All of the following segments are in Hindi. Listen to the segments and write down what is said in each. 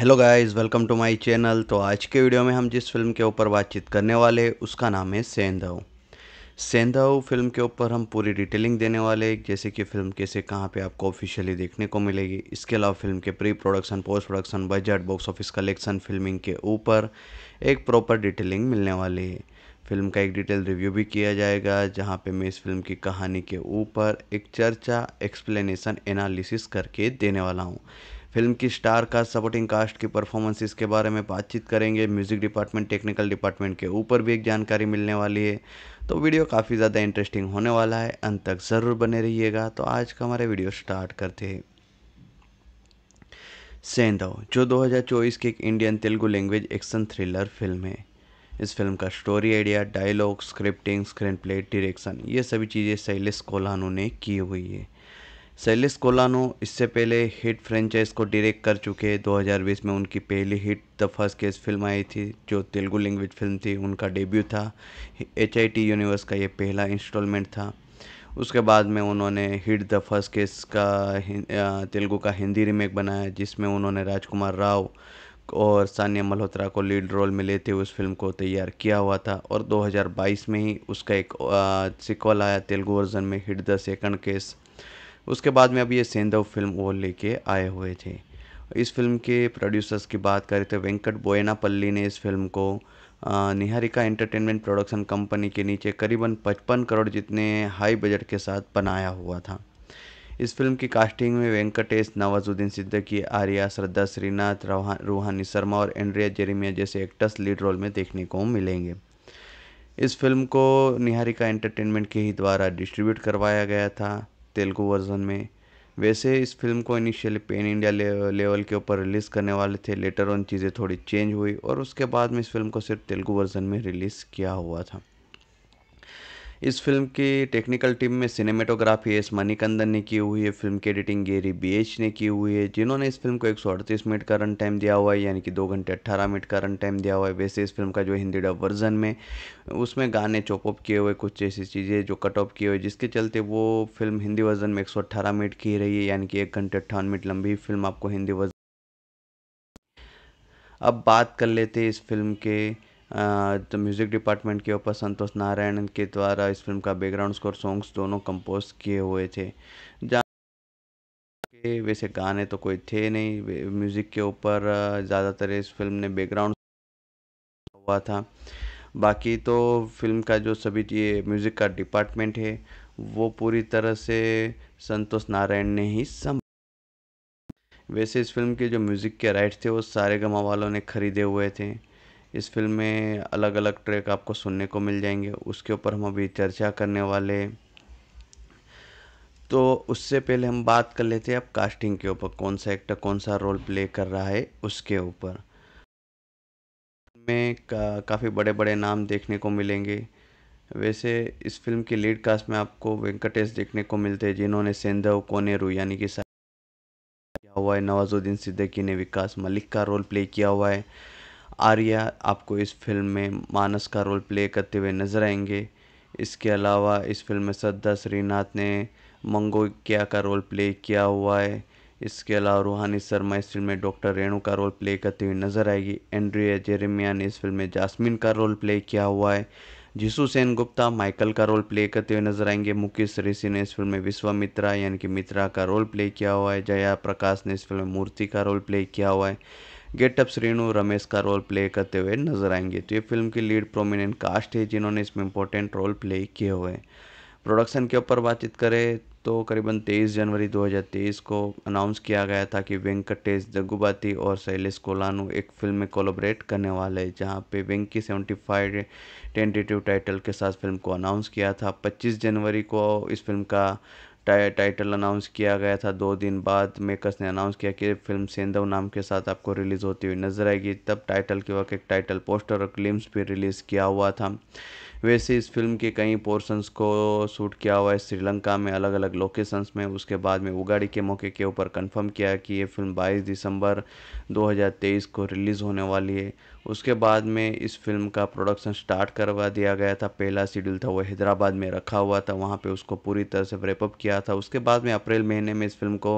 hello guys welcome to my channel तो आज के वीडियो में हम जिस फिल्म के ऊपर बातचीत करने वाले उसका नाम है सेंधव सेंधव फिल्म के ऊपर हम पूरी डिटेलिंग देने वाले जैसे कि फिल्म कैसे कहाँ पे आपको ऑफिशियली देखने को मिलेगी इसके अलावा फिल्म के pre production post production budget box office collection filming के ऊपर एक प्रॉपर डिटेलिंग मिलने वाली है फिल्म का एक डिटेल रिव्यू भी किया जाएगा जहाँ पर मैं इस फिल्म की कहानी के ऊपर एक चर्चा एक्सप्लेनेशन एनालिसिस करके देने वाला हूँ फिल्म की स्टार कास्ट सपोर्टिंग कास्ट की परफॉर्मेंस इसके बारे में बातचीत करेंगे म्यूज़िक डिपार्टमेंट टेक्निकल डिपार्टमेंट के ऊपर भी एक जानकारी मिलने वाली है तो वीडियो काफ़ी ज़्यादा इंटरेस्टिंग होने वाला है अंत तक ज़रूर बने रहिएगा तो आज का हमारे वीडियो स्टार्ट करते हैं सेंधव जो 2024 की एक Indian Telugu language action thriller film है इस फिल्म का story idea dialogue scripting screenplay direction ये सभी चीज़ें शैलेश कोलानू ने की हुई है सेलिस कोलानो इससे पहले हिट फ्रेंचाइज को डायरेक्ट कर चुके हैं 2020 में उनकी पहली hit the first case film आई थी जो तेलुगु लैंग्वेज फिल्म थी उनका डेब्यू था एच यूनिवर्स का ये पहला इंस्टॉलमेंट था उसके बाद में उन्होंने हिट द फर्स्ट केस का तेलुगु का हिंदी रीमेक बनाया जिसमें उन्होंने राजकुमार राव और सानिया मल्होत्रा को लीड रोल में लेते हुए उस फिल्म को तैयार किया हुआ था और 2022 में ही उसका एक सिक्वल आया तेलुगु वर्जन में हिट द सेकंड केस उसके बाद में अब ये सेंधव फिल्म वो लेके आए हुए थे इस फिल्म के प्रोड्यूसर्स की बात करें तो वेंकट बोयनापल्ली ने इस फिल्म को निहारिका एंटरटेनमेंट प्रोडक्शन कंपनी के नीचे करीबन पचपन करोड़ जितने हाई बजट के साथ बनाया हुआ था इस फिल्म की कास्टिंग में वेंकटेश नवाजुद्दीन सिद्दीकी आर्या श्रद्धा श्रीनाथ रूहानी शर्मा और एंड्रिया जेरिमिया जैसे एक्टर्स लीड रोल में देखने को मिलेंगे इस फिल्म को निहारिका एंटरटेनमेंट के ही द्वारा डिस्ट्रीब्यूट करवाया गया था तेलुगु वर्ज़न में वैसे इस फिल्म को इनिशियली पेन इंडिया लेवल के ऊपर रिलीज़ करने वाले थे लेटर ऑन चीज़ें थोड़ी चेंज हुई और उसके बाद में इस फिल्म को सिर्फ तेलुगु वर्ज़न में रिलीज़ किया हुआ था इस फिल्म की टेक्निकल टीम में सिनेमेटोग्राफी एस मणिकंदन ने की हुई है फिल्म की एडिटिंग गेरी बीएच ने की हुई है जिन्होंने इस फिल्म को एक मिनट का रन टाइम दिया हुआ है यानी कि दो घंटे अट्ठारह मिनट का रन टाइम दिया हुआ है वैसे इस फिल्म का जो हिंदी डब वर्जन में उसमें गाने चॉप ऑफ किए हुए कुछ ऐसी चीज़ें जो कट ऑफ किए हुए जिसके चलते वो फिल्म हिंदी वर्जन में एक मिनट की रही है यानी कि एक घंटे अट्ठावन मिनट लंबी फिल्म आपको हिंदी वर्जन अब बात कर लेते हैं इस फिल्म के तो म्यूज़िक डिपार्टमेंट के ऊपर संतोष नारायण के द्वारा इस फिल्म का बैकग्राउंड स्कोर सॉन्ग्स दोनों कंपोज किए हुए थे जहाँ के वैसे गाने तो कोई थे नहीं म्यूज़िक के ऊपर ज़्यादातर इस फिल्म ने बैकग्राउंड हुआ था बाकी तो फिल्म का जो सभी ये म्यूज़िक का डिपार्टमेंट है वो पूरी तरह से संतोष नारायण ने ही सम वैसे इस फिल्म के जो म्यूज़िक के राइट्स थे वो सारे गमा वालों ने खरीदे हुए थे इस फ़िल्म में अलग अलग ट्रैक आपको सुनने को मिल जाएंगे उसके ऊपर हम अभी चर्चा करने वाले तो उससे पहले हम बात कर लेते हैं अब कास्टिंग के ऊपर कौन सा एक्टर कौन सा रोल प्ले कर रहा है उसके ऊपर में का, काफ़ी बड़े बड़े नाम देखने को मिलेंगे वैसे इस फिल्म की लीड कास्ट में आपको वेंकटेश देखने को मिलते हैं जिन्होंने सेंधव कोनेरू यानी कि किया हुआ है नवाजुद्दीन सिद्दीकी ने विकास मलिक का रोल प्ले किया हुआ है आर्या आपको इस फिल्म में मानस का रोल प्ले करते हुए नज़र आएंगे इसके अलावा इस फिल्म में श्रद्धा श्रीनाथ ने मंगोकिया का रोल प्ले किया हुआ है इसके अलावा रूहानी शर्मा इस फिल्म में डॉक्टर रेणु का रोल प्ले करते हुए नजर आएगी एंड्रिया जेरेमिया ने इस फिल्म में जासमिन का रोल प्ले किया हुआ है जिसु सेन गुप्ता माइकल का रोल प्ले करते हुए नजर आएंगे मुकेश ऋषि ने इस फिल्म में विश्वामित्रा यानी कि मित्रा का रोल प्ले किया हुआ है जया प्रकाश ने इस फिल्म में मूर्ति का रोल प्ले किया हुआ है गेटअप रेणु रमेश का रोल प्ले करते हुए नजर आएंगे तो ये फिल्म की लीड प्रोमिनेंट कास्ट है जिन्होंने इसमें इंपॉर्टेंट रोल प्ले किए हुए हैं प्रोडक्शन के ऊपर बातचीत करें तो करीबन 23 जनवरी 2023 को अनाउंस किया गया था कि वेंकटेश जगुबाती और शैलेश कोलानू एक फिल्म में कोलोबरेट करने वाले हैं जहां पे Venky seventy five tentative title के साथ फिल्म को अनाउंस किया था 25 जनवरी को इस फिल्म का टाइटल अनाउंस किया गया था दो दिन बाद मेकर्स ने अनाउंस किया कि फिल्म सेंधव नाम के साथ आपको रिलीज़ होती हुई नजर आएगी तब टाइटल के वक्त एक टाइटल पोस्टर और क्लिम्स भी रिलीज़ किया हुआ था वैसे इस फिल्म के कई पोर्शंस को शूट किया हुआ है श्रीलंका में अलग अलग लोकेशंस में उसके बाद में उगाड़ी के मौके के ऊपर कंफर्म किया कि ये फिल्म 22 दिसंबर 2023 को रिलीज़ होने वाली है उसके बाद में इस फिल्म का प्रोडक्शन स्टार्ट करवा दिया गया था पहला शेड्यूल था वो हैदराबाद में रखा हुआ था वहाँ पे उसको पूरी तरह से रेपअप किया था उसके बाद में अप्रैल महीने में इस फिल्म को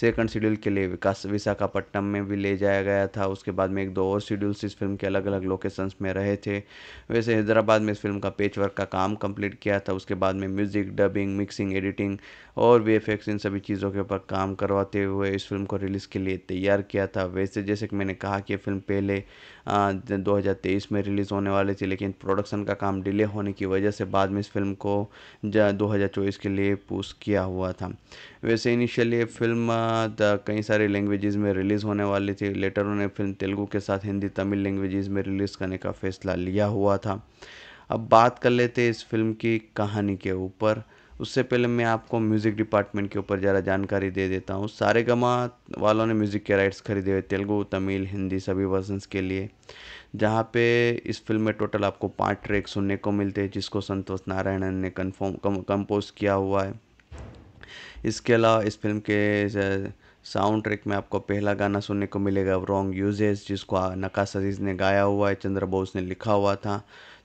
सेकंड शेड्यूल के लिए विकास विशाखापट्टनम में भी ले जाया गया था उसके बाद में एक दो और शेड्यूल्स इस फिल्म के अलग अलग लोकेशंस में रहे थे वैसे हैदराबाद में इस फिल्म का पेच वर्क का काम कम्प्लीट किया था उसके बाद में म्यूज़िक डबिंग मिक्सिंग एडिटिंग और वी इन सभी चीज़ों के ऊपर काम करवाते हुए इस फिल्म को रिलीज़ के लिए तैयार किया था वैसे जैसे कि मैंने कहा कि फिल्म पहले 2023 में रिलीज़ होने वाली थी लेकिन प्रोडक्शन का काम डिले होने की वजह से बाद में इस फिल्म को 2024 के लिए पुश किया हुआ था वैसे इनिशियली ये फिल्म कई सारे लैंग्वेजेस में रिलीज़ होने वाली थी लेटर उन्होंने फिल्म तेलुगू के साथ हिंदी तमिल लैंग्वेजेस में रिलीज़ करने का फैसला लिया हुआ था अब बात कर लेते इस फिल्म की कहानी के ऊपर उससे पहले मैं आपको म्यूज़िक डिपार्टमेंट के ऊपर ज़रा जानकारी दे देता हूँ सारे गमा वालों ने म्यूज़िक के राइट्स खरीदे हुए तेलुगु तमिल हिंदी सभी वर्जन्स के लिए जहाँ पे इस फिल्म में टोटल आपको पाँच ट्रैक सुनने को मिलते हैं जिसको संतोष नारायणन ने कन्फर्म कम, कंपोज किया हुआ है इसके अलावा इस फिल्म के साउंड ट्रैक में आपको पहला गाना सुनने को मिलेगा रॉन्ग यूजेस जिसको नकाश अजीज ने गाया हुआ है चंद्र बोस ने लिखा हुआ था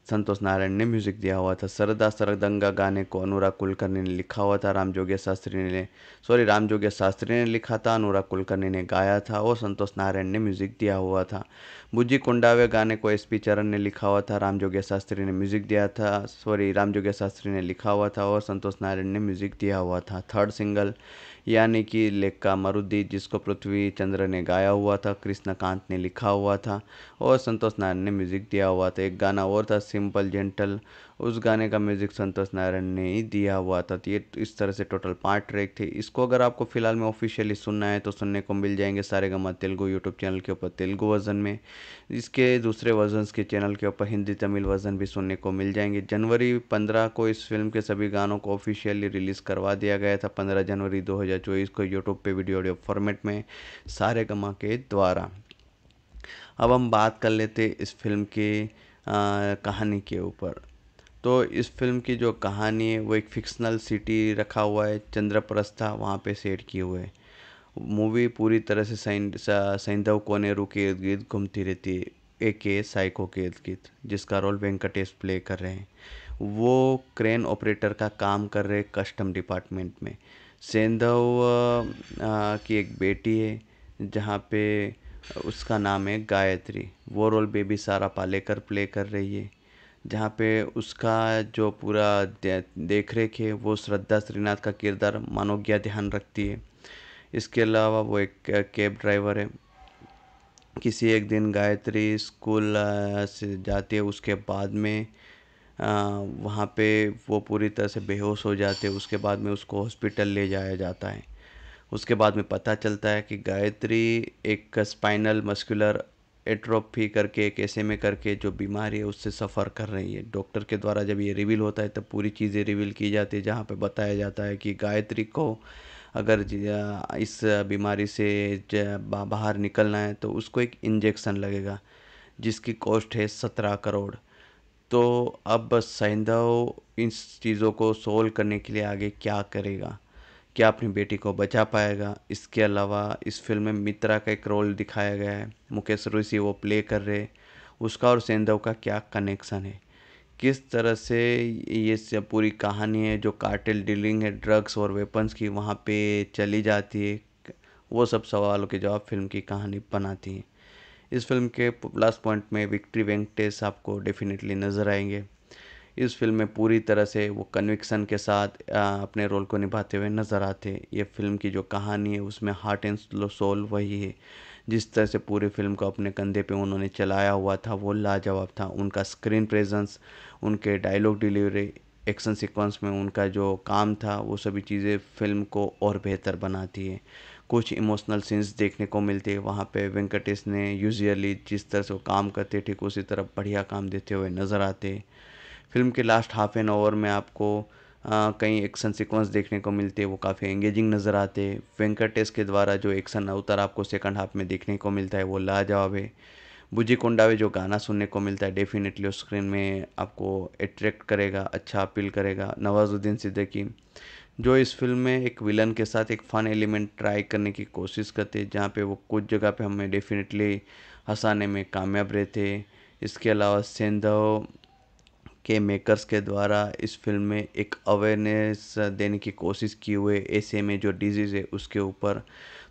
संतोष नारायण ने म्यूजिक दिया हुआ था सरदा सरदंगा गाने को अनुराग कुलकर्णी ने लिखा हुआ था राम शास्त्री ने सॉरी राम शास्त्री ने लिखा था अनुराग कुलकर्णी ने गाया था और संतोष नारायण ने म्यूजिक दिया हुआ था बुज्जी कुंडावे गाने को एस पी चरण ने लिखा हुआ था राम शास्त्री ने म्यूजिक दिया था सॉरी राम शास्त्री ने लिखा हुआ था और संतोष नारायण ने म्यूजिक दिया हुआ था थर्ड सिंगल यानी कि लेक्का मरुद्दी जिसको पृथ्वी चंद्र ने गाया हुआ था कृष्णकांत ने लिखा हुआ था और संतोष नारायण ने म्यूज़िक दिया हुआ था एक गाना और था सिंपल जेंटल उस गाने का म्यूज़िक संतोष नारायण ने ही दिया हुआ था तो ये इस तरह से टोटल पांच ट्रैक थे इसको अगर आपको फिलहाल में ऑफिशियली सुनना है तो सुनने को मिल जाएंगे सारे गमा तेलुगु यूट्यूब चैनल के ऊपर तेलुगू वर्जन में इसके दूसरे वर्जन के चैनल के ऊपर हिंदी तमिल वर्जन भी सुनने को मिल जाएंगे जनवरी पंद्रह को इस फिल्म के सभी गानों को ऑफिशियली रिलीज़ करवा दिया गया था पंद्रह जनवरी दो को यूट्यूब पर वीडियो ऑडियो फॉर्मेट में सारे गमा के द्वारा अब हम बात कर लेते इस फिल्म के आ, कहानी के ऊपर तो इस फ़िल्म की जो कहानी है वो एक फ़िक्शनल सिटी रखा हुआ है चंद्रप्रस्था वहाँ पे सेट किए हुए मूवी पूरी तरह से सैंधव कोनेरू के इर्द गिर्द घूमती रहती है ए के साइको के इर्द गिर्द जिसका रोल वेंकटेश प्ले कर रहे हैं वो क्रेन ऑपरेटर का काम कर रहे कस्टम डिपार्टमेंट में सेंधव की एक बेटी है जहाँ पे उसका नाम है गायत्री वो रोल बेबी सारा पालेकर प्ले कर रही है जहाँ पे उसका जो पूरा देख रेख है वो श्रद्धा श्रीनाथ का किरदार मनोज्ञा ध्यान रखती है इसके अलावा वो एक कैब ड्राइवर है किसी एक दिन गायत्री स्कूल से जाती है उसके बाद में वहाँ पे वो पूरी तरह से बेहोश हो जाते हैं उसके बाद में उसको हॉस्पिटल ले जाया जाता है उसके बाद में पता चलता है कि गायत्री एक स्पाइनल मस्कुलर एट्रोफी करके एक ऐसे में करके जो बीमारी है उससे सफ़र कर रही है डॉक्टर के द्वारा जब ये रिवील होता है तब तो पूरी चीज़ें रिवील की जाती है जहाँ पे बताया जाता है कि गायत्री को अगर इस बीमारी से बाहर निकलना है तो उसको एक इंजेक्शन लगेगा जिसकी कॉस्ट है सत्रह करोड़ तो अब सैंधव इन चीज़ों को सोल्व करने के लिए आगे क्या करेगा क्या अपनी बेटी को बचा पाएगा इसके अलावा इस फिल्म में मित्रा का एक रोल दिखाया गया है मुकेश ऋषि वो प्ले कर रहे उसका और सेंधव का क्या कनेक्शन है किस तरह से ये सब पूरी कहानी है जो कार्टेल डीलिंग है ड्रग्स और वेपन्स की वहाँ पे चली जाती है वो सब सवालों के जवाब फिल्म की कहानी बनाती है इस फिल्म के लास्ट पॉइंट में विक्ट्री वेंकटेश आपको डेफिनेटली नज़र आएंगे इस फ़िल्म में पूरी तरह से वो कन्विक्सन के साथ अपने रोल को निभाते हुए नज़र आते हैं ये फ़िल्म की जो कहानी है उसमें हार्ट एंड सोल वही है जिस तरह से पूरी फिल्म को अपने कंधे पे उन्होंने चलाया हुआ था वो लाजवाब था उनका स्क्रीन प्रेजेंस उनके डायलॉग डिलीवरी एक्शन सीक्वेंस में उनका जो काम था वो सभी चीज़ें फिल्म को और बेहतर बनाती है कुछ इमोशनल सीन्स देखने को मिलते हैं वहाँ पे वेंकटेश ने यूजुअली जिस तरह से वो काम करते ठीक उसी तरह बढ़िया काम देते हुए नज़र आते फ़िल्म के लास्ट हाफ़ एन आवर में आपको कई एक्शन सीक्वेंस देखने को मिलते हैं वो काफ़ी एंगेजिंग नज़र आते हैं वेंकटेश के द्वारा जो एक्शन अवतार आपको सेकंड हाफ में देखने को मिलता है वो लाजवाब है बुजी कुंडावे जो गाना सुनने को मिलता है डेफिनेटली उस स्क्रीन में आपको अट्रैक्ट करेगा अच्छा अपील करेगा नवाजुद्दीन सिद्दीकी जो इस फिल्म में एक विलन के साथ एक फ़न एलिमेंट ट्राई करने की कोशिश करते हैं जहाँ पे वो कुछ जगह पे हमें डेफिनेटली हंसाने में कामयाब रहते इसके अलावा सेंधव के मेकर्स के द्वारा इस फ़िल्म में एक अवेयरनेस देने की कोशिश की हुई ऐसे में जो डिजीज़ है उसके ऊपर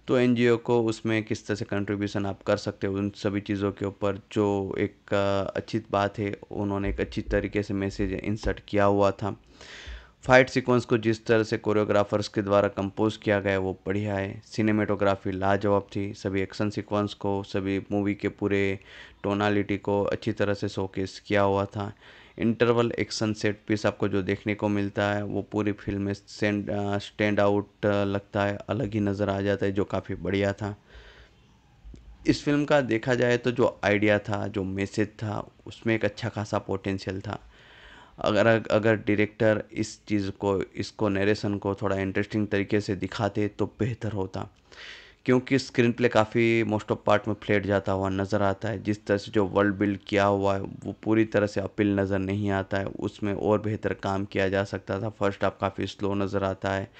तो एन को उसमें किस तरह से कंट्रीब्यूशन आप कर सकते हो उन सभी चीज़ों के ऊपर जो एक अच्छी बात है उन्होंने एक अच्छी तरीके से मैसेज इंसर्ट किया हुआ था फाइट सीक्वेंस को जिस तरह से कोरियोग्राफर्स के द्वारा कंपोज किया गया वो बढ़िया है सिनेमेटोग्राफी लाजवाब थी सभी एक्शन सीक्वेंस को सभी मूवी के पूरे टोनालिटी को अच्छी तरह से शोकेस किया हुआ था इंटरवल एक्शन सेट पीस आपको जो देखने को मिलता है वो पूरी फिल्म में स्टैंड आउट लगता है अलग ही नज़र आ जाता है जो काफ़ी बढ़िया था इस फिल्म का देखा जाए तो जो आइडिया था जो मैसेज था उसमें एक अच्छा खासा पोटेंशियल था अगर अगर डायरेक्टर इस चीज़ को इसको नरेशन को थोड़ा इंटरेस्टिंग तरीके से दिखाते तो बेहतर होता क्योंकि स्क्रीन प्ले काफ़ी मोस्ट ऑफ पार्ट में फ्लेट जाता हुआ नज़र आता है जिस तरह से जो वर्ल्ड बिल्ड किया हुआ है वो पूरी तरह से अपील नज़र नहीं आता है उसमें और बेहतर काम किया जा सकता था फर्स्ट हाफ काफ़ी स्लो नज़र आता है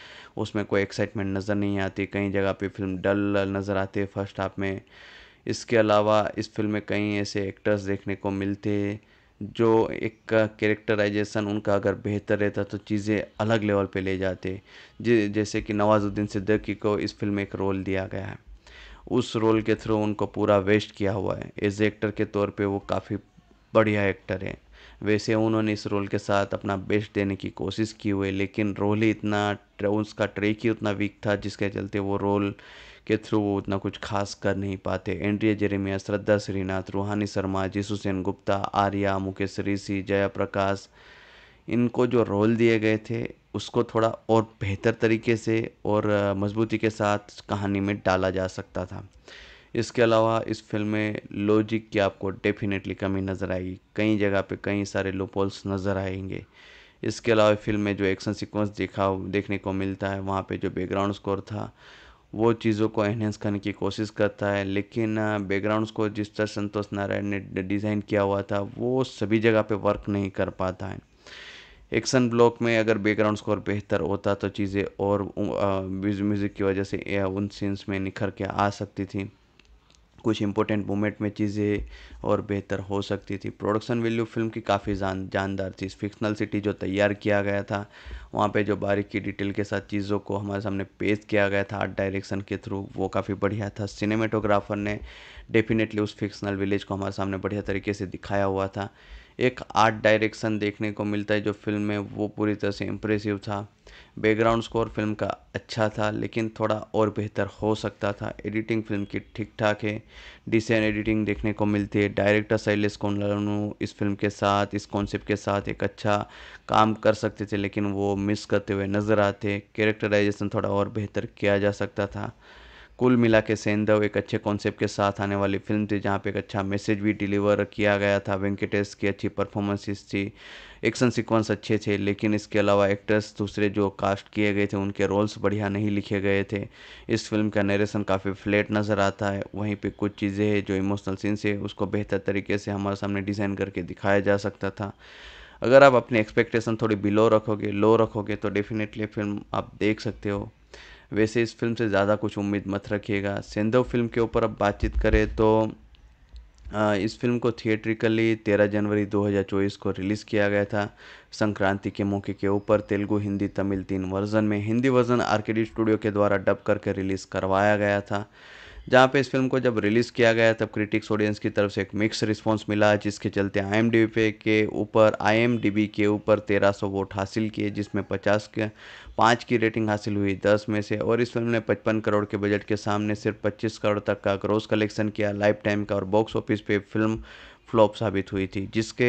उसमें कोई एक्साइटमेंट नज़र नहीं आती कई जगह पर फिल्म डल नज़र आती है फर्स्ट हाफ में इसके अलावा इस फिल्म में कई ऐसे एक्टर्स देखने को मिलते हैं जो एक कैरेक्टराइजेशन उनका अगर बेहतर रहता तो चीज़ें अलग लेवल पे ले जाते जैसे कि नवाज़ुद्दीन सिद्दीकी को इस फिल्म में एक रोल दिया गया है उस रोल के थ्रू उनको पूरा वेस्ट किया हुआ है एज एक्टर के तौर पे वो काफ़ी बढ़िया एक्टर है वैसे उन्होंने इस रोल के साथ अपना बेस्ट देने की कोशिश की हुई लेकिन रोल ही इतना उसका ट्रेक ही उतना वीक था जिसके चलते वो रोल के थ्रू वो उतना कुछ खास कर नहीं पाते एंड्रिया जेरेमिया श्रद्धा श्रीनाथ रूहानी शर्मा जिसुसेन गुप्ता आर्या मुकेश ऋषि जया प्रकाश इनको जो रोल दिए गए थे उसको थोड़ा और बेहतर तरीके से और मजबूती के साथ कहानी में डाला जा सकता था इसके अलावा इस फिल्म में लॉजिक की आपको डेफिनेटली कमी नज़र आएगी कई जगह पे कई सारे लूपोल्स नज़र आएंगे इसके अलावा फिल्म में जो एक्शन सीक्वेंस देखा देखने को मिलता है वहाँ पे जो बैकग्राउंड स्कोर था वो चीज़ों को एनहेंस करने की कोशिश करता है लेकिन बैकग्राउंड्स को जिस तरह संतोष नारायण ने डिज़ाइन किया हुआ था वो सभी जगह पे वर्क नहीं कर पाता है एक्शन ब्लॉक में अगर बैकग्राउंड स्कोर बेहतर होता तो चीज़ें और म्यूज़िक की वजह से उन सीन्स में निखर के आ सकती थी कुछ इंपॉर्टेंट मोमेंट में चीज़ें और बेहतर हो सकती थी प्रोडक्शन वैल्यू फिल्म की काफ़ी जान जानदार थी फिक्शनल सिटी जो तैयार किया गया था वहाँ पे जो बारीक की डिटेल के साथ चीज़ों को हमारे सामने पेश किया गया था आर्ट डायरेक्शन के थ्रू वो काफ़ी बढ़िया था सिनेमेटोग्राफर ने डेफिनेटली उस फिक्शनल विलेज को हमारे सामने बढ़िया तरीके से दिखाया हुआ था एक आर्ट डायरेक्शन देखने को मिलता है जो फ़िल्म में वो पूरी तरह से इम्प्रेसिव था बैकग्राउंड स्कोर फ़िल्म का अच्छा था लेकिन थोड़ा और बेहतर हो सकता था एडिटिंग फ़िल्म की ठीक ठाक है डिसन एडिटिंग देखने को मिलती है डायरेक्टर शैलेश कोनलानू इस फिल्म के साथ इस कॉन्सेप्ट के साथ एक अच्छा काम कर सकते थे लेकिन वो मिस करते हुए नज़र आते कैरेक्टराइजेशन थोड़ा और बेहतर किया जा सकता था कुल मिला के सेंधव एक अच्छे कॉन्सेप्ट के साथ आने वाली फिल्म थी जहाँ पे एक अच्छा मैसेज भी डिलीवर किया गया था वेंकटेश की अच्छी परफॉर्मेंसेस थी एक्शन सीक्वेंस अच्छे थे लेकिन इसके अलावा एक्टर्स दूसरे जो कास्ट किए गए थे उनके रोल्स बढ़िया नहीं लिखे गए थे इस फिल्म का नरेशन काफ़ी फ्लैट नज़र आता है वहीं पर कुछ चीज़ें हैं जो इमोशनल सीन्स है उसको बेहतर तरीके से हमारे सामने डिज़ाइन करके दिखाया जा सकता था अगर आप अपनी एक्सपेक्टेशन थोड़ी बिलो रखोगे लो रखोगे तो डेफिनेटली फिल्म आप देख सकते हो वैसे इस फिल्म से ज़्यादा कुछ उम्मीद मत रखिएगा सेंधव फिल्म के ऊपर अब बातचीत करें तो इस फिल्म को थिएट्रिकली 13 जनवरी 2024 को रिलीज़ किया गया था संक्रांति के मौके के ऊपर तेलुगु हिंदी तमिल तीन वर्जन में हिंदी वर्जन आरकेडी स्टूडियो के द्वारा डब करके रिलीज़ करवाया गया था जहाँ पे इस फिल्म को जब रिलीज़ किया गया तब क्रिटिक्स ऑडियंस की तरफ से एक मिक्स रिस्पॉन्स मिला जिसके चलते आई पे के ऊपर आई के ऊपर तेरह सौ वोट हासिल किए जिसमें पचास के पाँच की रेटिंग हासिल हुई दस में से और इस फिल्म ने पचपन करोड़ के बजट के सामने सिर्फ पच्चीस करोड़ तक का ग्रोस कलेक्शन किया लाइफ टाइम का और बॉक्स ऑफिस पे फिल्म फ्लॉप साबित हुई थी जिसके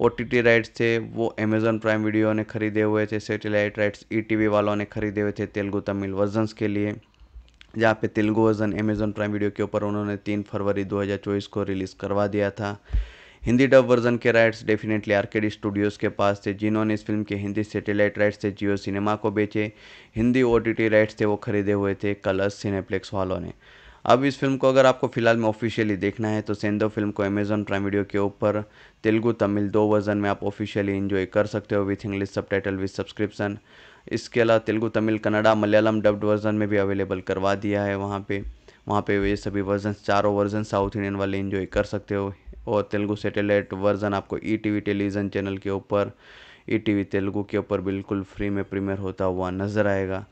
ओ टी राइट्स थे वो अमेजन प्राइम वीडियो ने खरीदे हुए थे सेटेलाइट राइट्स ई वालों ने खरीदे हुए थे तेलुगु तमिल वर्जन्स के लिए जहाँ पे Telugu version Amazon Prime Video के ऊपर उन्होंने तीन फरवरी 2024 को रिलीज़ करवा दिया था हिंदी डब वर्जन के राइट्स डेफिनेटली आर्केड स्टूडियोज़ के पास थे जिन्होंने इस फिल्म के हिंदी सैटेलाइट राइट्स से जियो सिनेमा को बेचे हिंदी ओ राइट्स थे वो खरीदे हुए थे कलर्स सिनेप्लेक्स वालों ने अब इस फिल्म को अगर आपको फिलहाल में ऑफिशियली देखना है तो सेंदो फिल्म को अमेज़न प्राइम वीडियो के ऊपर तेलुगु तमिल दो वर्जन में आप ऑफिशियली इन्जॉय कर सकते हो with English subtitle with subscription इसके अलावा तेलुगु तमिल कन्नड़ा मलयालम डब्ड वर्ज़न में भी अवेलेबल करवा दिया है वहाँ पे वहाँ पे ये सभी वर्जन चारों वर्जन साउथ इंडियन वाले इन्जॉय कर सकते हो और तेलुगु सेटेलाइट वर्ज़न आपको E T V television channel के ऊपर ई टी वी तेलुगु के ऊपर बिल्कुल फ्री में प्रीमियर होता हुआ नज़र आएगा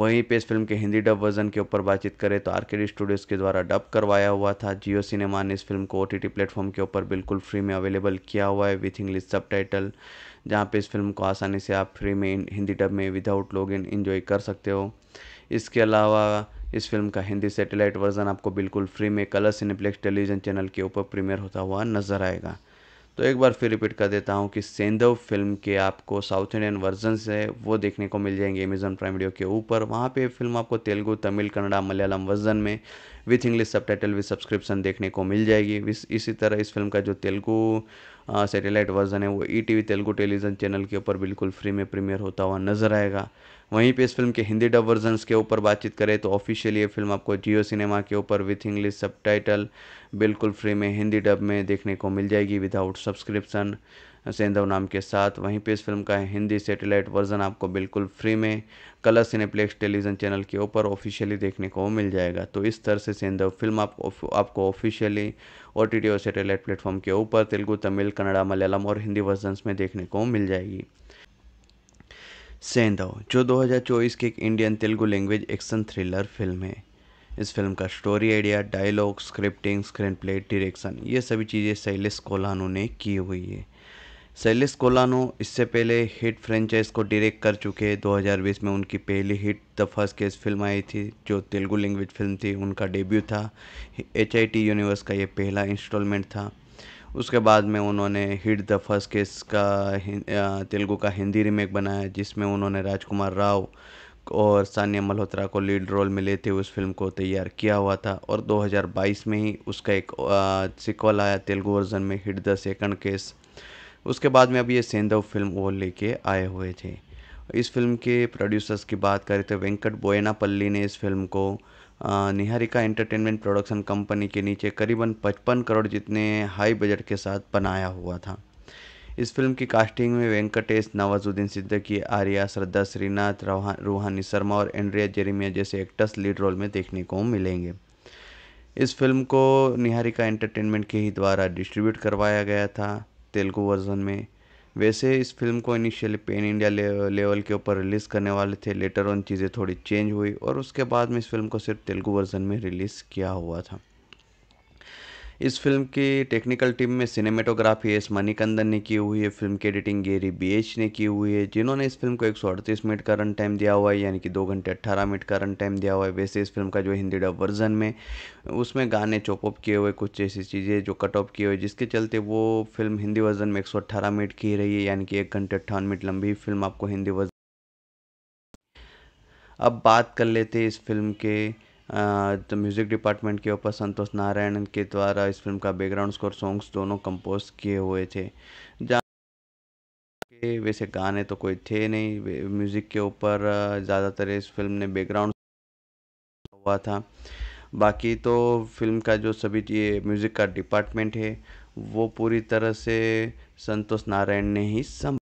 वहीं पे इस फिल्म के हिंदी डब वर्जन के ऊपर बातचीत करें तो आर के स्टूडियोज़ के द्वारा डब करवाया हुआ था जियो सिनेमा ने इस फिल्म को ओ टी प्लेटफॉर्म के ऊपर बिल्कुल फ्री में अवेलेबल किया हुआ है विथ इंग्लिश सब टाइटल जहाँ पे इस फिल्म को आसानी से आप फ्री में हिंदी डब में विदाउट लॉग इन इन्जॉय कर सकते हो इसके अलावा इस फिल्म का हिंदी सेटेलाइट वर्जन आपको बिल्कुल फ्री में कलर सिनेप्लेक्स टेलीविजन चैनल के ऊपर प्रीमियर होता हुआ नजर आएगा तो एक बार फिर रिपीट कर देता हूँ कि सेंधव फिल्म के आपको साउथ इंडियन वर्जन से वो देखने को मिल जाएंगे अमेजन प्राइम वीडियो के ऊपर वहाँ पे फिल्म आपको तेलुगु तमिल कन्नड़ा मलयालम वर्जन में with English subtitle with subscription देखने को मिल जाएगी इसी तरह इस फिल्म का जो तेलुगु सेटेलाइट वर्जन है वो E T V Telugu television channel के ऊपर बिल्कुल फ्री में प्रीमियर होता हुआ नजर आएगा वहीं पे इस फिल्म के हिंदी डब वर्जन के ऊपर बातचीत करें तो ऑफिशियली ये फिल्म आपको जियो सिनेमा के ऊपर विथ इंग्लिश सब बिल्कुल फ्री में हिंदी डब में देखने को मिल जाएगी विदाउट सब्सक्रिप्शन सेंधव नाम के साथ वहीं पर इस फिल्म का हिंदी सेटेलाइट वर्जन आपको बिल्कुल फ्री में कलर सिनेप्लेक्स टेलीविज़न चैनल के ऊपर ऑफिशियली देखने को मिल जाएगा तो इस तरह से सेंधव फिल्म आप आपको ऑफिशियली ओ टी टी और सेटेलाइट प्लेटफॉर्म के ऊपर तेलुगु तमिल कन्नड़ा मलयालम और हिंदी वर्जन में देखने को मिल जाएगी सेंधव जो 2024 की एक Indian Telugu language action thriller film है इस फिल्म का story idea dialogue scripting screenplay direction ये सभी चीज़ें शैलेश कोलानू ने की हुई है सेलिस कोलानो इससे पहले हिट फ्रेंचाइज को डायरेक्ट कर चुके हैं 2020 में उनकी पहली hit the first case film आई थी जो तेलुगु लैंग्वेज फिल्म थी उनका डेब्यू था एच यूनिवर्स का ये पहला इंस्टॉलमेंट था उसके बाद में उन्होंने हिट द फर्स्ट केस का तेलुगु का हिंदी रीमेक बनाया जिसमें उन्होंने राजकुमार राव और सानिया मल्होत्रा को लीड रोल में लेते हुए उस फिल्म को तैयार किया हुआ था और 2022 में ही उसका एक सिक्वल आया तेलुगु वर्जन में हिट द सेकंड केस उसके बाद में अभी ये सेंधव फिल्म वो लेके आए हुए थे इस फिल्म के प्रोड्यूसर्स की बात करें तो वेंकट बोयनापल्ली ने इस फिल्म को निहारिका एंटरटेनमेंट प्रोडक्शन कंपनी के नीचे करीबन 55 करोड़ जितने हाई बजट के साथ बनाया हुआ था इस फिल्म की कास्टिंग में वेंकटेश नवाजुद्दीन सिद्दीकी आर्या श्रद्धा श्रीनाथ रूहानी शर्मा और एंड्रिया जेरिमिया जैसे एक्टर्स लीड रोल में देखने को मिलेंगे इस फिल्म को निहारिका एंटरटेनमेंट के ही द्वारा डिस्ट्रीब्यूट करवाया गया था तेलुगु वर्ज़न में वैसे इस फिल्म को इनिशियली पेन इंडिया लेवल के ऊपर रिलीज़ करने वाले थे लेटर ऑन चीज़ें थोड़ी चेंज हुई और उसके बाद में इस फिल्म को सिर्फ तेलुगु वर्ज़न में रिलीज़ किया हुआ था इस फिल्म की टेक्निकल टीम में सिनेमेटोग्राफी एस मणिकंदन ने की हुई है फिल्म की एडिटिंग गेरी बी एच ने की हुई है जिन्होंने इस फिल्म को एक मिनट का रन टाइम दिया हुआ है यानी कि दो घंटे अट्ठारह मिनट का रन टाइम दिया हुआ है वैसे इस फिल्म का जो हिंदी डब वर्जन में उसमें गाने चॉप ऑप किए हुए कुछ ऐसी चीज़ें जो कट ऑफ किए हुए जिसके चलते वो फिल्म हिंदी वर्जन में एक मिनट की रही है यानी कि एक घंटे अट्ठावन मिनट लंबी फिल्म आपको हिंदी वर्जन अब बात कर लेते हैं इस फिल्म के तो म्यूज़िक डिपार्टमेंट के ऊपर संतोष नारायण के द्वारा इस फिल्म का बैकग्राउंड स्कोर सॉन्ग्स दोनों कंपोज किए हुए थे जहाँ वैसे गाने तो कोई थे नहीं म्यूज़िक के ऊपर ज़्यादातर इस फिल्म ने बैकग्राउंड हुआ था बाकी तो फिल्म का जो सभी ये म्यूज़िक का डिपार्टमेंट है वो पूरी तरह से संतोष नारायण ने ही सम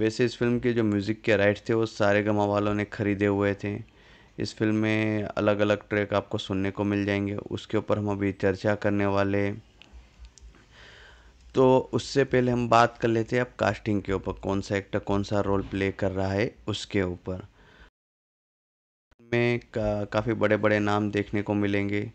वैसे इस फिल्म के जो म्यूज़िक के राइट थे वो सारे गमा वालों ने खरीदे हुए थे इस फ़िल्म में अलग अलग ट्रैक आपको सुनने को मिल जाएंगे उसके ऊपर हम अभी चर्चा करने वाले तो उससे पहले हम बात कर लेते हैं अब कास्टिंग के ऊपर कौन सा एक्टर कौन सा रोल प्ले कर रहा है उसके ऊपर में का, काफ़ी बड़े बड़े नाम देखने को मिलेंगे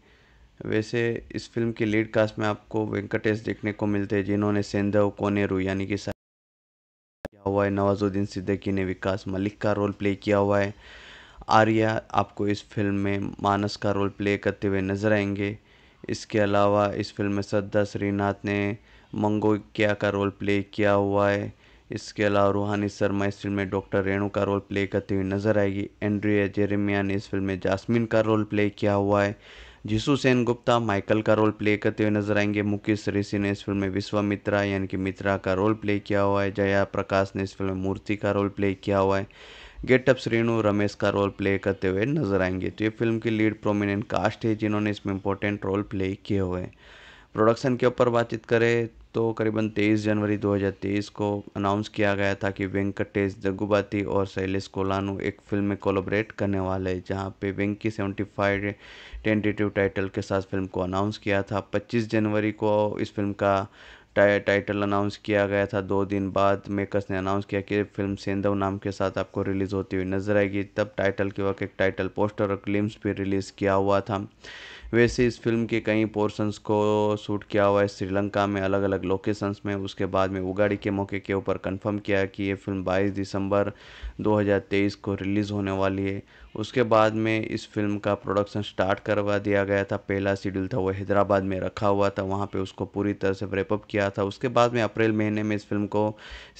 वैसे इस फिल्म की लीड कास्ट में आपको वेंकटेश देखने को मिलते हैं जिन्होंने सेंधव कोनेरू यानी कि किया हुआ है नवाजुद्दीन सिद्दीकी ने विकास मलिक का रोल प्ले किया हुआ है आर्या आपको इस फिल्म में मानस का रोल प्ले करते हुए नज़र आएंगे इसके अलावा इस फिल्म में श्रद्धा श्रीनाथ ने मंगोकिया का रोल प्ले किया हुआ है इसके अलावा रूहानी शर्मा इस फिल्म में डॉक्टर रेणु का रोल प्ले करती हुई नजर आएगी एंड्रिया जेरेमिया ने इस फिल्म में जासमिन का रोल प्ले किया हुआ है जिसु सेन गुप्ता माइकल का रोल प्ले करते हुए नजर आएंगे मुकेश ऋषि ने इस फिल्म में विश्वामित्रा यानी कि मित्रा का रोल प्ले किया हुआ है जया प्रकाश ने इस फिल्म में मूर्ति का रोल प्ले किया हुआ है गेटअप श्रीनु रमेश का रोल प्ले करते हुए नजर आएंगे तो ये फिल्म की लीड प्रोमिनेंट कास्ट है जिन्होंने इसमें इंपॉर्टेंट रोल प्ले किए हुए हैं प्रोडक्शन के ऊपर बातचीत करें तो करीबन 23 जनवरी 2023 को अनाउंस किया गया था कि वेंकटेश जग्गुबाती और शैलेश कोलानू एक फिल्म में कोलोबरेट करने वाले हैं जहां पे वेंक की सेवेंटी फाइव टेंटेटिव टाइटल के साथ फिल्म को अनाउंस किया था 25 जनवरी को इस फिल्म का टाइटल अनाउंस किया गया था दो दिन बाद मेकर्स ने अनाउंस किया कि फिल्म सेंधव नाम के साथ आपको रिलीज़ होती हुई नजर आएगी तब टाइटल के वक्त एक टाइटल पोस्टर और क्लिम्स भी रिलीज़ किया हुआ था वैसे इस फिल्म के कई पोर्शंस को शूट किया हुआ है श्रीलंका में अलग अलग लोकेशंस में उसके बाद में उगाड़ी के मौके के ऊपर कंफर्म किया कि ये फिल्म 22 दिसंबर 2023 को रिलीज़ होने वाली है उसके बाद में इस फिल्म का प्रोडक्शन स्टार्ट करवा दिया गया था पहला शेड्यूल था वो हैदराबाद में रखा हुआ था वहाँ पे उसको पूरी तरह से रेपअप किया था उसके बाद में अप्रैल महीने में इस फिल्म को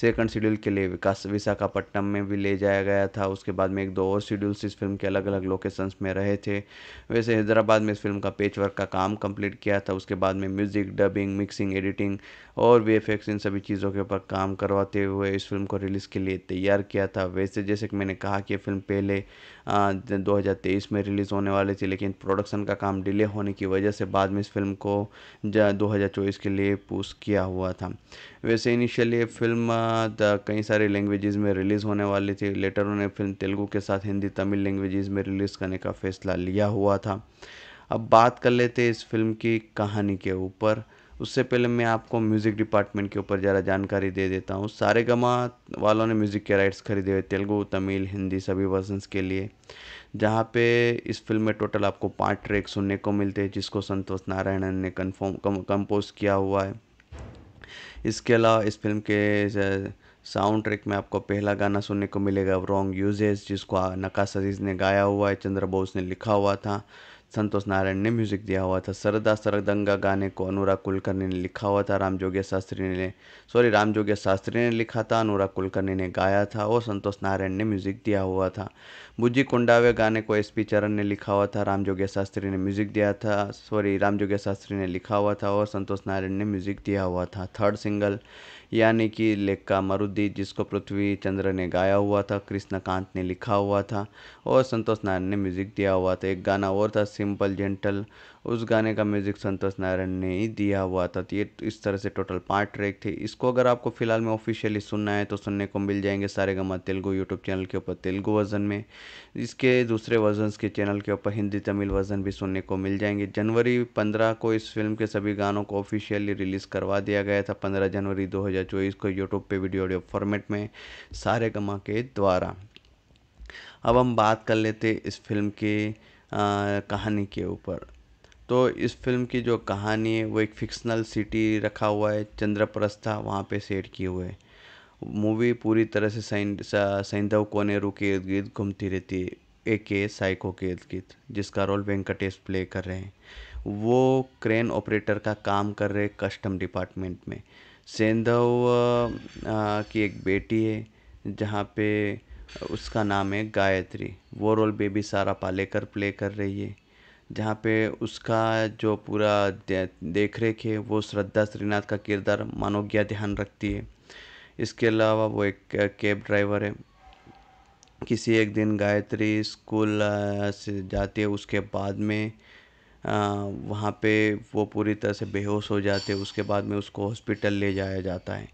सेकंड शेड्यूल के लिए विकास विशाखापट्टनम में भी ले जाया गया था उसके बाद में एक दो और शेड्यूल्स इस फिल्म के अलग अलग लोकेशंस में रहे थे वैसे हैदराबाद में इस फिल्म का पेच वर्क का काम कम्प्लीट किया था उसके बाद में म्यूज़िक डबिंग मिक्सिंग एडिटिंग और वी इन सभी चीज़ों के ऊपर काम करवाते हुए इस फिल्म को रिलीज़ के लिए तैयार किया था वैसे जैसे कि मैंने कहा कि फिल्म पहले आ, 2023 में रिलीज़ होने वाली थी लेकिन प्रोडक्शन का काम डिले होने की वजह से बाद में इस फिल्म को दो के लिए पुश किया हुआ था वैसे इनिशियली फिल्म कई सारे लैंग्वेजेस में रिलीज़ होने वाली थी लेटर उन्हें फिल्म तेलुगू के साथ हिंदी तमिल लैंग्वेजेस में रिलीज़ करने का फैसला लिया हुआ था अब बात कर लेते इस फिल्म की कहानी के ऊपर उससे पहले मैं आपको म्यूज़िक डिपार्टमेंट के ऊपर ज़रा जानकारी दे देता हूँ सारे गमा वालों ने म्यूज़िक के राइट्स खरीदे हुए तेलुगु तमिल हिंदी सभी वर्जनस के लिए जहाँ पे इस फिल्म में टोटल आपको पाँच ट्रैक सुनने को मिलते हैं जिसको संतोष नारायणन ने कन्फर्म कम्पोज कंपोज किया हुआ है इसके अलावा इस फिल्म के साउंड ट्रैक में आपको पहला गाना सुनने को मिलेगा रॉन्ग यूजेस जिसको नकाश अजीज ने गाया हुआ है चंद्र बोस ने लिखा हुआ था संतोष नारायण ने म्यूज़िक दिया हुआ था सरदा सरदंगा गाने को अनुराग कुलकर्णी ने लिखा हुआ था राम जोगिया शास्त्री ने सॉरी राम जोगिया शास्त्री ने लिखा था अनुराग कुलकर्णी ने गाया था और संतोष नारायण ने म्यूज़िक दिया हुआ था बुज्जी कुंडावे गाने को एस पी चरण ने लिखा हुआ था राम जोगिया शास्त्री ने म्यूज़िक दिया था सॉरी राम जोगिया शास्त्री ने लिखा हुआ था और संतोष नारायण ने म्यूज़िक दिया हुआ था थर्ड सिंगल यानी कि लेक्का मरुदी जिसको पृथ्वी चंद्र ने गाया हुआ था कृष्णकांत ने लिखा हुआ था और संतोष नारायण ने म्यूज़िक दिया हुआ था एक गाना और था सिंपल जेंटल उस गाने का म्यूज़िक संतोष नारायण ने ही दिया हुआ था तो ये इस तरह से टोटल पाँच ट्रैक थे इसको अगर आपको फिलहाल में ऑफिशियली सुनना है तो सुनने को मिल जाएंगे सारे गमा तेलुगु यूट्यूब चैनल के ऊपर तेलुगु वर्जन में इसके दूसरे वर्जन के चैनल के ऊपर हिंदी तमिल वर्जन भी सुनने को मिल जाएंगे जनवरी पंद्रह को इस फिल्म के सभी गानों को ऑफिशियली रिलीज़ करवा दिया गया था पंद्रह जनवरी दो को यूट्यूब पर वीडियो ऑडियो फॉर्मेट में सारे गमा के द्वारा अब हम बात कर लेते इस फिल्म के आ, कहानी के ऊपर तो इस फ़िल्म की जो कहानी है वो एक फ़िक्सनल सिटी रखा हुआ है चंद्रप्रस्था वहाँ पे सेट किए हुए मूवी पूरी तरह से सैंधव कोनेरू के इर्द गिर्द घूमती रहती है ए के साइको के इर्द गिर्द जिसका रोल वेंकटेश प्ले कर रहे हैं वो क्रेन ऑपरेटर का काम कर रहे कस्टम डिपार्टमेंट में सेंधव की एक बेटी है जहाँ पे उसका नाम है गायत्री वो रोल बेबी सारा पालेकर प्ले कर रही है जहाँ पे उसका जो पूरा देख रेख है वो श्रद्धा श्रीनाथ का किरदार मनोज्ञा ध्यान रखती है इसके अलावा वो एक कैब ड्राइवर है किसी एक दिन गायत्री स्कूल से जाती है उसके बाद में वहाँ पे वो पूरी तरह से बेहोश हो जाते हैं उसके बाद में उसको हॉस्पिटल ले जाया जाता है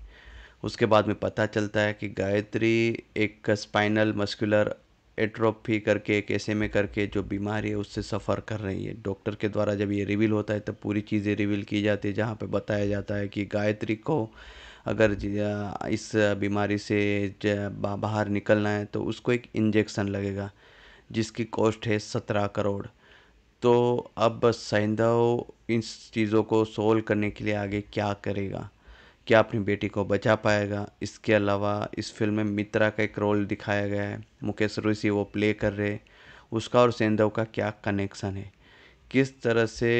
उसके बाद में पता चलता है कि गायत्री एक स्पाइनल मस्कुलर एट्रोपी करके कैसे में करके जो बीमारी है उससे सफ़र कर रही है डॉक्टर के द्वारा जब ये रिवील होता है तब पूरी चीज़ें रिवील की जाती है जहाँ पे बताया जाता है कि गायत्री को अगर इस बीमारी से बाहर निकलना है तो उसको एक इंजेक्शन लगेगा जिसकी कॉस्ट है सत्रह करोड़ तो अब सैंधव इन चीज़ों को सोल्व करने के लिए आगे क्या करेगा क्या अपनी बेटी को बचा पाएगा इसके अलावा इस फिल्म में मित्रा का एक रोल दिखाया गया है मुकेश रोशी वो प्ले कर रहे उसका और सेंधव का क्या कनेक्शन है किस तरह से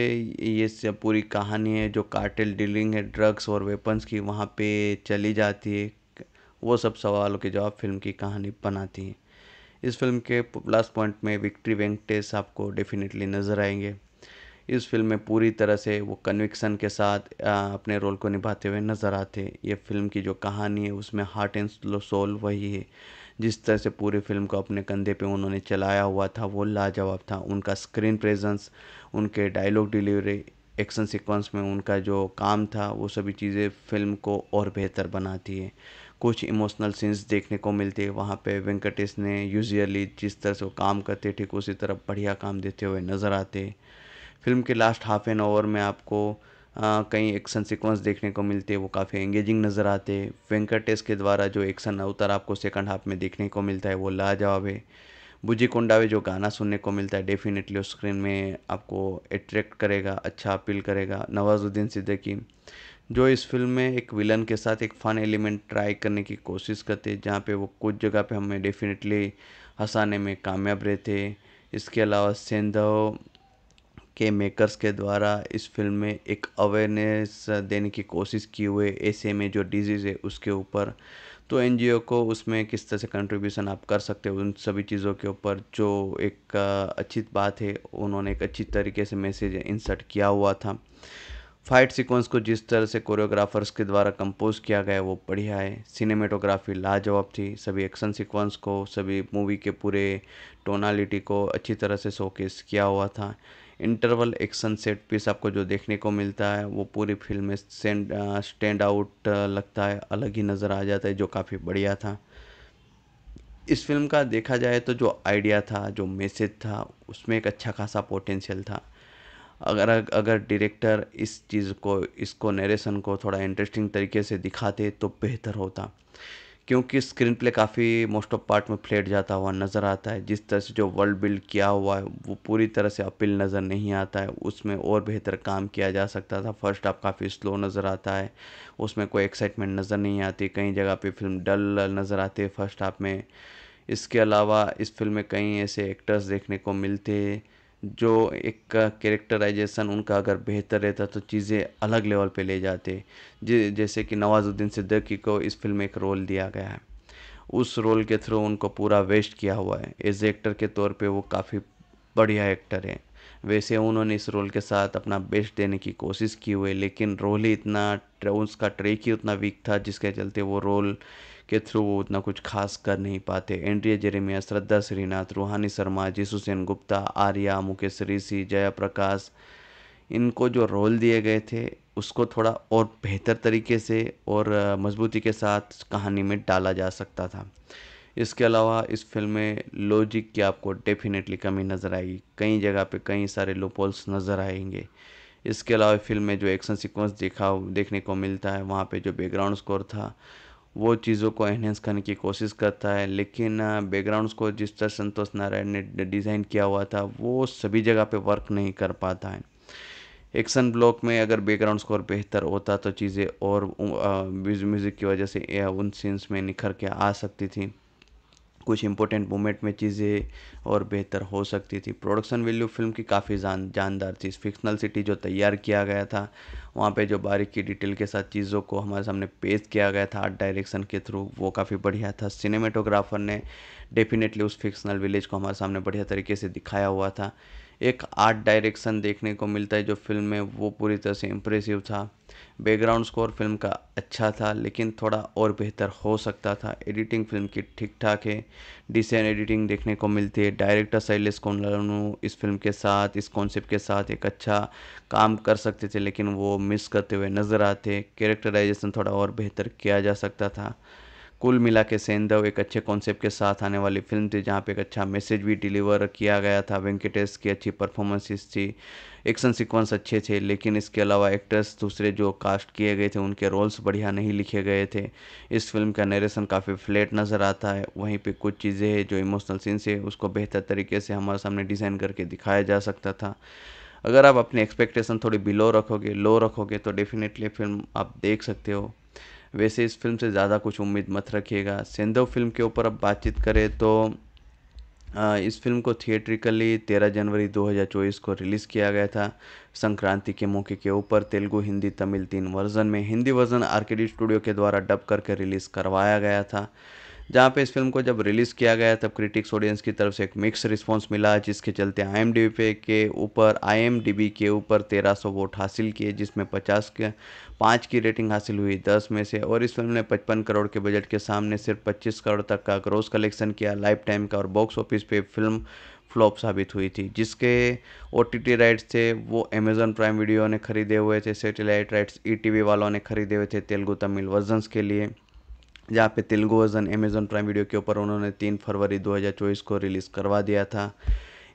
ये सब पूरी कहानी है जो कार्टेल डीलिंग है ड्रग्स और वेपन्स की वहाँ पे चली जाती है वो सब सवालों के जवाब फिल्म की कहानी बनाती है इस फिल्म के लास्ट पॉइंट में विक्ट्री वेंकटेश आपको डेफिनेटली नज़र आएंगे इस फ़िल्म में पूरी तरह से वो कन्विक्सन के साथ अपने रोल को निभाते हुए नज़र आते हैं ये फ़िल्म की जो कहानी है उसमें हार्ट एंड सोल वही है जिस तरह से पूरी फिल्म को अपने कंधे पे उन्होंने चलाया हुआ था वो लाजवाब था उनका स्क्रीन प्रेजेंस उनके डायलॉग डिलीवरी एक्शन सीक्वेंस में उनका जो काम था वो सभी चीज़ें फिल्म को और बेहतर बनाती है कुछ इमोशनल सीन्स देखने को मिलते हैं वहाँ पे वेंकटेश ने यूजली जिस तरह से वो काम करते ठीक उसी तरह बढ़िया काम देते हुए नज़र आते हैं फ़िल्म के लास्ट हाफ़ एन आवर में आपको कई एक्शन सीक्वेंस देखने को मिलते वो काफ़ी एंगेजिंग नज़र आते हैं वेंकटेश के द्वारा जो एक्शन अवतार आपको सेकंड हाफ में देखने को मिलता है वो लाजवाब है बुजी कुंडावे जो गाना सुनने को मिलता है डेफिनेटली उस स्क्रीन में आपको अट्रैक्ट करेगा अच्छा अपील करेगा नवाजुद्दीन सिद्दीकी जो इस फिल्म में एक विलन के साथ एक फ़न एलिमेंट ट्राई करने की कोशिश करते हैं जहाँ पे वो कुछ जगह पे हमें डेफिनेटली हंसाने में कामयाब रहते इसके अलावा सेंधव के मेकर्स के द्वारा इस फ़िल्म में एक अवेयरनेस देने की कोशिश की हुई ऐसे में जो डिजीज़ है उसके ऊपर तो एन जी ओ को उसमें किस तरह से कंट्रीब्यूशन आप कर सकते हो उन सभी चीज़ों के ऊपर जो एक अच्छी बात है उन्होंने एक अच्छी तरीके से मैसेज इंसर्ट किया हुआ था फाइट सीक्वेंस को जिस तरह से कोरियोग्राफर्स के द्वारा कंपोज किया गया वो बढ़िया है सिनेमेटोग्राफी लाजवाब थी सभी एक्शन सीक्वेंस को सभी मूवी के पूरे टोनालिटी को अच्छी तरह से शोकेस किया हुआ था इंटरवल एक्शन सेट पीस आपको जो देखने को मिलता है वो पूरी फिल्म में स्टैंड आउट लगता है अलग ही नज़र आ जाता है जो काफ़ी बढ़िया था इस फिल्म का देखा जाए तो जो आइडिया था जो मैसेज था उसमें एक अच्छा खासा पोटेंशियल था अगर अगर डायरेक्टर इस चीज़ को इसको नरेशन को थोड़ा इंटरेस्टिंग तरीके से दिखाते तो बेहतर होता क्योंकि स्क्रीन प्ले काफ़ी मोस्ट ऑफ पार्ट में फ्लेट जाता हुआ नज़र आता है जिस तरह से जो वर्ल्ड बिल्ड किया हुआ है वो पूरी तरह से अपील नज़र नहीं आता है उसमें और बेहतर काम किया जा सकता था फर्स्ट हाफ काफ़ी स्लो नज़र आता है उसमें कोई एक्साइटमेंट नज़र नहीं आती कई जगह पे फिल्म डल नज़र आती है फर्स्ट हाफ में इसके अलावा इस फिल्म में कई ऐसे एक्टर्स देखने को मिलते हैं जो एक कैरेक्टराइजेशन उनका अगर बेहतर रहता तो चीज़ें अलग लेवल पे ले जाते जैसे कि नवाज़ुद्दीन सिद्दीकी को इस फिल्म में एक रोल दिया गया है उस रोल के थ्रू उनको पूरा वेस्ट किया हुआ है एज एक्टर के तौर पे वो काफ़ी बढ़िया एक्टर है वैसे उन्होंने इस रोल के साथ अपना बेस्ट देने की कोशिश की हुई लेकिन रोल ही इतना उसका ट्रेक ही उतना वीक था जिसके चलते वो रोल के थ्रू वो उतना कुछ खास कर नहीं पाते एंड्रिय जेरेमिया श्रद्धा श्रीनाथ रूहानी शर्मा जीसुसेन गुप्ता आर्या मुकेश ऋषि जया प्रकाश इनको जो रोल दिए गए थे उसको थोड़ा और बेहतर तरीके से और मजबूती के साथ कहानी में डाला जा सकता था इसके अलावा इस फिल्म में लॉजिक की आपको डेफिनेटली कमी नज़र आएगी कई जगह पे कई सारे लोपोल्स नज़र आएंगे इसके अलावा फिल्म में जो एक्शन सीक्वेंस देखा देखने को मिलता है वहाँ पे जो बैकग्राउंड स्कोर था वो चीज़ों को एनहेंस करने की कोशिश करता है लेकिन बैकग्राउंड्स को जिस तरह संतोष नारायण ने डिज़ाइन किया हुआ था वो सभी जगह पे वर्क नहीं कर पाता है एक्शन ब्लॉक में अगर बैकग्राउंड स्कोर बेहतर होता तो चीज़ें और म्यूज़िक की वजह से उन सीन्स में निखर के आ सकती थी कुछ इंपॉर्टेंट मोमेंट में चीज़ें और बेहतर हो सकती थी प्रोडक्शन वैल्यू फिल्म की काफ़ी जान जानदार थी फिक्शनल सिटी जो तैयार किया गया था वहाँ पे जो बारीक की डिटेल के साथ चीज़ों को हमारे सामने पेश किया गया था आर्ट डायरेक्शन के थ्रू वो काफ़ी बढ़िया था सिनेमेटोग्राफर ने डेफिनेटली उस फिक्शनल विलेज को हमारे सामने बढ़िया तरीके से दिखाया हुआ था एक आर्ट डायरेक्शन देखने को मिलता है जो फ़िल्म में वो पूरी तरह से इम्प्रेसिव था बैकग्राउंड स्कोर फिल्म का अच्छा था लेकिन थोड़ा और बेहतर हो सकता था एडिटिंग फिल्म की ठीक ठाक है डिसन एडिटिंग देखने को मिलती है डायरेक्टर शैलेश कोनलानू इस फिल्म के साथ इस कॉन्सेप्ट के साथ एक अच्छा काम कर सकते थे लेकिन वो मिस करते हुए नज़र आते कैरेक्टराइजेशन थोड़ा और बेहतर किया जा सकता था कुल मिला के सेंधव एक अच्छे कॉन्सेप्ट के साथ आने वाली फिल्म थी जहाँ पे एक अच्छा मैसेज भी डिलीवर किया गया था वेंकटेश की अच्छी परफॉर्मेंसेस थी एक्शन सीक्वेंस अच्छे थे लेकिन इसके अलावा एक्टर्स दूसरे जो कास्ट किए गए थे उनके रोल्स बढ़िया नहीं लिखे गए थे इस फिल्म का नरेशन काफ़ी फ्लैट नज़र आता है वहीं पर कुछ चीज़ें हैं जो इमोशनल सीन्स है उसको बेहतर तरीके से हमारे सामने डिज़ाइन करके दिखाया जा सकता था अगर आप अपनी एक्सपेक्टेशन थोड़ी बिलो रखोगे लो रखोगे तो डेफिनेटली फिल्म आप देख सकते हो वैसे इस फिल्म से ज़्यादा कुछ उम्मीद मत रखिएगा सेंधव फिल्म के ऊपर अब बातचीत करें तो इस फिल्म को थिएट्रिकली 13 जनवरी 2024 को रिलीज़ किया गया था संक्रांति के मौके के ऊपर तेलुगु हिंदी तमिल तीन वर्जन में हिंदी वर्जन आर्केडी स्टूडियो के द्वारा डब करके रिलीज़ करवाया गया था जहाँ पे इस फिल्म को जब रिलीज़ किया गया तब क्रिटिक्स ऑडियंस की तरफ से एक मिक्स रिस्पॉन्स मिला जिसके चलते आई पे के ऊपर आई के ऊपर तेरह सौ वोट हासिल किए जिसमें पचास के पाँच की रेटिंग हासिल हुई दस में से और इस फिल्म ने पचपन करोड़ के बजट के सामने सिर्फ पच्चीस करोड़ तक का ग्रोस कलेक्शन किया लाइफ टाइम का और बॉक्स ऑफिस पर फिल्म फ्लॉप साबित हुई थी जिसके ओ टी राइट्स थे वो अमेजन प्राइम वीडियो ने खरीदे हुए थे सेटेलाइट राइट्स ई वालों ने खरीदे हुए थे तेलुगु तमिल वर्जन्स के लिए जहाँ पे Telugu version Amazon Prime Video के ऊपर उन्होंने तीन फरवरी 2024 को रिलीज़ करवा दिया था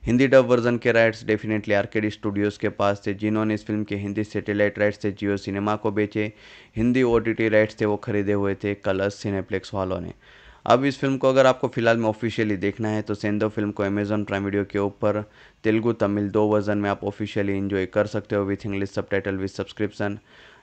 हिंदी डब वर्जन के राइट्स डेफिनेटली आर्केडी स्टूडियोज़ के पास थे जिन्होंने इस फिल्म के हिंदी सैटेलाइट राइट्स से जियो सिनेमा को बेचे हिंदी ओ राइट्स थे वो खरीदे हुए थे कलर्स सिनेप्लेक्स वालों ने अब इस फिल्म को अगर आपको फिलहाल में ऑफिशियली देखना है तो सेंदो फिल्म को अमेजॉन प्राइम वीडियो के ऊपर तेलुगु तमिल दो वर्जन में आप ऑफिशियली इन्जॉय कर सकते हो with English subtitle with subscription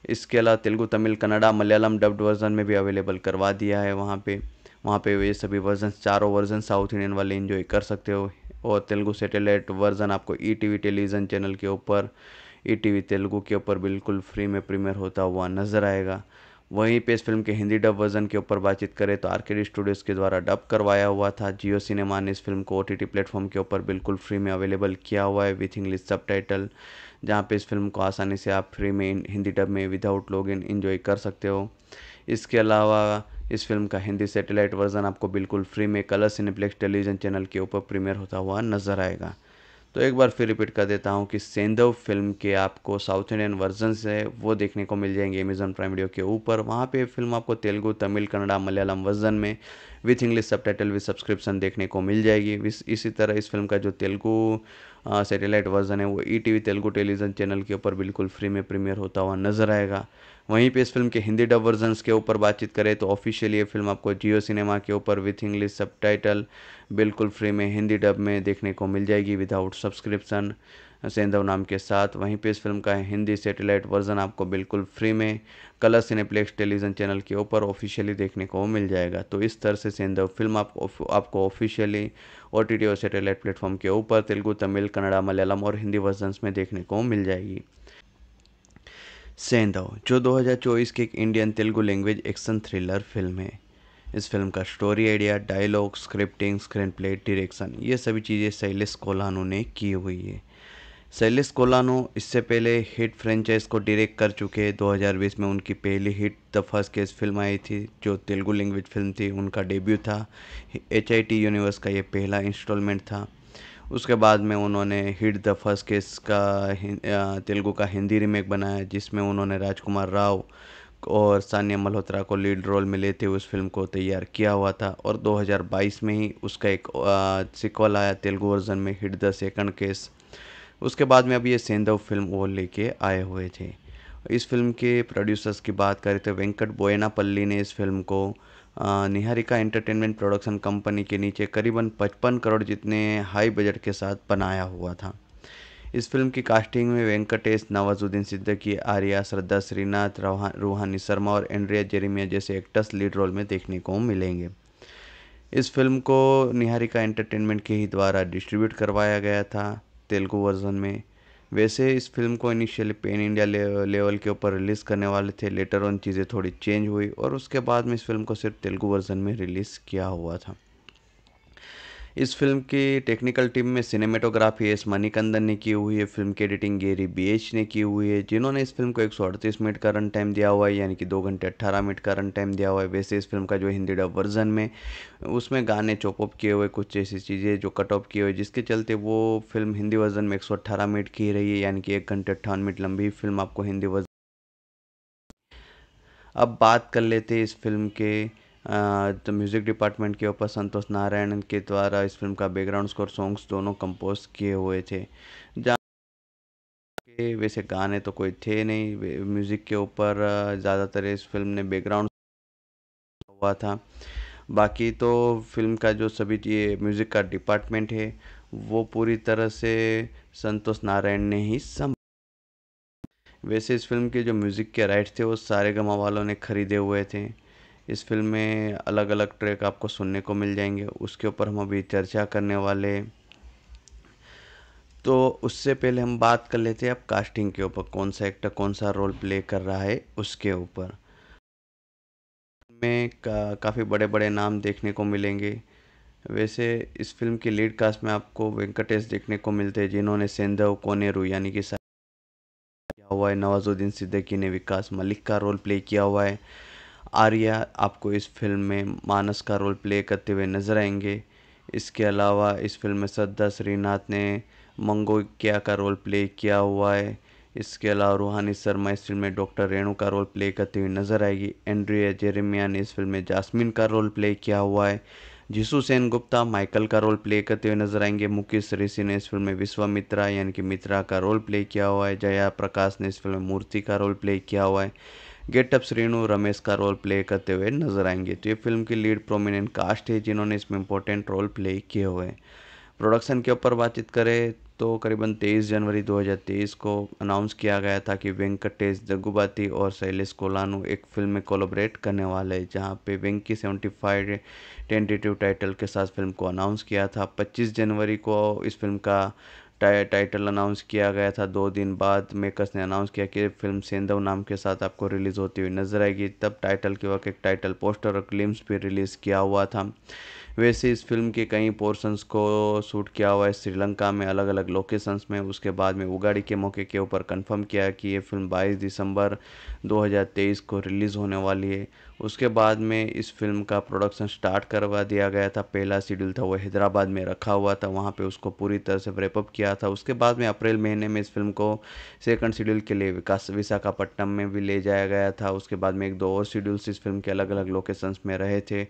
इसके अलावा तेलुगु तमिल कन्नड़ा मलयालम डब्ड वर्ज़न में भी अवेलेबल करवा दिया है वहाँ पे वहाँ पे ये सभी वर्जन चारों वर्जन साउथ इंडियन वाले इन्जॉय कर सकते हो और तेलुगु सेटेलाइट वर्जन आपको E T V television channel के ऊपर ई टी वी तेलुगु के ऊपर बिल्कुल फ्री में प्रीमियर होता हुआ नज़र आएगा वहीं पे इस फिल्म के हिंदी डब वर्जन के ऊपर बातचीत करें तो डी स्टूडियोज़ के द्वारा डब करवाया हुआ था जियो सिनेमा ने इस फिल्म को ओ टी प्लेटफॉर्म के ऊपर बिल्कुल फ्री में अवेलेबल किया हुआ है विथ इंग्लिश सब जहाँ पे इस फिल्म को आसानी से आप फ्री में हिंदी डब में विदाउट लॉग इन इन्जॉय कर सकते हो इसके अलावा इस फिल्म का हिंदी सेटेलाइट वर्जन आपको बिल्कुल फ्री में कलर सिनेप्लेक्स टेलीविज़न चैनल के ऊपर प्रीमियर होता हुआ नजर आएगा तो एक बार फिर रिपीट कर देता हूँ कि सेंधव फिल्म के आपको साउथ इंडियन वर्जन से वो देखने को मिल जाएंगे अमेजन प्राइम वीडियो के ऊपर वहाँ पे फिल्म आपको तेलुगु तमिल कन्नड़ा मलयालम वर्जन में with English subtitle with subscription देखने को मिल जाएगी इसी तरह इस फिल्म का जो तेलुगू सैटेलाइट वर्जन है वो E T V Telugu television channel के ऊपर बिल्कुल फ्री में प्रीमियर होता हुआ नजर आएगा वहीं पे इस फिल्म के हिंदी डब वर्जन के ऊपर बातचीत करें तो ऑफिशियली ये फिल्म आपको जियो सिनेमा के ऊपर विथ इंग्लिश सब बिल्कुल फ्री में हिंदी डब में देखने को मिल जाएगी विदाउट सब्सक्रिप्शन सेंधव नाम के साथ वहीं पे इस फिल्म का हिंदी सैटेलाइट वर्जन आपको बिल्कुल फ्री में कलर सिनेप्लेक्स टेलीविज़न चैनल के ऊपर ऑफिशियली देखने को मिल जाएगा तो इस तरह से सेंधव फिल्म आप, आपको ऑफिशियली ओ टी टी और सेटेलाइट प्लेटफॉर्म के ऊपर तेलुगु तमिल कन्नड़ा मलयालम और हिंदी वर्जन्स में देखने को मिल जाएगी सेंधव जो 2024 की एक Indian Telugu language action thriller film है इस फिल्म का story idea dialogue scripting screenplay direction ये सभी चीज़ें शैलेश कोल्हानू ने की हुई है सेलिस कोलानो इससे पहले हिट फ्रेंचाइज को डायरेक्ट कर चुके हैं 2020 में उनकी पहली hit the first case film आई थी जो तेलुगु लैंग्वेज फिल्म थी उनका डेब्यू था एच यूनिवर्स का ये पहला इंस्टॉलमेंट था उसके बाद में उन्होंने हिट द फर्स्ट केस का तेलुगु का हिंदी रीमेक बनाया जिसमें उन्होंने राजकुमार राव और सानिया मल्होत्रा को लीड रोल में लेते हुए उस फिल्म को तैयार किया हुआ था और 2022 में ही उसका एक सिक्वल आया तेलुगु वर्जन में हिट द सेकंड केस उसके बाद में अब ये सेंधव फिल्म वो लेके आए हुए थे इस फिल्म के प्रोड्यूसर्स की बात करें तो वेंकट बोयनापल्ली ने इस फिल्म को निहारिका एंटरटेनमेंट प्रोडक्शन कंपनी के नीचे करीबन 55 करोड़ जितने हाई बजट के साथ बनाया हुआ था इस फिल्म की कास्टिंग में वेंकटेश नवाजुद्दीन सिद्दीकी आर्या श्रद्धा श्रीनाथ रूहानी शर्मा और एंड्रिया जेरिमिया जैसे एक्टर्स लीड रोल में देखने को मिलेंगे इस फिल्म को निहारिका एंटरटेनमेंट के ही द्वारा डिस्ट्रीब्यूट करवाया गया था तेलुगु वर्ज़न में वैसे इस फिल्म को इनिशियली पेन इंडिया लेवल के ऊपर रिलीज़ करने वाले थे लेटर ऑन चीज़ें थोड़ी चेंज हुई और उसके बाद में इस फिल्म को सिर्फ तेलुगु वर्ज़न में रिलीज़ किया हुआ था इस फिल्म की टेक्निकल टीम में सिनेमेटोग्राफी एस मणिकंदन ने की हुई है फिल्म की एडिटिंग गेरी बीएच ने की हुई है जिन्होंने इस फिल्म को एक मिनट का रन टाइम दिया हुआ है यानी कि दो घंटे अट्ठारह मिनट का रन टाइम दिया हुआ है वैसे इस फिल्म का जो हिंदी डब वर्जन में उसमें गाने चॉपअप किए हुए कुछ ऐसी चीज़ें जो कट ऑफ किए हुए जिसके चलते वो फिल्म हिंदी वर्जन में एक मिनट की रही है यानी कि एक घंटे अट्ठावन मिनट लंबी फिल्म आपको हिंदी वर्जन अब बात कर लेते हैं इस फिल्म के तो म्यूज़िक डिपार्टमेंट के ऊपर संतोष नारायण के द्वारा इस फिल्म का बैकग्राउंड स्कोर सॉन्ग्स दोनों कंपोज किए हुए थे जहाँ वैसे गाने तो कोई थे नहीं म्यूज़िक के ऊपर ज़्यादातर इस फिल्म ने बैकग्राउंड हुआ था बाकी तो फिल्म का जो सभी ये म्यूज़िक का डिपार्टमेंट है वो पूरी तरह से संतोष नारायण ने ही सम वैसे इस फिल्म के जो म्यूज़िक के राइट्स थे वो सारे गमा वालों ने खरीदे हुए थे इस फ़िल्म में अलग अलग ट्रैक आपको सुनने को मिल जाएंगे उसके ऊपर हम अभी चर्चा करने वाले तो उससे पहले हम बात कर लेते हैं अब कास्टिंग के ऊपर कौन सा एक्टर कौन सा रोल प्ले कर रहा है उसके ऊपर में का, काफ़ी बड़े बड़े नाम देखने को मिलेंगे वैसे इस फिल्म की लीड कास्ट में आपको वेंकटेश देखने को मिलते हैं जिन्होंने सेंधव कोनेरू यानी कि किया हुआ है नवाजुद्दीन सिद्दीकी ने विकास मलिक का रोल प्ले किया हुआ है आर्या आपको इस फिल्म में मानस का रोल प्ले करते हुए नज़र आएंगे इसके अलावा इस फिल्म में श्रद्धा श्रीनाथ ने मंगोकिया का रोल प्ले किया हुआ है इसके अलावा रूहानी शर्मा इस फिल्म में डॉक्टर रेणु का रोल प्ले करती हुई नजर आएगी एंड्रिया जेरेमिया ने इस फिल्म में जासमिन का रोल प्ले किया हुआ है जिसु सेन गुप्ता माइकल का रोल प्ले करते हुए नजर आएंगे मुकेश ऋषि ने इस फिल्म में विश्वामित्रा यानी कि मित्रा का रोल प्ले किया हुआ है जया प्रकाश ने इस फिल्म में मूर्ति का रोल प्ले किया हुआ है गेटअप श्रीनु रमेश का रोल प्ले करते हुए नजर आएंगे तो ये फिल्म की लीड प्रोमिनेंट कास्ट है जिन्होंने इसमें इंपॉर्टेंट रोल प्ले किए हुए हैं प्रोडक्शन के ऊपर बातचीत करें तो करीबन 23 जनवरी 2023 को अनाउंस किया गया था कि वेंकटेश जग्गुबाती और शैलेश कोलानू एक फिल्म में कोलोबरेट करने वाले हैं जहां पे Venky seventy five tentative title के साथ फिल्म को अनाउंस किया था 25 जनवरी को इस फिल्म का टाइटल अनाउंस किया गया था दो दिन बाद मेकर्स ने अनाउंस किया कि फिल्म सेंधव नाम के साथ आपको रिलीज़ होती हुई नजर आएगी तब टाइटल के वक्त एक टाइटल पोस्टर और क्लिम्स भी रिलीज़ किया हुआ था वैसे इस फिल्म के कई पोर्शंस को शूट किया हुआ है श्रीलंका में अलग अलग लोकेशंस में उसके बाद में उगाड़ी के मौके के ऊपर कंफर्म किया कि ये फिल्म 22 दिसंबर 2023 को रिलीज़ होने वाली है उसके बाद में इस फिल्म का प्रोडक्शन स्टार्ट करवा दिया गया था पहला शेड्यूल था वो हैदराबाद में रखा हुआ था वहाँ पे उसको पूरी तरह से रेपअप किया था उसके बाद में अप्रैल महीने में इस फिल्म को सेकंड शेड्यूल के लिए विकास विशाखापट्टनम में भी ले जाया गया था उसके बाद में एक दो और शेड्यूल्स इस फिल्म के अलग अलग लोकेशंस में रहे थे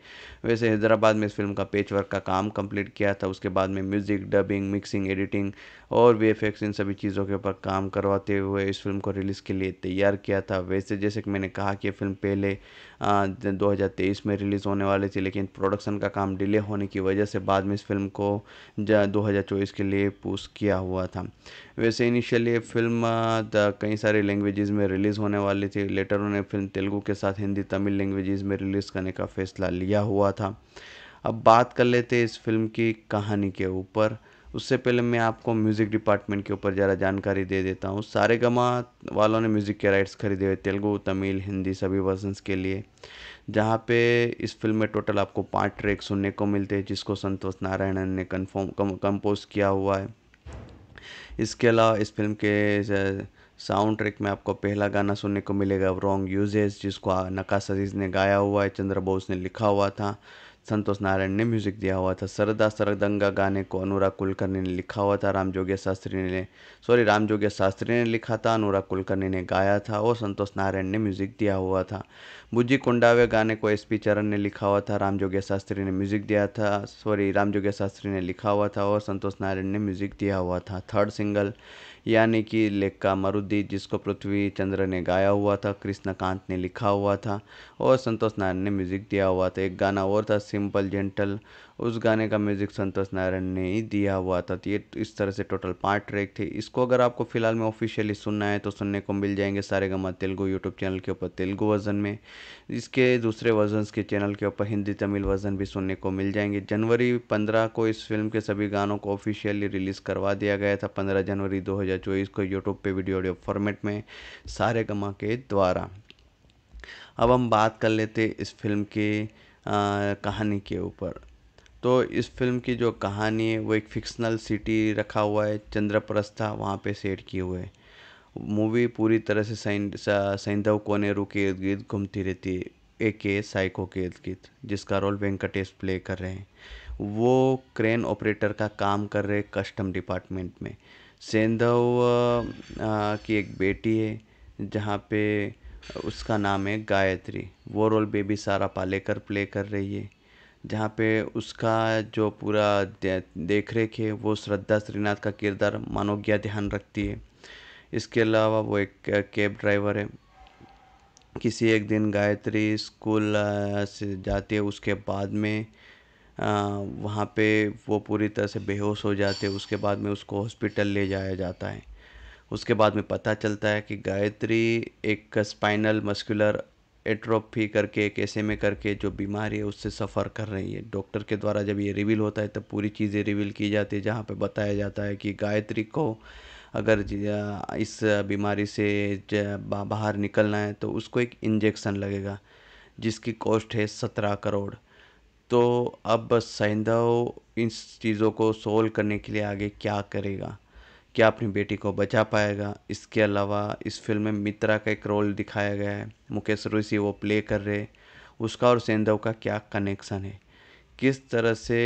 वैसे हैदराबाद में इस फिल्म उनका पेच वर्क का काम कंप्लीट किया था उसके बाद में म्यूज़िक डबिंग मिक्सिंग एडिटिंग और वी इन सभी चीज़ों के ऊपर काम करवाते हुए इस फिल्म को रिलीज़ के लिए तैयार किया था वैसे जैसे कि मैंने कहा कि फिल्म पहले दो में रिलीज़ होने वाली थी लेकिन प्रोडक्शन का काम डिले होने की वजह से बाद में इस फिल्म को दो के लिए पूछ किया हुआ था वैसे इनिशियली फिल्म कई सारे लैंग्वेजेस में रिलीज़ होने वाली थी लेटर उन्हें फिल्म तेलुगू के साथ हिंदी तमिल लैंग्वेजेस में रिलीज़ करने का फैसला लिया हुआ था अब बात कर लेते हैं इस फ़िल्म की कहानी के ऊपर उससे पहले मैं आपको म्यूज़िक डिपार्टमेंट के ऊपर ज़रा जानकारी दे देता हूँ सारे गमा वालों ने म्यूज़िक के राइट्स खरीदे हुए तेलुगु तमिल हिंदी सभी वर्जन्स के लिए जहाँ पे इस फिल्म में टोटल आपको पाँच ट्रैक सुनने को मिलते हैं जिसको संतोष नारायणन ने कन्फर्म कम, कंपोज किया हुआ है इसके अलावा इस फिल्म के साउंड ट्रैक में आपको पहला गाना सुनने को मिलेगा रॉन्ग यूजेस जिसको नकाश अजीज ने गाया हुआ है चंद्र बोस ने लिखा हुआ था संतोष नारायण ने म्यूजिक दिया हुआ था सरदा सरदंगा गाने को अनुराग कुलकर्णी ने लिखा हुआ था राम शास्त्री ने सॉरी राम शास्त्री ने लिखा था अनुराग कुलकर्णी ने गाया था और संतोष नारायण ने म्यूजिक दिया हुआ था बुज्जी कुंडावे गाने को एस पी चरण ने लिखा हुआ था राम जोगे शास्त्री ने म्यूज़िक दिया था सॉरी राम जोगे शास्त्री ने लिखा हुआ था और संतोष नारायण ने म्यूज़िक दिया हुआ था थर्ड सिंगल यानी कि लेक्का मरुद्दी जिसको पृथ्वी चंद्र ने गाया हुआ था कृष्णकांत ने लिखा हुआ था और संतोष नारायण ने म्यूज़िक दिया हुआ था एक गाना और था सिंपल जेंटल उस गाने का म्यूज़िक संतोष नारायण ने ही दिया हुआ था तो ये इस तरह से टोटल पाँच ट्रैक थे इसको अगर आपको फिलहाल में ऑफिशियली सुनना है तो सुनने को मिल जाएंगे सारे गमा तेलुगु यूट्यूब चैनल के ऊपर तेलुगु वर्जन में इसके दूसरे वर्जन्स के चैनल के ऊपर हिंदी तमिल वर्जन भी सुनने को मिल जाएंगे जनवरी 15 को इस फिल्म के सभी गानों को ऑफिशियली रिलीज़ करवा दिया गया था 15 जनवरी 2024 को यूट्यूब पे वीडियो ऑडियो फॉर्मेट में सारे गमा के द्वारा अब हम बात कर लेते इस फिल्म की कहानी के ऊपर तो इस फिल्म की जो कहानी है वो एक फिक्सनल सिटी रखा हुआ है चंद्रप्रस्था वहाँ पे सेट किए हुए हैं मूवी पूरी तरह से सैन सैंधव कोनेरू के इर्द गिर्द घूमती रहती है ए के साइको के इर्द गिर्द जिसका रोल वेंकटेश प्ले कर रहे हैं वो क्रेन ऑपरेटर का काम कर रहे कस्टम डिपार्टमेंट में सेंधव की एक बेटी है जहाँ पे उसका नाम है गायत्री वो रोल बेबी सारा पालेकर प्ले कर रही है जहाँ पे उसका जो पूरा देख रेख है वो श्रद्धा श्रीनाथ का किरदार मनोज्ञा ध्यान रखती है इसके अलावा वो एक कैब ड्राइवर है किसी एक दिन गायत्री स्कूल से जाती है उसके बाद में वहाँ पे वो पूरी तरह से बेहोश हो जाते हैं उसके बाद में उसको हॉस्पिटल ले जाया जाता है उसके बाद में पता चलता है कि गायत्री एक स्पाइनल मस्कुलर एट्रोफी करके एक ऐसे में करके जो बीमारी है उससे सफ़र कर रही है डॉक्टर के द्वारा जब ये रिवील होता है तब पूरी चीज़ें रिवील की जाती है जहाँ पे बताया जाता है कि गायत्री को अगर इस बीमारी से बाहर निकलना है तो उसको एक इंजेक्शन लगेगा जिसकी कॉस्ट है सत्रह करोड़ तो अब सैंधव इन चीज़ों को सोल्व करने के लिए आगे क्या करेगा क्या अपनी बेटी को बचा पाएगा इसके अलावा इस फिल्म में मित्रा का एक रोल दिखाया गया है मुकेश ऋषि वो प्ले कर रहे उसका और सैंधव का क्या कनेक्शन है किस तरह से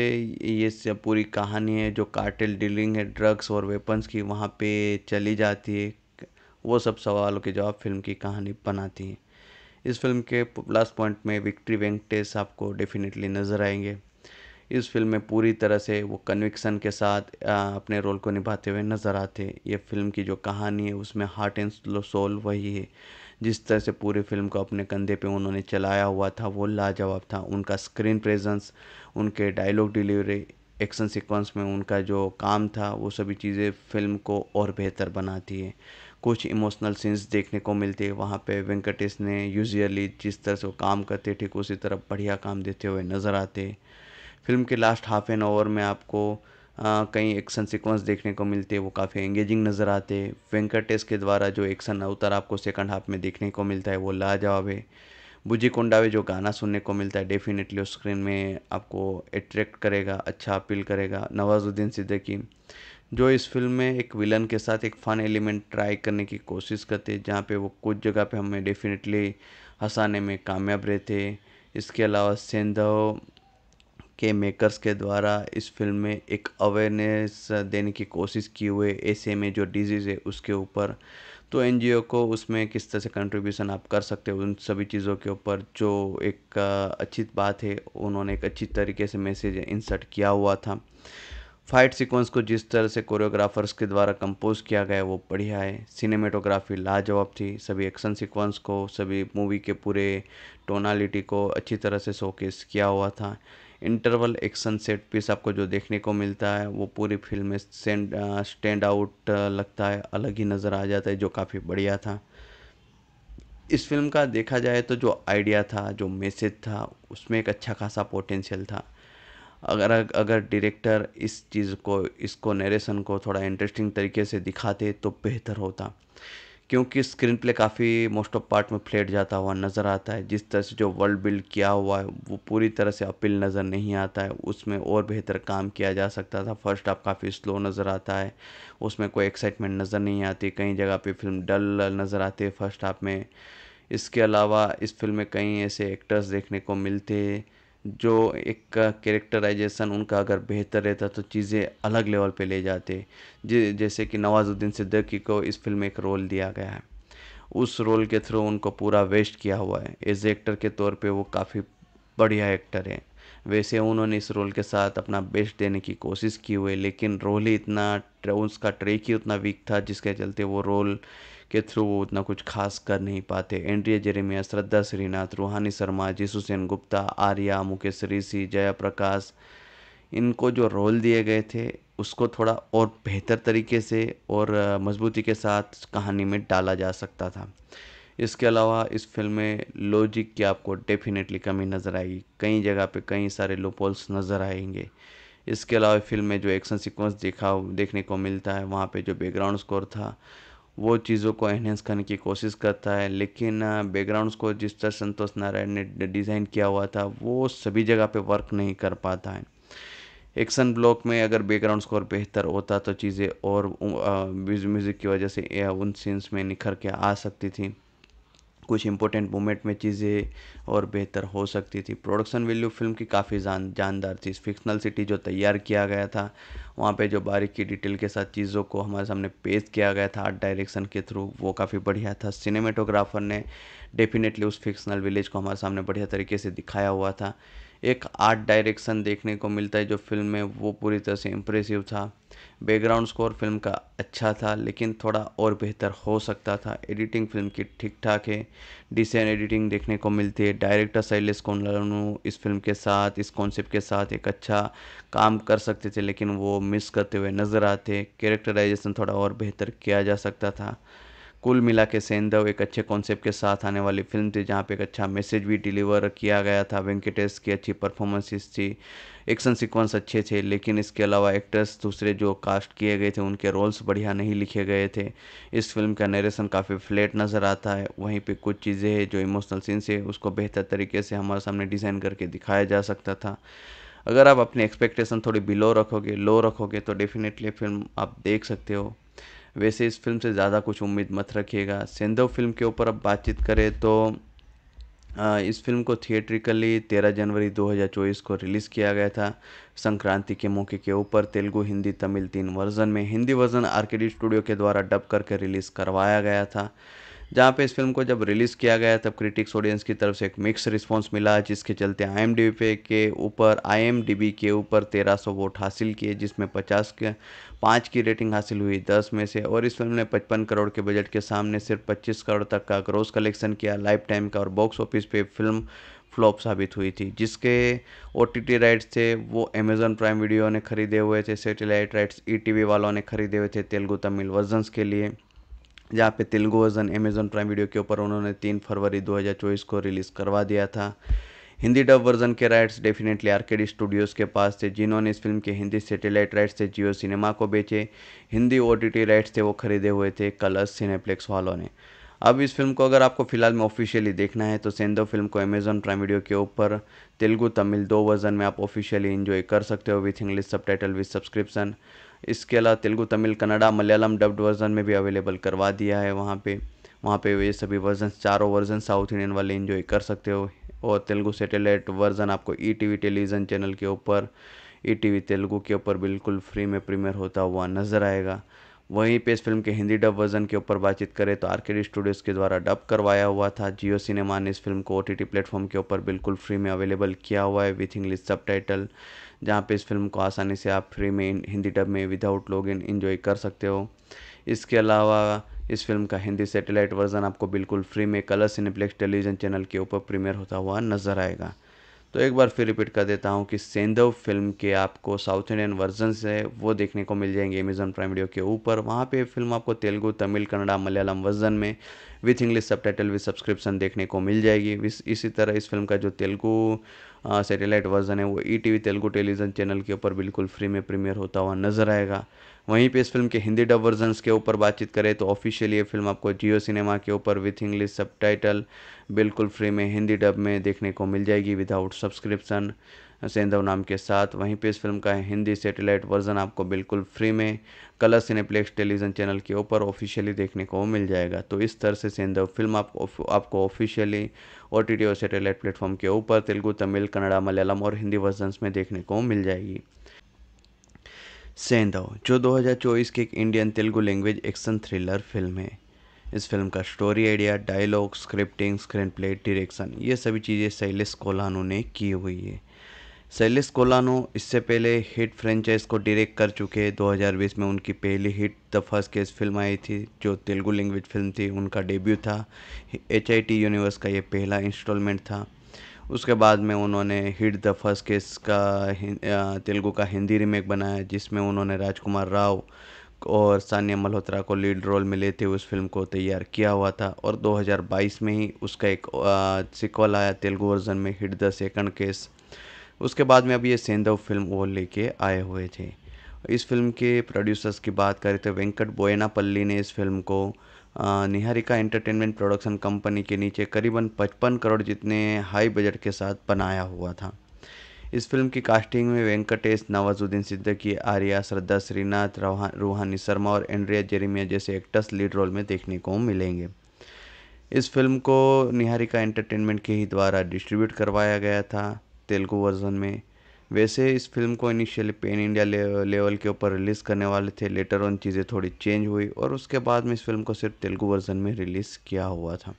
ये सब पूरी कहानी है जो कार्टेल डीलिंग है ड्रग्स और वेपन्स की वहाँ पे चली जाती है वो सब सवालों के जवाब फिल्म की कहानी बनाती है इस फिल्म के लास्ट पॉइंट में विक्ट्री वेंकटेश आपको डेफिनेटली नज़र आएंगे इस फिल्म में पूरी तरह से वो कन्विक्सन के साथ अपने रोल को निभाते हुए नज़र आते हैं ये फिल्म की जो कहानी है उसमें हार्ट एंड सोल वही है जिस तरह से पूरी फिल्म को अपने कंधे पे उन्होंने चलाया हुआ था वो लाजवाब था उनका स्क्रीन प्रेजेंस उनके डायलॉग डिलीवरी एक्शन सीक्वेंस में उनका जो काम था वो सभी चीज़ें फ़िल्म को और बेहतर बनाती है कुछ इमोशनल सीन्स देखने को मिलते हैं वहाँ पे वेंकटेश ने यूजुअली जिस तरह से वो काम करते ठीक उसी तरह बढ़िया काम देते हुए नज़र आते फिल्म के लास्ट हाफ एन आवर में आपको कई एक्शन सीक्वेंस देखने को मिलते वो काफ़ी एंगेजिंग नज़र आते वेंकटेश के द्वारा जो एक्शन अवतार आपको सेकंड हाफ में देखने को मिलता है वो लाजवाब है बुजी कोंडा जो गाना सुनने को मिलता है डेफिनेटली उस स्क्रीन में आपको अट्रैक्ट करेगा अच्छा अपील करेगा नवाजुद्दीन सिद्दीकी जो इस फिल्म में एक विलन के साथ एक फ़न एलिमेंट ट्राई करने की कोशिश करते हैं जहाँ पे वो कुछ जगह पे हमें डेफिनेटली हंसाने में कामयाब रहते इसके अलावा सेंधव के मेकर्स के द्वारा इस फिल्म में एक अवेयरनेस देने की कोशिश की हुई ऐसे में जो डिजीज़ है उसके ऊपर तो एन को उसमें किस तरह से कंट्रीब्यूशन आप कर सकते हो उन सभी चीज़ों के ऊपर जो एक अच्छी बात है उन्होंने एक अच्छी तरीके से मैसेज इंसर्ट किया हुआ था फाइट सीक्वेंस को जिस तरह से कोरियोग्राफर्स के द्वारा कंपोज किया गया वो बढ़िया है सिनेमेटोग्राफी लाजवाब थी सभी एक्शन सीक्वेंस को सभी मूवी के पूरे टोनालिटी को अच्छी तरह से शोकेस किया हुआ था इंटरवल एक्शन सेट पीस आपको जो देखने को मिलता है वो पूरी फिल्म में स्टैंड आउट लगता है अलग ही नज़र आ जाता है जो काफ़ी बढ़िया था इस फिल्म का देखा जाए तो जो आइडिया था जो मैसेज था उसमें एक अच्छा खासा पोटेंशियल था अगर अगर डायरेक्टर इस चीज़ को इसको नरेशन को थोड़ा इंटरेस्टिंग तरीके से दिखाते तो बेहतर होता क्योंकि स्क्रीन प्ले काफ़ी मोस्ट ऑफ पार्ट में फ्लेट जाता हुआ नज़र आता है जिस तरह से जो वर्ल्ड बिल्ड किया हुआ है वो पूरी तरह से अपील नज़र नहीं आता है उसमें और बेहतर काम किया जा सकता था फर्स्ट हाफ काफ़ी स्लो नज़र आता है उसमें कोई एक्साइटमेंट नज़र नहीं आती कई जगह पे फिल्म डल नज़र आती है फर्स्ट हाफ में इसके अलावा इस फिल्म में कई ऐसे एक्टर्स देखने को मिलते हैं जो एक कैरेक्टराइजेशन उनका अगर बेहतर रहता तो चीज़ें अलग लेवल पे ले जाते जैसे कि नवाज़ुद्दीन सिद्दीकी को इस फिल्म में एक रोल दिया गया है उस रोल के थ्रू उनको पूरा वेस्ट किया हुआ है एज एक्टर के तौर पे वो काफ़ी बढ़िया एक्टर है वैसे उन्होंने इस रोल के साथ अपना बेस्ट देने की कोशिश की हुई लेकिन रोल ही इतना उसका ट्रेक ही उतना वीक था जिसके चलते वो रोल के थ्रू वो उतना कुछ खास कर नहीं पाते एंड्रिया जेरेमिया श्रद्धा श्रीनाथ रूहानी शर्मा जीसुसेन गुप्ता आर्या मुकेश ऋषि जया प्रकाश इनको जो रोल दिए गए थे उसको थोड़ा और बेहतर तरीके से और मजबूती के साथ कहानी में डाला जा सकता था इसके अलावा इस फिल्म में लॉजिक की आपको डेफिनेटली कमी नज़र आएगी कई जगह पे कई सारे लोपोल्स नज़र आएंगे इसके अलावा फिल्म में जो एक्शन सीक्वेंस देखा देखने को मिलता है वहाँ पे जो बैकग्राउंड स्कोर था वो चीज़ों को एनहेंस करने की कोशिश करता है लेकिन बैकग्राउंड्स को जिस तरह संतोष नारायण ने डिज़ाइन किया हुआ था वो सभी जगह पे वर्क नहीं कर पाता है एक्शन ब्लॉक में अगर बैकग्राउंड स्कोर बेहतर होता तो चीज़ें और म्यूज़िक की वजह से उन सीन्स में निखर के आ सकती थी कुछ इंपॉर्टेंट मोमेंट में चीज़ें और बेहतर हो सकती थी प्रोडक्शन वैल्यू फिल्म की काफ़ी जान जानदार थी फिक्शनल सिटी जो तैयार किया गया था वहाँ पे जो बारीक की डिटेल के साथ चीज़ों को हमारे सामने पेश किया गया था आर्ट डायरेक्शन के थ्रू वो काफ़ी बढ़िया था सिनेमेटोग्राफर ने डेफिनेटली उस फिक्शनल विलेज को हमारे सामने बढ़िया तरीके से दिखाया हुआ था एक आर्ट डायरेक्शन देखने को मिलता है जो फ़िल्म में वो पूरी तरह से इम्प्रेसिव था बैकग्राउंड स्कोर फ़िल्म का अच्छा था लेकिन थोड़ा और बेहतर हो सकता था एडिटिंग फ़िल्म की ठीक ठाक है डिसन एडिटिंग देखने को मिलती है डायरेक्टर शैलेश कोनलानू इस फिल्म के साथ इस कॉन्सेप्ट के साथ एक अच्छा काम कर सकते थे लेकिन वो मिस करते हुए नज़र आते कैरेक्टराइजेशन थोड़ा और बेहतर किया जा सकता था कुल मिला के सेंधव एक अच्छे कॉन्सेप्ट के साथ आने वाली फिल्म थी जहाँ पे एक अच्छा मैसेज भी डिलीवर किया गया था वेंकटेश की अच्छी परफॉर्मेंसेस थी एक्शन सीक्वेंस अच्छे थे लेकिन इसके अलावा एक्टर्स दूसरे जो कास्ट किए गए थे उनके रोल्स बढ़िया नहीं लिखे गए थे इस फिल्म का नरेशन काफ़ी फ्लैट नज़र आता है वहीं पे कुछ चीज़ें हैं जो इमोशनल सीन्स है उसको बेहतर तरीके से हमारे सामने डिज़ाइन करके दिखाया जा सकता था अगर आप अपनी एक्सपेक्टेशन थोड़ी बिलो रखोगे लो रखोगे तो डेफिनेटली फिल्म आप देख सकते हो वैसे इस फिल्म से ज़्यादा कुछ उम्मीद मत रखिएगा सेंधव फिल्म के ऊपर अब बातचीत करें तो इस फिल्म को थिएट्रिकली 13 जनवरी 2024 को रिलीज़ किया गया था संक्रांति के मौके के ऊपर तेलुगु हिंदी तमिल तीन वर्जन में हिंदी वर्जन आर्केडी स्टूडियो के द्वारा डब करके रिलीज़ करवाया गया था जहाँ पे इस फिल्म को जब रिलीज़ किया गया तब क्रिटिक्स ऑडियंस की तरफ से एक मिक्स रिस्पॉन्स मिला जिसके चलते आई पे के ऊपर आई के ऊपर तेरह सौ वोट हासिल किए जिसमें पचास के पाँच की रेटिंग हासिल हुई दस में से और इस फिल्म ने पचपन करोड़ के बजट के सामने सिर्फ पच्चीस करोड़ तक का ग्रोस कलेक्शन किया लाइफ टाइम का और बॉक्स ऑफिस पे फिल्म फ्लॉप साबित हुई थी जिसके ओ टी राइट्स थे वो अमेज़न प्राइम वीडियो ने खरीदे हुए थे सैटेलाइट राइट्स ई वालों ने खरीदे हुए थे तेलुगु तमिल वर्जन्स के लिए जहाँ पे Telugu version Amazon Prime Video के ऊपर उन्होंने तीन फरवरी 2024 को रिलीज़ करवा दिया था हिंदी डब वर्जन के राइट्स डेफिनेटली आर्केड स्टूडियोज़ के पास थे जिन्होंने इस फिल्म के हिंदी सैटेलाइट राइट्स से जियो सिनेमा को बेचे हिंदी ओ राइट्स थे वो खरीदे हुए थे कलर्स सिनेप्लेक्स वालों ने अब इस फिल्म को अगर आपको फिलहाल में ऑफिशियली देखना है तो सेंदो फिल्म को अमेजॉन प्राइम वीडियो के ऊपर तेलुगु तमिल दो वर्जन में आप ऑफिशियली इन्जॉय कर सकते हो with English subtitle with subscription इसके अलावा तेलुगु तमिल कन्नड़ा मलयालम डब्ड वर्ज़न में भी अवेलेबल करवा दिया है वहाँ पे वहाँ पे ये सभी वर्जन चारों वर्जन साउथ इंडियन वाले इन्जॉय कर सकते हो और तेलुगु सेटेलाइट वर्ज़न आपको ई टी टेलीविज़न चैनल के ऊपर ई e टी तेलुगु के ऊपर बिल्कुल फ्री में प्रीमियर होता हुआ नज़र आएगा वहीं पे इस फिल्म के हिंदी डब वर्जन के ऊपर बातचीत करें तो आर के स्टूडियोज़ के द्वारा डब करवाया हुआ था जियो सिनेमा ने इस फिल्म को ओ टी प्लेटफॉर्म के ऊपर बिल्कुल फ्री में अवेलेबल किया हुआ है विथ इंग्लिश सब टाइटल जहाँ पे इस फिल्म को आसानी से आप फ्री में हिंदी डब में विदाउट लॉग इन इन्जॉय कर सकते हो इसके अलावा इस फिल्म का हिंदी सेटेलाइट वर्जन आपको बिल्कुल फ्री में कलर सिनेप्लेक्स टेलीविज़न चैनल के ऊपर प्रीमियर होता हुआ नज़र आएगा तो एक बार फिर रिपीट कर देता हूँ कि सेंधव फिल्म के आपको साउथ इंडियन वर्जन से वो देखने को मिल जाएंगे अमेजन प्राइम वीडियो के ऊपर वहाँ पे फिल्म आपको तेलुगु तमिल कन्नड़ा मलयालम वर्जन में with English subtitle with subscription देखने को मिल जाएगी इसी तरह इस फिल्म का जो तेलुगु सेटेलाइट वर्जन है वो E T V Telugu television channel के ऊपर बिल्कुल फ्री में प्रीमियर होता हुआ नज़र आएगा वहीं पे इस फिल्म के हिंदी डब वर्जन के ऊपर बातचीत करें तो ऑफिशियली ये फिल्म आपको जियो सिनेमा के ऊपर विथ इंग्लिश सब बिल्कुल फ्री में हिंदी डब में देखने को मिल जाएगी विदाउट सब्सक्रिप्सन सेंधव नाम के साथ वहीं पे इस फिल्म का हिंदी सेटेलाइट वर्जन आपको बिल्कुल फ्री में कलर सिनेप्लेक्स टेलीविज़न चैनल के ऊपर ऑफिशियली देखने को मिल जाएगा तो इस तरह से सेंधव फिल्म आप, आपको ऑफिशियली ओ टी और सेटेलाइट प्लेटफॉर्म के ऊपर तेलुगू तमिल कन्नड़ा मलयालम और हिंदी वर्जन्स में देखने को मिल जाएगी सेंधव जो 2024 की एक Indian Telugu language action thriller film है इस फिल्म का story idea dialogue scripting screenplay direction ये सभी चीज़ें शैलेश कोलानो ने की हुई है शैलेश कोलानो इससे पहले हिट फ्रेंचाइज को डायरेक्ट कर चुके हैं 2020 में उनकी पहली hit the first case film आई थी जो तेलुगु लैंग्वेज फिल्म थी उनका डेब्यू था एच यूनिवर्स का ये पहला इंस्टॉलमेंट था उसके बाद में उन्होंने हिट द फर्स्ट केस का तेलुगु का हिंदी रीमेक बनाया जिसमें उन्होंने राजकुमार राव और सानिया मल्होत्रा को लीड रोल में लेते हुए उस फिल्म को तैयार किया हुआ था और 2022 में ही उसका एक सिक्वल आया तेलुगु वर्जन में हिट द सेकंड केस उसके बाद में अब ये सेंधव फिल्म वो लेके आए हुए थे इस फिल्म के प्रोड्यूसर्स की बात करें तो वेंकट बोयनापल्ली ने इस फिल्म को निहारिका एंटरटेनमेंट प्रोडक्शन कंपनी के नीचे करीबन 55 करोड़ जितने हाई बजट के साथ बनाया हुआ था इस फिल्म की कास्टिंग में वेंकटेश नवाजुद्दीन सिद्दीकी आर्या श्रद्धा श्रीनाथ रूहानी शर्मा और एंड्रिया जेरिमिया जैसे एक्टर्स लीड रोल में देखने को मिलेंगे इस फिल्म को निहारिका एंटरटेनमेंट के ही द्वारा डिस्ट्रीब्यूट करवाया गया था तेलुगु वर्जन में वैसे इस फिल्म को इनिशियली पेन इंडिया लेवल के ऊपर रिलीज़ करने वाले थे लेटर ऑन चीज़ें थोड़ी चेंज हुई और उसके बाद में इस फिल्म को सिर्फ तेलुगु वर्ज़न में रिलीज़ किया हुआ था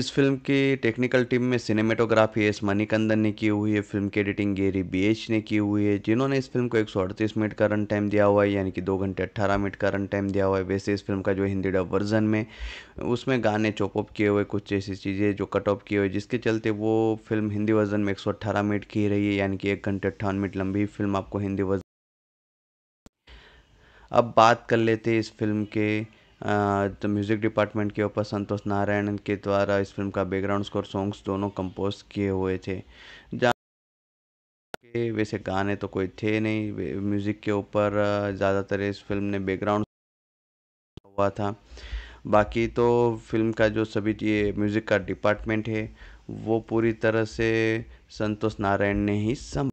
इस फिल्म की टेक्निकल टीम में सिनेमेटोग्राफी एस मणिकंदन ने की हुई है फिल्म की एडिटिंग गेरी बी एच ने की हुई है जिन्होंने इस फिल्म को एक मिनट का रन टाइम दिया हुआ है यानी कि दो घंटे अट्ठारह मिनट का रन टाइम दिया हुआ है वैसे इस फिल्म का जो हिंदी डब वर्जन में उसमें गाने चॉप ऑप किए हुए कुछ ऐसी चीज़ें जो कट ऑफ किए हुए जिसके चलते वो फिल्म हिंदी वर्जन में एक मिनट की रही है यानी कि एक घंटे अट्ठावन मिनट लंबी फिल्म आपको हिंदी वर्जन अब बात कर लेते हैं इस फिल्म के तो म्यूज़िक डिपार्टमेंट के ऊपर संतोष नारायण के द्वारा इस फिल्म का बैकग्राउंड स्कोर सॉन्ग्स दोनों कंपोज किए हुए थे जहाँ वैसे गाने तो कोई थे नहीं म्यूज़िक के ऊपर ज़्यादातर इस फिल्म ने बैकग्राउंड हुआ था बाकी तो फिल्म का जो सभी ये म्यूज़िक का डिपार्टमेंट है वो पूरी तरह से संतोष नारायण ने ही सम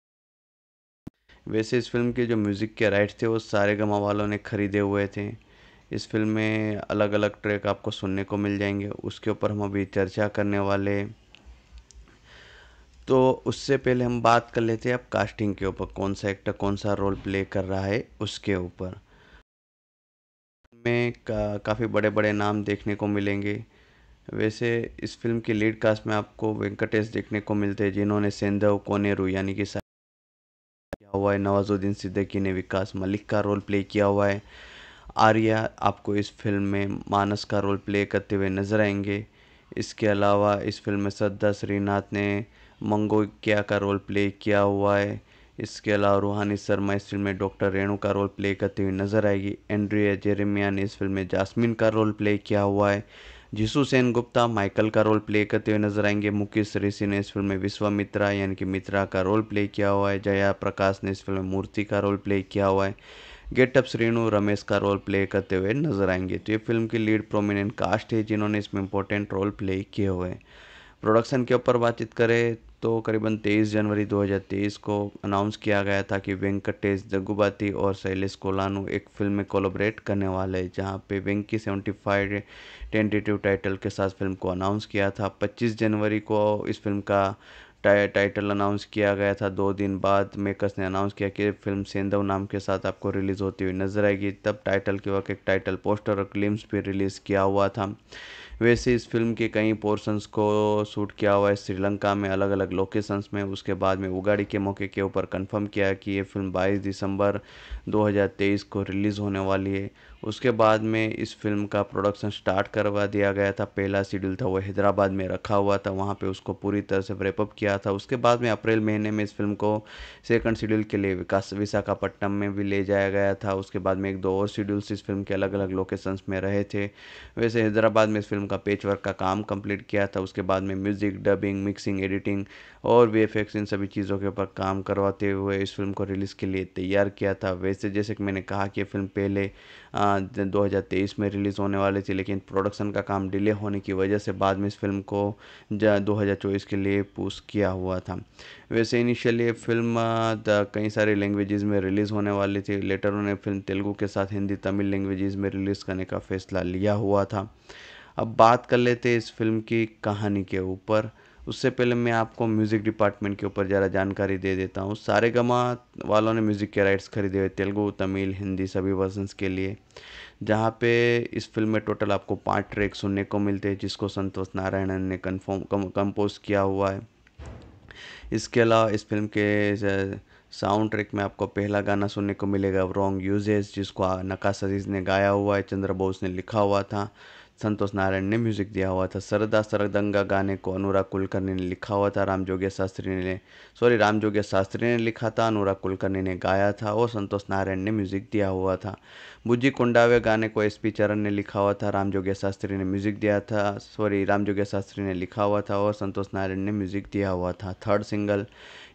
वैसे इस फिल्म के जो म्यूज़िक के राइट थे वो सारे गमा वालों ने खरीदे हुए थे इस फ़िल्म में अलग अलग ट्रैक आपको सुनने को मिल जाएंगे उसके ऊपर हम अभी चर्चा करने वाले तो उससे पहले हम बात कर लेते हैं अब कास्टिंग के ऊपर कौन सा एक्टर कौन सा रोल प्ले कर रहा है उसके ऊपर में का, काफ़ी बड़े बड़े नाम देखने को मिलेंगे वैसे इस फिल्म की लीड कास्ट में आपको वेंकटेश देखने को मिलते हैं जिन्होंने सेंधव कोनेरू यानी कि किया हुआ है नवाजुद्दीन सिद्दीकी ने विकास मलिक का रोल प्ले किया हुआ है आर्या आपको इस फिल्म में मानस का रोल प्ले करते हुए नज़र आएंगे इसके अलावा इस फिल्म में श्रद्धा श्रीनाथ ने मंगोकिया का रोल प्ले किया हुआ है इसके अलावा रूहानी शर्मा इस फिल्म में डॉक्टर रेणु का रोल प्ले करती हुई नजर आएगी एंड्रिया जेरेमिया ने इस फिल्म में जासमिन का रोल प्ले किया हुआ है जिसु सेन गुप्ता माइकल का रोल प्ले करते हुए नजर आएंगे मुकेश ऋषि ने इस फिल्म में विश्वामित्रा यानी कि मित्रा का रोल प्ले किया हुआ है जया प्रकाश ने इस फिल्म में मूर्ति का रोल प्ले किया हुआ है गेटअप श्रीनु रमेश का रोल प्ले करते हुए नजर आएंगे तो ये फिल्म की लीड प्रोमिनेंट कास्ट है जिन्होंने इसमें इंपॉर्टेंट रोल प्ले किए हुए हैं प्रोडक्शन के ऊपर बातचीत करें तो करीबन 23 जनवरी 2023 को अनाउंस किया गया था कि वेंकटेश जग्गुबाती और शैलेश कोलानू एक फिल्म में कोलोबरेट करने वाले हैं जहां पे Venky seventy five tentative title के साथ फिल्म को अनाउंस किया था 25 जनवरी को इस फिल्म का टाइ टाइटल अनाउंस किया गया था दो दिन बाद मेकर्स ने अनाउंस किया कि फिल्म सेंधव नाम के साथ आपको रिलीज़ होती हुई नजर आएगी तब टाइटल के वक्त एक टाइटल पोस्टर और क्लिम्स भी रिलीज़ किया हुआ था वैसे इस फिल्म के कई पोर्शंस को शूट किया हुआ है श्रीलंका में अलग अलग लोकेशंस में उसके बाद में उगाड़ी के मौके के ऊपर कंफर्म किया कि ये फिल्म 22 दिसंबर 2023 को रिलीज़ होने वाली है उसके बाद में इस फिल्म का प्रोडक्शन स्टार्ट करवा दिया गया था पहला शेड्यूल था वो हैदराबाद में रखा हुआ था वहाँ पे उसको पूरी तरह से रेपअप किया था उसके बाद में अप्रैल महीने में इस फिल्म को सेकंड शेड्यूल के लिए विकास विशाखापट्टनम में भी ले जाया गया था उसके बाद में एक दो और शेड्यूल्स इस फिल्म के अलग अलग लोकेशंस में रहे थे वैसे हैदराबाद में इस फिल्म का पेच वर्क का काम कम्प्लीट किया था उसके बाद में म्यूज़िक डबिंग मिक्सिंग एडिटिंग और वी इन सभी चीज़ों के ऊपर काम करवाते हुए इस फिल्म को रिलीज़ के लिए तैयार किया था वैसे जैसे कि मैंने कहा कि फिल्म पहले आ, 2023 में रिलीज़ होने वाली थी लेकिन प्रोडक्शन का काम डिले होने की वजह से बाद में इस फिल्म को दो के लिए पुश किया हुआ था वैसे इनिशियली फिल्म कई सारे लैंग्वेजेस में रिलीज़ होने वाली थी लेटर उन्हें फिल्म तेलुगू के साथ हिंदी तमिल लैंग्वेजेस में रिलीज़ करने का फैसला लिया हुआ था अब बात कर लेते इस फिल्म की कहानी के ऊपर उससे पहले मैं आपको म्यूज़िक डिपार्टमेंट के ऊपर ज़रा जानकारी दे देता हूँ सारे गमा वालों ने म्यूज़िक के राइट्स खरीदे हुए तेलुगु तमिल हिंदी सभी वर्जन्स के लिए जहाँ पे इस फिल्म में टोटल आपको पाँच ट्रैक सुनने को मिलते हैं जिसको संतोष नारायणन ने कन्फर्म कम्पोज कंपोज किया हुआ है इसके अलावा इस फिल्म के साउंड ट्रैक में आपको पहला गाना सुनने को मिलेगा रॉन्ग यूजेस जिसको नकाश अजीज ने गाया हुआ है चंद्र बोस ने लिखा हुआ था संतोष नारायण ने म्यूज़िक दिया हुआ था सरदा सरदंगा गाने को अनुराग कुलकर्णी ने लिखा हुआ था राम जोगिया शास्त्री ने सॉरी राम जोगिया शास्त्री ने लिखा था अनुराग कुलकर्णी ने गाया था और संतोष नारायण ने म्यूज़िक दिया हुआ था बुज्जी कुंडावे गाने को एस पी चरण ने लिखा हुआ था राम जोगिया शास्त्री ने म्यूज़िक दिया था सॉरी राम जोगिया शास्त्री ने लिखा हुआ था और संतोष नारायण ने म्यूज़िक दिया हुआ था थर्ड सिंगल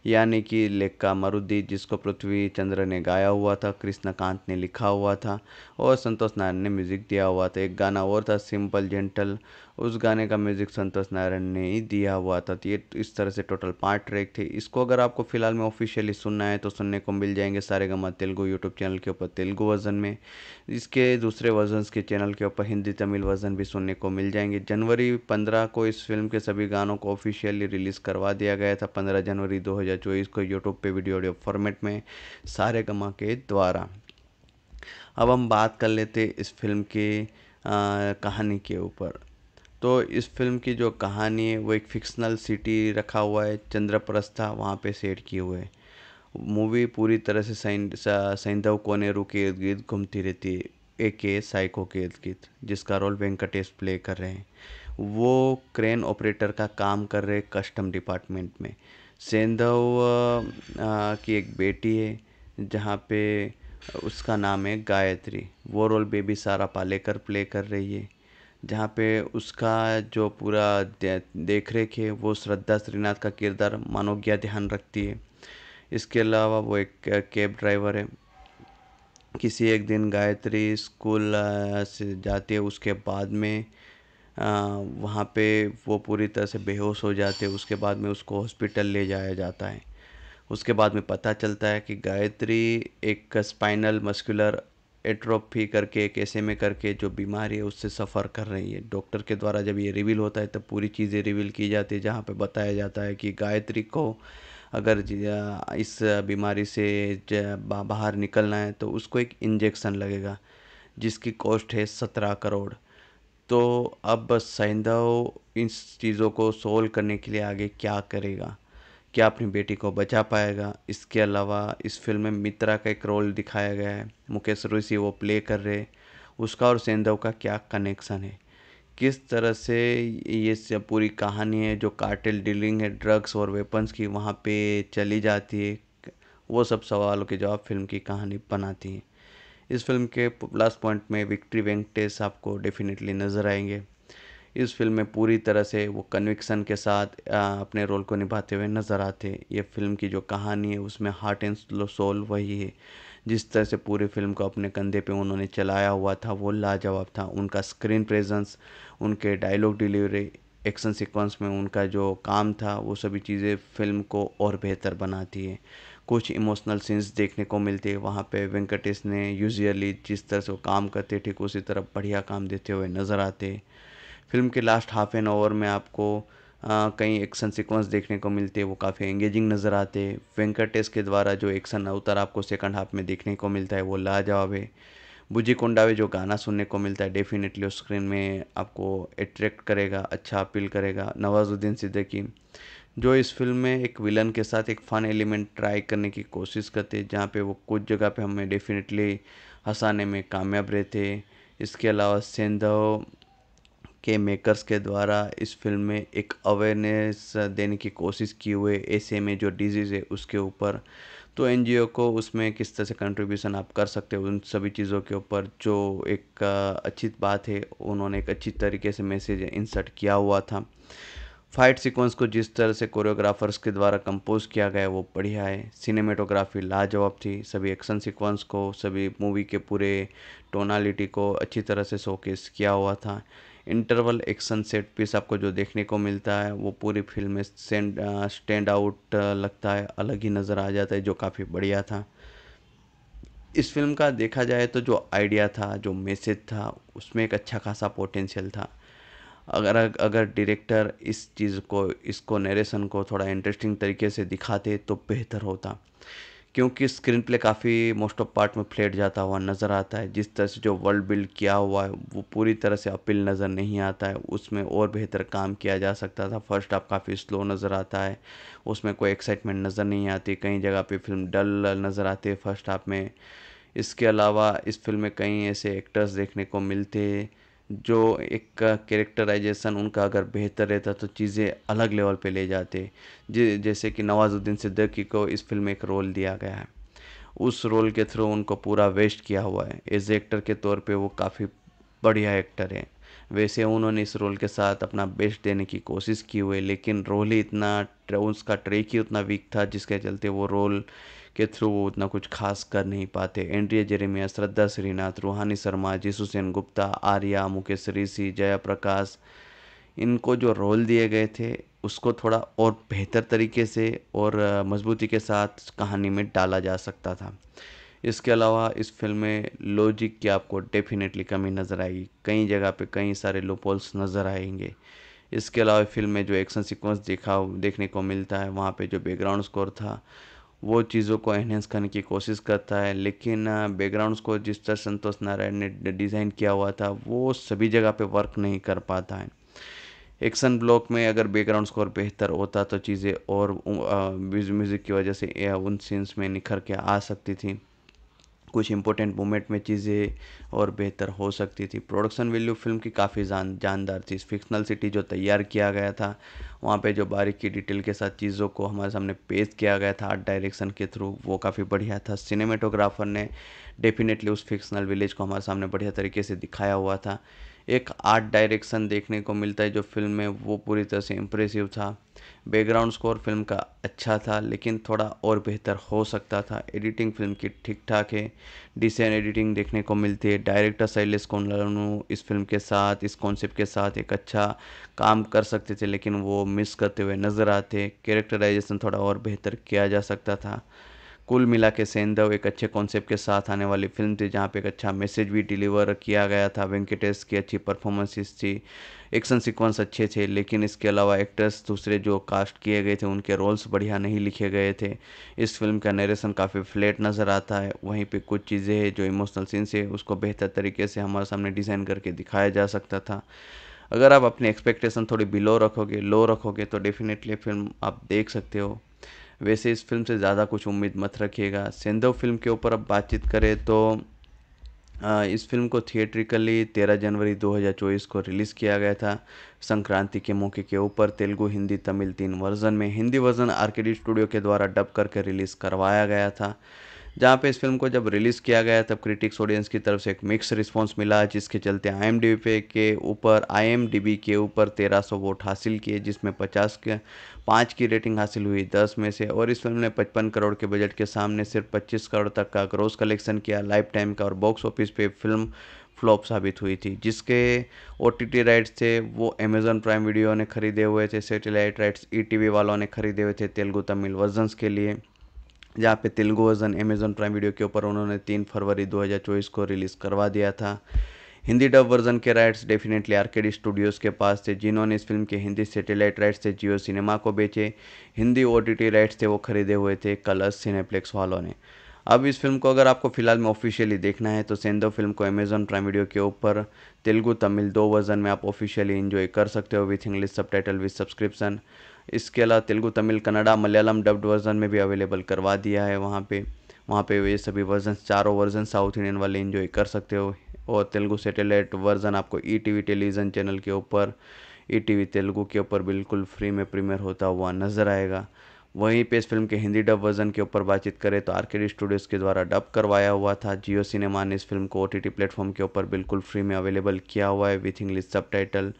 यानी कि लेक्का मरुदी जिसको पृथ्वी चंद्र ने गाया हुआ था कृष्णकांत ने लिखा हुआ था और संतोष नारायण ने म्यूज़िक दिया हुआ था एक गाना और था सिंपल जेंटल उस गाने का म्यूज़िक संतोष नारायण ने ही दिया हुआ था तो ये इस तरह से टोटल पाँच ट्रैक थे इसको अगर आपको फिलहाल में ऑफिशियली सुनना है तो सुनने को मिल जाएंगे सारे गमा तेलुगु यूट्यूब चैनल के ऊपर तेलुगु वर्जन में इसके दूसरे वर्जन के चैनल के ऊपर हिंदी तमिल वर्जन भी सुनने को मिल जाएंगे जनवरी पंद्रह को इस फिल्म के सभी गानों को ऑफिशियली रिलीज़ करवा दिया गया था पंद्रह जनवरी दो को यूट्यूब पर वीडियो ऑडियो फॉर्मेट में सारे गमा के द्वारा अब हम बात कर लेते इस फिल्म के आ, कहानी के ऊपर तो इस फ़िल्म की जो कहानी है वो एक फ़िक्सनल सिटी रखा हुआ है चंद्रप्रस्था वहाँ पे सेट किए हुए मूवी पूरी तरह से सैंधव कोनेरू के इर्द गिर्द घूमती रहती है ए के साइको के इर्द गिर्द जिसका रोल वेंकटेश प्ले कर रहे हैं वो क्रेन ऑपरेटर का काम कर रहे कस्टम डिपार्टमेंट में सेंधव की एक बेटी है जहाँ पे उसका नाम है गायत्री वो रोल बेबी सारा पालेकर प्ले कर रही है जहाँ पे उसका जो पूरा देख रेख है वो श्रद्धा श्रीनाथ का किरदार मानोज्ञा ध्यान रखती है इसके अलावा वो एक कैब ड्राइवर है किसी एक दिन गायत्री स्कूल से जाती है उसके बाद में वहाँ पे वो पूरी तरह से बेहोश हो जाते हैं उसके बाद में उसको हॉस्पिटल ले जाया जाता है उसके बाद में पता चलता है कि गायत्री एक स्पाइनल मस्कुलर एट्रोपी करके कैसे में करके जो बीमारी है उससे सफ़र कर रही है डॉक्टर के द्वारा जब ये रिवील होता है तब पूरी चीज़ें रिवील की जाती है जहाँ पे बताया जाता है कि गायत्री को अगर इस बीमारी से बाहर निकलना है तो उसको एक इंजेक्शन लगेगा जिसकी कॉस्ट है सत्रह करोड़ तो अब सैंधव इन चीज़ों को सोल्व करने के लिए आगे क्या करेगा क्या अपनी बेटी को बचा पाएगा इसके अलावा इस फ़िल्म में मित्रा का एक रोल दिखाया गया है मुकेश ऋषि वो प्ले कर रहे उसका और सेंधव का क्या कनेक्शन है किस तरह से ये सब पूरी कहानी है जो कार्टेल डीलिंग है ड्रग्स और वेपन्स की वहाँ पे चली जाती है वो सब सवालों के जवाब फिल्म की कहानी बनाती है इस फिल्म के प्लस पॉइंट में विक्ट्री वेंकटेश आपको डेफिनेटली नज़र आएंगे इस फ़िल्म में पूरी तरह से वो कन्विक्सन के साथ अपने रोल को निभाते हुए नज़र आते हैं ये फ़िल्म की जो कहानी है उसमें हार्ट एंड सोल वही है जिस तरह से पूरी फिल्म को अपने कंधे पे उन्होंने चलाया हुआ था वो लाजवाब था उनका स्क्रीन प्रेजेंस उनके डायलॉग डिलीवरी एक्शन सीक्वेंस में उनका जो काम था वो सभी चीज़ें फिल्म को और बेहतर बनाती है कुछ इमोशनल सीन्स देखने को मिलते हैं वहाँ पे वेंकटेश ने यूजअली जिस तरह से वो काम करते ठीक उसी तरह बढ़िया काम देते हुए नज़र आते फ़िल्म के लास्ट हाफ़ एन आवर में आपको कई एक्शन सीक्वेंस देखने को मिलते वो काफ़ी एंगेजिंग नज़र आते हैं वेंकटेश के द्वारा जो एक्शन अवतार आपको सेकंड हाफ में देखने को मिलता है वो लाजवाब है बुजी कोंडावे जो गाना सुनने को मिलता है डेफिनेटली उस स्क्रीन में आपको अट्रैक्ट करेगा अच्छा अपील करेगा नवाजुद्दीन सिद्दीकी जो इस फिल्म में एक विलन के साथ एक फ़न एलिमेंट ट्राई करने की कोशिश करते हैं जहाँ पे वो कुछ जगह पे हमें डेफिनेटली हंसाने में कामयाब रहते इसके अलावा सेंधव के मेकर्स के द्वारा इस फ़िल्म में एक अवेयरनेस देने की कोशिश की हुई ऐसे में जो डिजीज़ है उसके ऊपर तो एन जी ओ को उसमें किस तरह से कंट्रीब्यूशन आप कर सकते हो उन सभी चीज़ों के ऊपर जो एक अच्छी बात है उन्होंने एक अच्छी तरीके से मैसेज इंसर्ट किया हुआ था फाइट सीक्वेंस को जिस तरह से कोरियोग्राफर्स के द्वारा कंपोज किया गया वो बढ़िया है सिनेमेटोग्राफी लाजवाब थी सभी एक्शन सीक्वेंस को सभी मूवी के पूरे टोनालिटी को अच्छी तरह से शोकेस किया हुआ था इंटरवल एक्शन सेट पीस आपको जो देखने को मिलता है वो पूरी फिल्म में स्टैंड आउट लगता है अलग ही नज़र आ जाता है जो काफ़ी बढ़िया था इस फिल्म का देखा जाए तो जो आइडिया था जो मैसेज था उसमें एक अच्छा खासा पोटेंशियल था अगर अगर डायरेक्टर इस चीज़ को इसको नरेशन को थोड़ा इंटरेस्टिंग तरीके से दिखाते तो बेहतर होता क्योंकि स्क्रीन प्ले काफ़ी मोस्ट ऑफ पार्ट में फ्लेट जाता हुआ नज़र आता है जिस तरह से जो वर्ल्ड बिल्ड किया हुआ है वो पूरी तरह से अपील नज़र नहीं आता है उसमें और बेहतर काम किया जा सकता था फर्स्ट हाफ काफ़ी स्लो नज़र आता है उसमें कोई एक्साइटमेंट नज़र नहीं आती कई जगह पे फिल्म डल नज़र आती है फर्स्ट हाफ में इसके अलावा इस फिल्म में कई ऐसे एक्टर्स देखने को मिलते जो एक कैरेक्टराइजेशन उनका अगर बेहतर रहता तो चीज़ें अलग लेवल पे ले जाते जैसे कि नवाज़ुद्दीन सिद्दीकी को इस फिल्म में एक रोल दिया गया है उस रोल के थ्रू उनको पूरा वेस्ट किया हुआ है एज एक्टर के तौर पे वो काफ़ी बढ़िया एक्टर है वैसे उन्होंने इस रोल के साथ अपना बेस्ट देने की कोशिश की हुई लेकिन रोल ही इतना उसका ट्रेक ही उतना वीक था जिसके चलते वो रोल के थ्रू वो उतना कुछ खास कर नहीं पाते एंड्रिय जेरेमिया श्रद्धा श्रीनाथ रूहानी शर्मा जीसुसेन गुप्ता आर्या मुकेश ऋषि जया प्रकाश इनको जो रोल दिए गए थे उसको थोड़ा और बेहतर तरीके से और मजबूती के साथ कहानी में डाला जा सकता था इसके अलावा इस फिल्म में लॉजिक की आपको डेफिनेटली कमी नज़र आएगी कई जगह पे कई सारे लोपोल्स नज़र आएंगे इसके अलावा फिल्म में जो एक्शन सीक्वेंस देखा देखने को मिलता है वहाँ पे जो बैकग्राउंड स्कोर था वो चीज़ों को एनहेंस करने की कोशिश करता है लेकिन बैकग्राउंड्स को जिस तरह संतोष नारायण ने डिज़ाइन किया हुआ था वो सभी जगह पे वर्क नहीं कर पाता है एक्शन ब्लॉक में अगर बैकग्राउंड स्कोर बेहतर होता तो चीज़ें और म्यूज़िक की वजह से उन सीन्स में निखर के आ सकती थी कुछ इंपॉर्टेंट मोमेंट में चीज़ें और बेहतर हो सकती थी प्रोडक्शन वैल्यू फिल्म की काफ़ी जान जानदार थी फिक्शनल सिटी जो तैयार किया गया था वहाँ पे जो बारीक की डिटेल के साथ चीज़ों को हमारे सामने पेश किया गया था आर्ट डायरेक्शन के थ्रू वो काफ़ी बढ़िया था सिनेमेटोग्राफर ने डेफिनेटली उस फिक्शनल विलेज को हमारे सामने बढ़िया तरीके से दिखाया हुआ था एक आर्ट डायरेक्शन देखने को मिलता है जो फ़िल्म में वो पूरी तरह से इम्प्रेसिव था बैकग्राउंड स्कोर फिल्म का अच्छा था लेकिन थोड़ा और बेहतर हो सकता था एडिटिंग फिल्म की ठीक ठाक है डिसन एडिटिंग देखने को मिलती है डायरेक्टर शैलेश कोनलानू इस फिल्म के साथ इस कॉन्सेप्ट के साथ एक अच्छा काम कर सकते थे लेकिन वो मिस करते हुए नज़र आते कैरेक्टराइजेशन थोड़ा और बेहतर किया जा सकता था कुल मिला के सेंधव एक अच्छे कॉन्सेप्ट के साथ आने वाली फिल्म थी जहाँ पे एक अच्छा मैसेज भी डिलीवर किया गया था वेंकटेश की अच्छी परफॉर्मेंसेस थी एक्शन सीक्वेंस अच्छे थे लेकिन इसके अलावा एक्टर्स दूसरे जो कास्ट किए गए थे उनके रोल्स बढ़िया नहीं लिखे गए थे इस फिल्म का नरेशन काफ़ी फ्लैट नज़र आता है वहीं पर कुछ चीज़ें हैं जो इमोशनल सीन्स है उसको बेहतर तरीके से हमारे सामने डिज़ाइन करके दिखाया जा सकता था अगर आप अपनी एक्सपेक्टेशन थोड़ी बिलो रखोगे लो रखोगे तो डेफिनेटली फिल्म आप देख सकते हो वैसे इस फिल्म से ज़्यादा कुछ उम्मीद मत रखिएगा सेंधव फिल्म के ऊपर अब बातचीत करें तो इस फिल्म को थिएट्रिकली 13 जनवरी 2024 को रिलीज़ किया गया था संक्रांति के मौके के ऊपर तेलुगु हिंदी तमिल तीन वर्जन में हिंदी वर्जन आर्केडी स्टूडियो के द्वारा डब करके रिलीज़ करवाया गया था जहाँ पे इस फिल्म को जब रिलीज़ किया गया तब क्रिटिक्स ऑडियंस की तरफ से एक मिक्स रिस्पॉन्स मिला जिसके चलते आई पे के ऊपर आई के ऊपर तेरह सौ वोट हासिल किए जिसमें पचास के पाँच की रेटिंग हासिल हुई दस में से और इस फिल्म ने पचपन करोड़ के बजट के सामने सिर्फ पच्चीस करोड़ तक का ग्रोस कलेक्शन किया लाइफ टाइम का और बॉक्स ऑफिस पर फिल्म फ्लॉप साबित हुई थी जिसके ओ टी राइट्स थे वो अमेजन प्राइम वीडियो ने खरीदे हुए थे सेटेलाइट राइट्स ई वालों ने खरीदे हुए थे तेलुगु तमिल वर्जन्स के लिए जहाँ पे Telugu version Amazon Prime Video के ऊपर उन्होंने तीन फरवरी 2024 को रिलीज़ करवा दिया था हिंदी डब वर्जन के राइट्स डेफिनेटली आर्केडी स्टूडियोज़ के पास थे जिन्होंने इस फिल्म के हिंदी सैटेलाइट राइट्स से जियो सिनेमा को बेचे हिंदी ओ राइट्स थे वो खरीदे हुए थे कलर्स सिनेप्लेक्स वालों ने अब इस फिल्म को अगर आपको फिलहाल में ऑफिशियली देखना है तो सेंदो फिल्म को अमेज़न प्राइम वीडियो के ऊपर तेलुगु तमिल दो वर्जन में आप ऑफिशियली इन्जॉय कर सकते हो with English subtitle with subscription इसके अलावा तेलुगु तमिल कन्नड़ा मलयालम डब्ड वर्ज़न में भी अवेलेबल करवा दिया है वहाँ पे वहाँ पे ये सभी वर्जन चारों वर्जन साउथ इंडियन वाले इन्जॉय कर सकते हो और तेलुगु सेटेलाइट वर्जन आपको E T V television channel के ऊपर ई टी वी तेलुगु के ऊपर बिल्कुल फ्री में प्रीमियर होता हुआ नज़र आएगा वहीं पे इस फिल्म के हिंदी डब वर्जन के ऊपर बातचीत करें तो डी स्टूडियोज़ के द्वारा डब करवाया हुआ था जियो सिनेमा ने इस फिल्म को ओ टी प्लेटफॉर्म के ऊपर बिल्कुल फ्री में अवेलेबल किया हुआ है विथ इंग्लिश सब टाइटल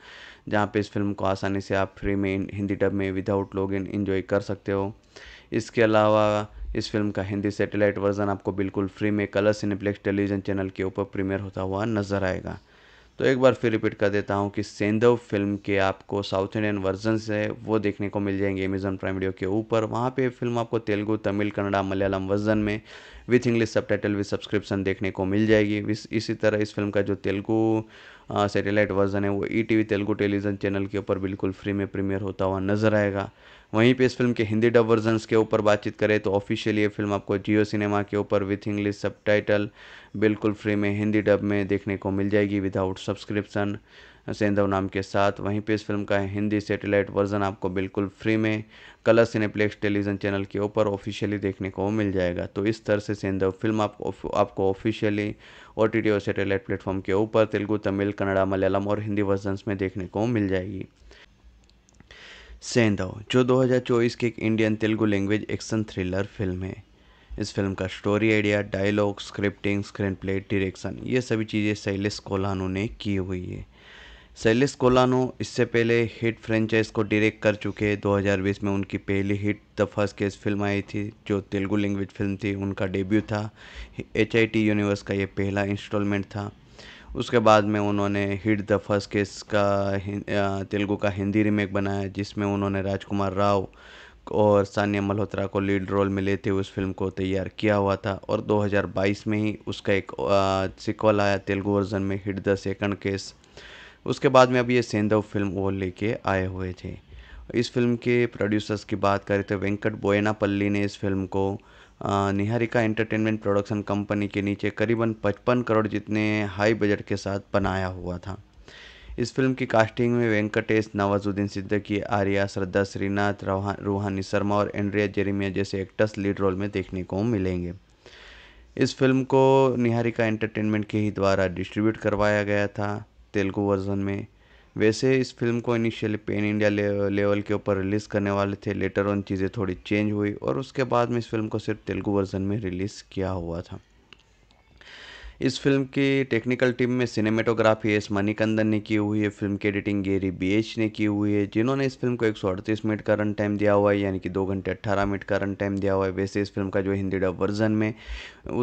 जहाँ पे इस फिल्म को आसानी से आप फ्री में हिंदी डब में विदाउट लॉग इन इन्जॉय कर सकते हो इसके अलावा इस फिल्म का हिंदी सेटेलाइट वर्जन आपको बिल्कुल फ्री में कलर सिनेप्लेक्स टेलीविज़न चैनल के ऊपर प्रीमियर होता हुआ नज़र आएगा तो एक बार फिर रिपीट कर देता हूँ कि सेंधव फिल्म के आपको साउथ इंडियन वर्जन से वो देखने को मिल जाएंगे अमेजन प्राइम वीडियो के ऊपर वहाँ पे फिल्म आपको तेलुगू तमिल कन्नड़ा मलयालम वर्जन में with English subtitle with subscription देखने को मिल जाएगी इसी तरह इस फिल्म का जो तेलुगु सेटेलाइट वर्जन है वो E e T V Telugu television channel के ऊपर बिल्कुल फ्री में प्रीमियर होता हुआ नजर आएगा वहीं पे इस फिल्म के हिंदी डब वर्जन के ऊपर बातचीत करें तो ऑफिशियली ये फिल्म आपको जियो सिनेमा के ऊपर विथ इंग्लिश सब बिल्कुल फ्री में हिंदी डब में देखने को मिल जाएगी विदाउट सब्सक्रिप्शन सेंधव नाम के साथ वहीं पे इस फिल्म का हिंदी सेटेलाइट वर्जन आपको बिल्कुल फ्री में कलर सिनेप्लेक्स टेलीविज़न चैनल के ऊपर ऑफिशियली देखने को मिल जाएगा तो इस तरह से सेंधव फिल्म आप, आपको ऑफिशियली ओ टी टी और सेटेलाइट प्लेटफॉर्म के ऊपर तेलुगु तमिल कन्नड़ा मलयालम और हिंदी वर्जन में देखने को मिल जाएगी सेंधव जो 2024 की एक Indian Telugu language action thriller film है इस फिल्म का story idea dialogue scripting screenplay direction ये सभी चीज़ें शैलेश कोल्हानू ने की हुई है सेलिस कोलानो इससे पहले हिट फ्रेंचाइज को डायरेक्ट कर चुके हैं 2020 में उनकी पहली hit the first case film आई थी जो तेलुगु लैंग्वेज फिल्म थी उनका डेब्यू था एच यूनिवर्स का ये पहला इंस्टॉलमेंट था उसके बाद में उन्होंने हिट द फर्स्ट केस का तेलुगु का हिंदी रीमेक बनाया जिसमें उन्होंने राजकुमार राव और सानिया मल्होत्रा को लीड रोल में लेते हुए उस फिल्म को तैयार किया हुआ था और 2022 में ही उसका एक सिक्वल आया तेलुगु वर्जन में हिट द सेकंड केस उसके बाद में अब ये सेंधव फिल्म वो लेके आए हुए थे इस फिल्म के प्रोड्यूसर्स की बात करें तो वेंकट बोयनापल्ली ने इस फिल्म को निहारिका एंटरटेनमेंट प्रोडक्शन कंपनी के नीचे करीबन 55 करोड़ जितने हाई बजट के साथ बनाया हुआ था इस फिल्म की कास्टिंग में वेंकटेश नवाजुद्दीन सिद्दीकी आर्या श्रद्धा श्रीनाथ रूहानी शर्मा और एंड्रिया जेरिमिया जैसे एक्टर्स लीड रोल में देखने को मिलेंगे इस फिल्म को निहारिका एंटरटेनमेंट के ही द्वारा डिस्ट्रीब्यूट करवाया गया था तेलुगु वर्ज़न में वैसे इस फिल्म को इनिशियली पेन इंडिया लेवल के ऊपर रिलीज़ करने वाले थे लेटर ऑन चीज़ें थोड़ी चेंज हुई और उसके बाद में इस फिल्म को सिर्फ तेलुगु वर्ज़न में रिलीज़ किया हुआ था इस फिल्म की टेक्निकल टीम में सिनेमेटोग्राफी एस मणिकंदन ने की हुई है फिल्म की एडिटिंग गेरी बीएच ने की हुई है जिन्होंने इस फिल्म को एक मिनट का रन टाइम दिया हुआ है यानी कि दो घंटे अट्ठारह मिनट का रन टाइम दिया हुआ है वैसे इस फिल्म का जो हिंदी डब वर्जन में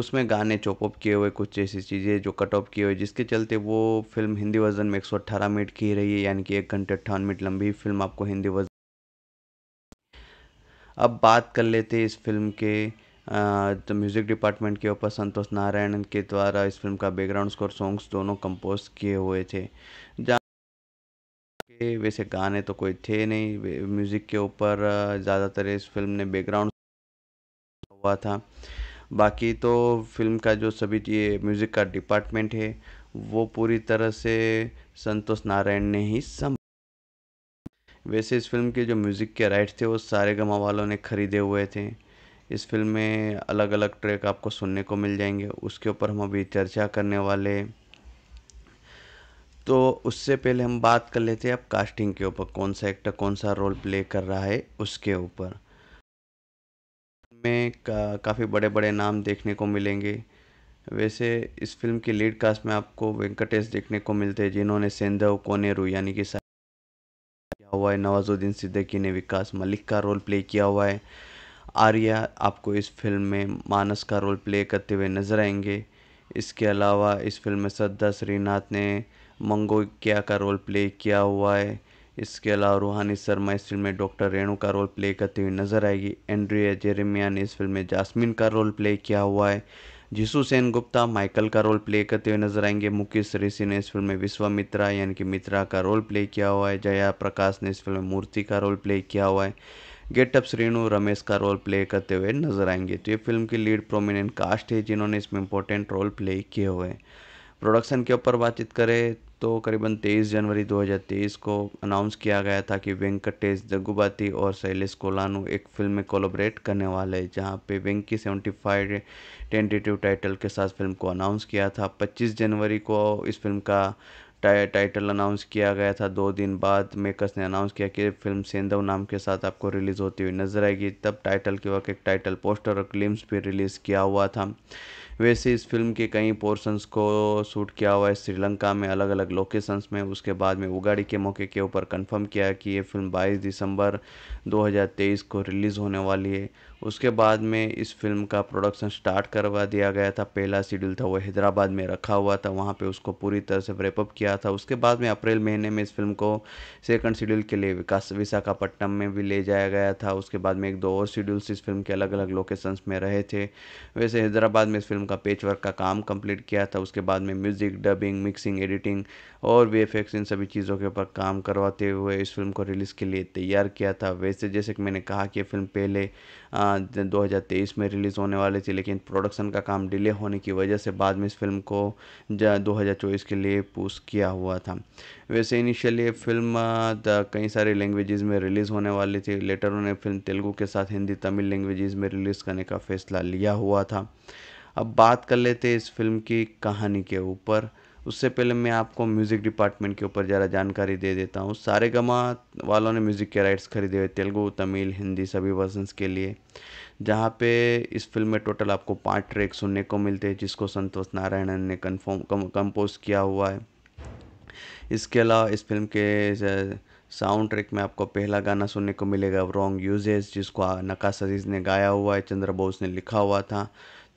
उसमें गाने चॉपअप किए हुए कुछ ऐसी चीज़ें जो कट ऑफ किए हुए जिसके चलते वो फिल्म हिंदी वर्जन में एक मिनट की रही है यानी कि एक घंटे अट्ठावन मिनट लंबी फिल्म आपको हिंदी वर्जन अब बात कर लेते हैं इस फिल्म के तो म्यूज़िक डिपार्टमेंट के ऊपर संतोष नारायण के द्वारा इस फिल्म का बैकग्राउंड स्कोर सॉन्ग्स दोनों कंपोज किए हुए थे जहाँ वैसे गाने तो कोई थे नहीं म्यूज़िक के ऊपर ज़्यादातर इस फिल्म ने बैकग्राउंड हुआ था बाकी तो फिल्म का जो सभी ये म्यूज़िक का डिपार्टमेंट है वो पूरी तरह से संतोष नारायण ने ही सम वैसे इस फिल्म के जो म्यूज़िक के राइट्स थे वो सारे गमा वालों ने खरीदे हुए थे इस फिल्म में अलग अलग ट्रैक आपको सुनने को मिल जाएंगे उसके ऊपर हम अभी चर्चा करने वाले तो उससे पहले हम बात कर लेते हैं अब कास्टिंग के ऊपर कौन सा एक्टर कौन सा रोल प्ले कर रहा है उसके ऊपर में का, काफ़ी बड़े बड़े नाम देखने को मिलेंगे वैसे इस फिल्म की लीड कास्ट में आपको वेंकटेश देखने को मिलते हैं जिन्होंने सेंधव कोनेरू यानी कि किया हुआ है नवाजुद्दीन सिद्दीकी ने विकास मलिक का रोल प्ले किया हुआ है आर्या आपको इस फिल्म में मानस का रोल प्ले करते हुए नज़र आएंगे इसके अलावा इस फिल्म में श्रद्धा श्रीनाथ ने मंगोकिया का रोल प्ले किया हुआ है इसके अलावा रूहानी शर्मा इस फिल्म में डॉक्टर रेणु का रोल प्ले करती हुई नजर आएगी एंड्रिया जेरेमिया ने इस फिल्म में जासमिन का रोल प्ले किया हुआ है जिसु सेन गुप्ता माइकल का रोल प्ले करते हुए नजर आएंगे मुकेश ऋषि ने इस फिल्म में विश्वामित्रा यानी कि मित्रा का रोल प्ले किया हुआ है जया प्रकाश ने इस फिल्म में मूर्ति का रोल प्ले किया हुआ है गेटअप श्रीनु रमेश का रोल प्ले करते हुए नजर आएंगे तो ये फिल्म की लीड प्रोमिनेंट कास्ट है जिन्होंने इसमें इंपॉर्टेंट रोल प्ले किए हुए हैं प्रोडक्शन के ऊपर बातचीत करें तो करीबन 23 जनवरी 2023 को अनाउंस किया गया था कि वेंकटेश जग्गुबाती और शैलेश कोलानू एक फिल्म में कोलोबरेट करने वाले हैं जहां पे Venky seventy five tentative title के साथ फिल्म को अनाउंस किया था 25 जनवरी को इस फिल्म का टाइटल अनाउंस किया गया था दो दिन बाद मेकर्स ने अनाउंस किया कि फिल्म सेंधव नाम के साथ आपको रिलीज़ होती हुई नजर आएगी तब टाइटल के वक्त एक टाइटल पोस्टर और क्लिम्स भी रिलीज़ किया हुआ था वैसे इस फिल्म के कई पोर्शंस को शूट किया हुआ है श्रीलंका में अलग अलग लोकेशंस में उसके बाद में उगाड़ी के मौके के ऊपर कंफर्म किया कि ये फिल्म 22 दिसंबर 2023 को रिलीज़ होने वाली है उसके बाद में इस फिल्म का प्रोडक्शन स्टार्ट करवा दिया गया था पहला शेड्यूल था वो हैदराबाद में रखा हुआ था वहाँ पे उसको पूरी तरह से रेपअप किया था उसके बाद में अप्रैल महीने में इस फिल्म को सेकंड शेड्यूल के लिए विकास विशाखापट्टनम में भी ले जाया गया था उसके बाद में एक दो और शेड्यूल्स इस फिल्म के अलग अलग लोकेशंस में रहे थे वैसे हैदराबाद में इस फिल्म का पेच वर्क का काम कम्प्लीट किया था उसके बाद में म्यूज़िक डबिंग मिक्सिंग एडिटिंग और वी इन सभी चीज़ों के ऊपर काम करवाते हुए इस फिल्म को रिलीज़ के लिए तैयार किया था वैसे जैसे कि मैंने कहा कि फिल्म पहले दो में रिलीज़ होने वाली थी लेकिन प्रोडक्शन का काम डिले होने की वजह से बाद में इस फिल्म को दो के लिए पूछ किया हुआ था वैसे इनिशियली फिल्म कई सारे लैंग्वेजेस में रिलीज़ होने वाली थी लेटर उन्होंने फिल्म तेलुगू के साथ हिंदी तमिल लैंग्वेजेस में रिलीज़ करने का फैसला लिया हुआ था अब बात कर लेते इस फिल्म की कहानी के ऊपर उससे पहले मैं आपको म्यूज़िक डिपार्टमेंट के ऊपर ज़रा जानकारी दे देता हूँ सारे गमा वालों ने म्यूज़िक के राइट्स खरीदे हुए तेलुगु तमिल हिंदी सभी वर्जन्स के लिए जहाँ पे इस फिल्म में टोटल आपको पाँच ट्रैक सुनने को मिलते हैं जिसको संतोष नारायणन ने कन्फर्म कम्पोज कंपोज किया हुआ है इसके अलावा इस फिल्म के साउंड ट्रैक में आपको पहला गाना सुनने को मिलेगा रॉन्ग यूजेस जिसको नकाश अजीज ने गाया हुआ है चंद्र बोस ने लिखा हुआ था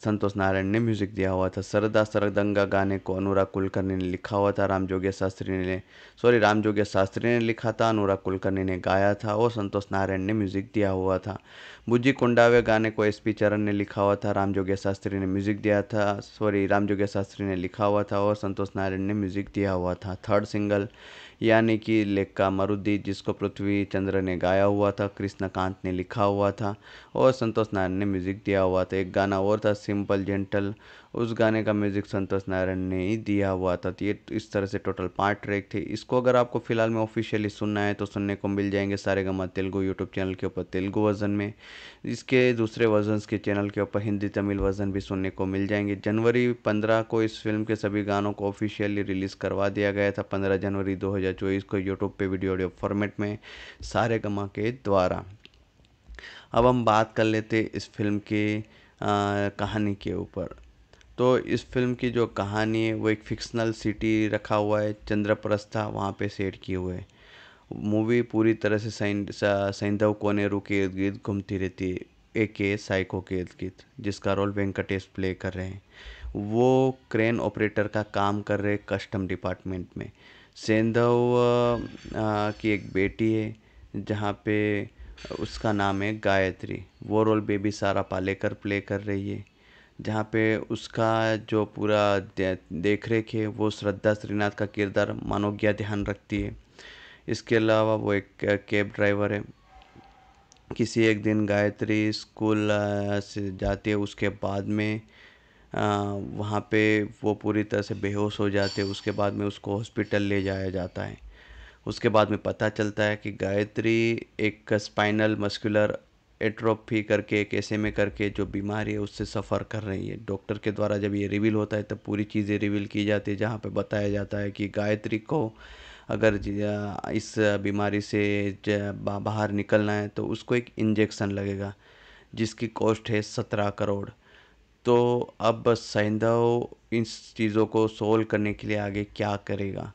संतोष नारायण ने म्यूजिक दिया हुआ था सरदा सरदंगा गाने को अनुराग कुलकर्णी ने लिखा हुआ था राम शास्त्री ने सॉरी राम शास्त्री ने लिखा था अनुराग कुलकर्णी ने गाया था और संतोष नारायण ने म्यूजिक दिया हुआ था बुज्जी कुंडावे गाने को एस पी चरण ने लिखा हुआ था राम शास्त्री ने म्यूजिक दिया था सॉरी राम शास्त्री ने लिखा हुआ था और संतोष नारायण ने म्यूजिक दिया हुआ था थर्ड सिंगल यानी कि लेक्का मरुदी जिसको पृथ्वी चंद्र ने गाया हुआ था कृष्णकांत ने लिखा हुआ था और संतोष नारायण ने म्यूज़िक दिया हुआ था एक गाना और था सिंपल जेंटल उस गाने का म्यूज़िक संतोष नारायण ने ही दिया हुआ था तो ये इस तरह से टोटल पाँच ट्रैक थे इसको अगर आपको फिलहाल में ऑफिशियली सुनना है तो सुनने को मिल जाएंगे सारे गमा तेलुगु यूट्यूब चैनल के ऊपर तेलुगु वर्जन में इसके दूसरे वर्जन के चैनल के ऊपर हिंदी तमिल वर्जन भी सुनने को मिल जाएंगे जनवरी पंद्रह को इस फिल्म के सभी गानों को ऑफिशियली रिलीज़ करवा दिया गया था पंद्रह जनवरी दो को यूट्यूब पर वीडियो ऑडियो फॉर्मेट में सारे गमा के द्वारा अब हम बात कर लेते इस फिल्म के आ, कहानी के ऊपर तो इस फ़िल्म की जो कहानी है वो एक फ़िक्सनल सिटी रखा हुआ है चंद्रप्रस्था वहाँ पे सेट किए हुए है मूवी पूरी तरह से सैंधव कोनेरू के इर्द गिर्द घूमती रहती है ए के साइको के इर्द गिर्द जिसका रोल वेंकटेश प्ले कर रहे हैं वो क्रेन ऑपरेटर का काम कर रहे कस्टम डिपार्टमेंट में सेंधव की एक बेटी है जहाँ पे उसका नाम है गायत्री वो रोल बेबी सारा पालेकर प्ले कर रही है जहाँ पे उसका जो पूरा देख रेख है वो श्रद्धा श्रीनाथ का किरदार मनोज्ञा ध्यान रखती है इसके अलावा वो एक कैब ड्राइवर है किसी एक दिन गायत्री स्कूल से जाती है उसके बाद में वहाँ पे वो पूरी तरह से बेहोश हो जाते हैं उसके बाद में उसको हॉस्पिटल ले जाया जाता है उसके बाद में पता चलता है कि गायत्री एक स्पाइनल मस्कुलर एट्रोपी करके एक ऐसे में करके जो बीमारी है उससे सफ़र कर रही है डॉक्टर के द्वारा जब ये रिवील होता है तब पूरी चीज़ें रिवील की जाती है जहाँ पे बताया जाता है कि गायत्री को अगर इस बीमारी से बाहर निकलना है तो उसको एक इंजेक्शन लगेगा जिसकी कॉस्ट है सत्रह करोड़ तो अब सैंधव इन चीज़ों को सोल्व करने के लिए आगे क्या करेगा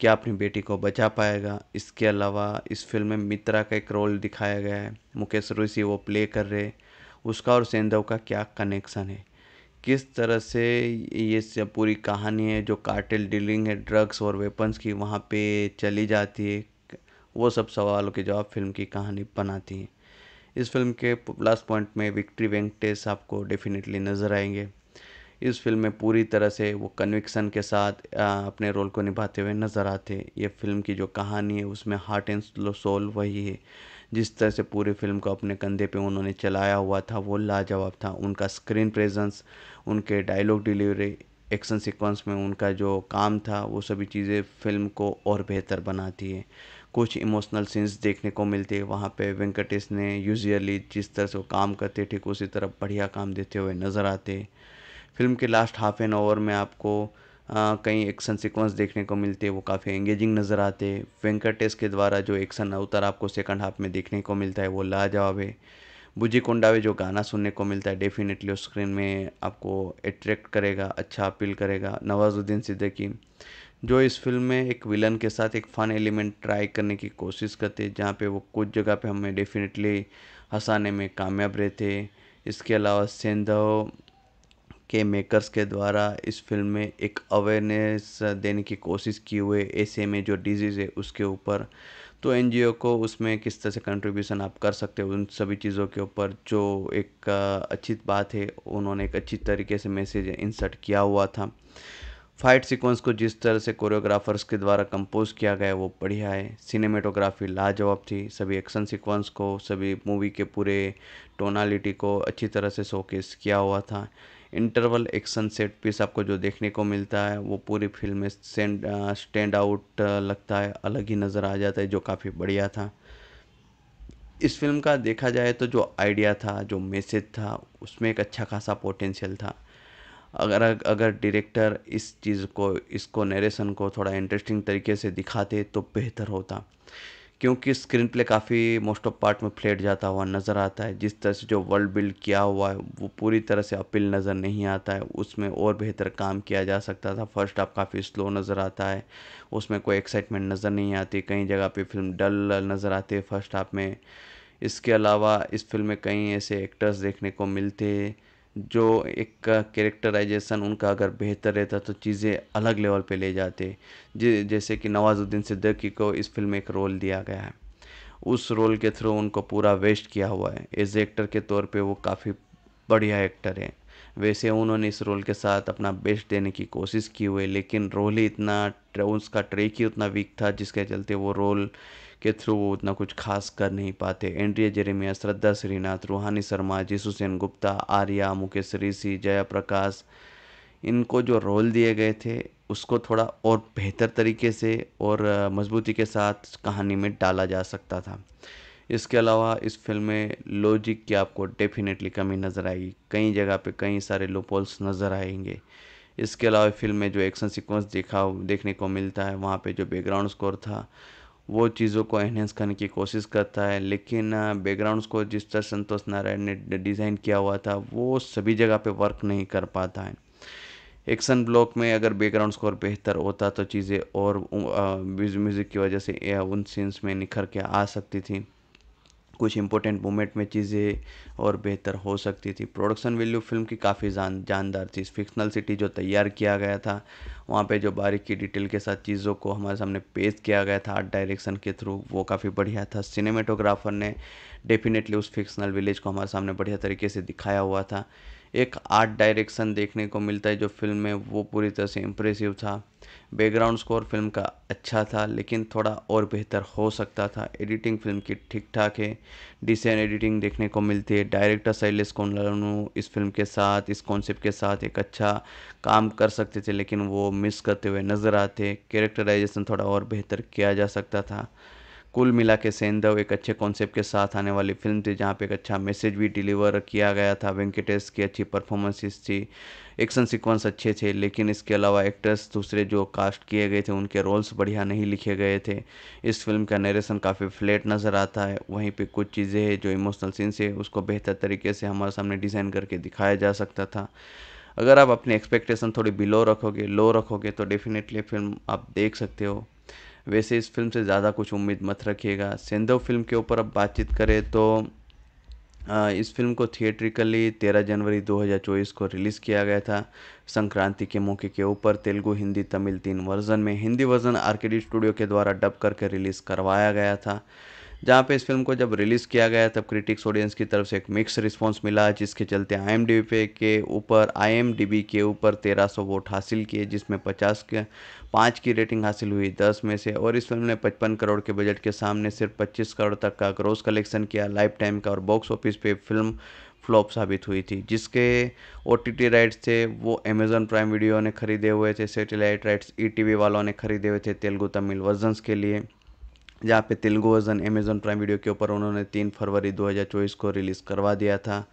क्या अपनी बेटी को बचा पाएगा इसके अलावा इस फिल्म में मित्रा का एक रोल दिखाया गया है मुकेश ऋषि वो प्ले कर रहे उसका और सेंधव का क्या कनेक्शन है किस तरह से ये सब पूरी कहानी है जो कार्टेल डीलिंग है ड्रग्स और वेपन्स की वहाँ पे चली जाती है वो सब सवालों के जवाब फिल्म की कहानी बनाती है इस फिल्म के प्लस पॉइंट में विक्ट्री वेंकटेश आपको डेफिनेटली नज़र आएंगे इस फ़िल्म में पूरी तरह से वो कन्विक्सन के साथ अपने रोल को निभाते हुए नज़र आते हैं ये फ़िल्म की जो कहानी है उसमें हार्ट एंड सोल वही है जिस तरह से पूरी फिल्म को अपने कंधे पे उन्होंने चलाया हुआ था वो लाजवाब था उनका स्क्रीन प्रेजेंस उनके डायलॉग डिलीवरी एक्शन सीक्वेंस में उनका जो काम था वो सभी चीज़ें फिल्म को और बेहतर बनाती है कुछ इमोशनल सीन्स देखने को मिलते हैं वहाँ पे वेंकटेश ने यूजुअली जिस तरह से वो काम करते ठीक उसी तरह बढ़िया काम देते हुए नज़र आते फ़िल्म के लास्ट हाफ़ एन आवर में आपको कई एक्शन सीक्वेंस देखने को मिलते हैं वो काफ़ी एंगेजिंग नज़र आते हैं वेंकटेश के द्वारा जो एक्शन अवतार आपको सेकंड हाफ में देखने को मिलता है वो लाजवाब है बुजी कोंडावे जो गाना सुनने को मिलता है डेफिनेटली उस स्क्रीन में आपको अट्रैक्ट करेगा अच्छा अपील करेगा नवाजुद्दीन सिद्दीकी जो इस फिल्म में एक विलन के साथ एक फ़न एलिमेंट ट्राई करने की कोशिश करते हैं जहाँ पे वो कुछ जगह पे हमें डेफिनेटली हंसाने में कामयाब रहते इसके अलावा सेंधव के मेकर्स के द्वारा इस फ़िल्म में एक अवेयरनेस देने की कोशिश की हुई ऐसे में जो डिजीज़ है उसके ऊपर तो एन को उसमें किस तरह से कंट्रीब्यूशन आप कर सकते हो उन सभी चीज़ों के ऊपर जो एक अच्छी बात है उन्होंने एक अच्छी तरीके से मैसेज इंसर्ट किया हुआ था फाइट सीक्वेंस को जिस तरह से कोरियोग्राफर्स के द्वारा कंपोज किया गया वो बढ़िया है सिनेमेटोग्राफी लाजवाब थी सभी एक्शन सीक्वेंस को सभी मूवी के पूरे टोनालिटी को अच्छी तरह से शोकेस किया हुआ था इंटरवल एक्शन सेट पीस आपको जो देखने को मिलता है वो पूरी फिल्म में स्टैंड आउट लगता है अलग ही नज़र आ जाता है जो काफ़ी बढ़िया था इस फिल्म का देखा जाए तो जो आइडिया था जो मैसेज था उसमें एक अच्छा खासा पोटेंशियल था अगर अगर डायरेक्टर इस चीज़ को इसको नरेशन को थोड़ा इंटरेस्टिंग तरीके से दिखाते तो बेहतर होता क्योंकि स्क्रीन प्ले काफ़ी मोस्ट ऑफ पार्ट में फ्लेट जाता हुआ नज़र आता है जिस तरह से जो वर्ल्ड बिल्ड किया हुआ है वो पूरी तरह से अपील नज़र नहीं आता है उसमें और बेहतर काम किया जा सकता था फर्स्ट हाफ काफ़ी स्लो नज़र आता है उसमें कोई एक्साइटमेंट नज़र नहीं आती कई जगह पे फिल्म डल नज़र आती है फर्स्ट हाफ में इसके अलावा इस फिल्म में कई ऐसे एक्टर्स देखने को मिलते हैं जो एक कैरेक्टराइजेशन उनका अगर बेहतर रहता तो चीज़ें अलग लेवल पे ले जाते जैसे कि नवाज़ुद्दीन सिद्दीकी को इस फिल्म में एक रोल दिया गया है उस रोल के थ्रू उनको पूरा वेस्ट किया हुआ है एज एक्टर के तौर पे वो काफ़ी बढ़िया एक्टर है वैसे उन्होंने इस रोल के साथ अपना बेस्ट देने की कोशिश की हुई लेकिन रोल ही इतना उसका ट्रेक ही उतना वीक था जिसके चलते वो रोल के थ्रू वो उतना कुछ खास कर नहीं पाते एंड्रिया जेरेमिया श्रद्धा श्रीनाथ रूहानी शर्मा जीसुसेन गुप्ता आर्या मुकेश ऋषि जया प्रकाश इनको जो रोल दिए गए थे उसको थोड़ा और बेहतर तरीके से और मजबूती के साथ कहानी में डाला जा सकता था इसके अलावा इस फिल्म में लॉजिक की आपको डेफिनेटली कमी नज़र आएगी कई जगह पे कई सारे लोपोल्स नज़र आएंगे इसके अलावा फिल्म में जो एक्शन सीक्वेंस देखा देखने को मिलता है वहाँ पे जो बैकग्राउंड स्कोर था वो चीज़ों को एनहेंस करने की कोशिश करता है लेकिन बैकग्राउंड्स को जिस तरह संतोष नारायण ने डिज़ाइन किया हुआ था वो सभी जगह पे वर्क नहीं कर पाता है एक्शन ब्लॉक में अगर बैकग्राउंड स्कोर बेहतर होता तो चीज़ें और म्यूज़िक की वजह से उन सीन्स में निखर के आ सकती थी कुछ इंपॉर्टेंट मोमेंट में चीज़ें और बेहतर हो सकती थी प्रोडक्शन वैल्यू फिल्म की काफ़ी जान जानदार थी फिक्शनल सिटी जो तैयार किया गया था वहाँ पे जो बारीक की डिटेल के साथ चीज़ों को हमारे सामने पेश किया गया था आर्ट डायरेक्शन के थ्रू वो काफ़ी बढ़िया था सिनेमेटोग्राफर ने डेफिनेटली उस फिक्शनल विलेज को हमारे सामने बढ़िया तरीके से दिखाया हुआ था एक आर्ट डायरेक्शन देखने को मिलता है जो फ़िल्म में वो पूरी तरह से इम्प्रेसिव था बैकग्राउंड स्कोर फिल्म का अच्छा था लेकिन थोड़ा और बेहतर हो सकता था एडिटिंग फिल्म की ठीक ठाक है डिसन एडिटिंग देखने को मिलती है डायरेक्टर शैलेश कोनलानू इस फिल्म के साथ इस कॉन्सेप्ट के साथ एक अच्छा काम कर सकते थे लेकिन वो मिस करते हुए नज़र आते कैरेक्टराइजेशन थोड़ा और बेहतर किया जा सकता था कुल मिला के सेंधव एक अच्छे कॉन्सेप्ट के साथ आने वाली फिल्म थी जहाँ पे एक अच्छा मैसेज भी डिलीवर किया गया था वेंकटेश की अच्छी परफॉर्मेंसेस थी एक्शन सीक्वेंस अच्छे थे लेकिन इसके अलावा एक्टर्स दूसरे जो कास्ट किए गए थे उनके रोल्स बढ़िया नहीं लिखे गए थे इस फिल्म का नरेशन काफ़ी फ्लैट नज़र आता है वहीं पे कुछ चीज़ें हैं जो इमोशनल सीन्स है उसको बेहतर तरीके से हमारे सामने डिज़ाइन करके दिखाया जा सकता था अगर आप अपनी एक्सपेक्टेशन थोड़ी बिलो रखोगे लो रखोगे तो डेफिनेटली फिल्म आप देख सकते हो वैसे इस फिल्म से ज़्यादा कुछ उम्मीद मत रखिएगा सेंधव फिल्म के ऊपर अब बातचीत करें तो इस फिल्म को थिएट्रिकली 13 जनवरी 2024 को रिलीज़ किया गया था संक्रांति के मौके के ऊपर तेलुगु हिंदी तमिल तीन वर्जन में हिंदी वर्जन आर्केडी स्टूडियो के द्वारा डब करके रिलीज़ करवाया गया था जहाँ पे इस फिल्म को जब रिलीज़ किया गया तब क्रिटिक्स ऑडियंस की तरफ से एक मिक्स रिस्पॉन्स मिला जिसके चलते आई पे के ऊपर आई के ऊपर तेरह सौ वोट हासिल किए जिसमें पचास के पाँच की रेटिंग हासिल हुई दस में से और इस फिल्म ने पचपन करोड़ के बजट के सामने सिर्फ पच्चीस करोड़ तक का ग्रोस कलेक्शन किया लाइफ टाइम का और बॉक्स ऑफिस पे फिल्म फ्लॉप साबित हुई थी जिसके ओ टी राइट्स थे वो अमेज़न प्राइम वीडियो ने खरीदे हुए थे सैटेलाइट राइट्स ई वालों ने खरीदे हुए थे तेलुगु तमिल वर्जन्स के लिए जहाँ पे Telugu version Amazon Prime Video के ऊपर उन्होंने तीन फरवरी 2024 को रिलीज़ करवा दिया था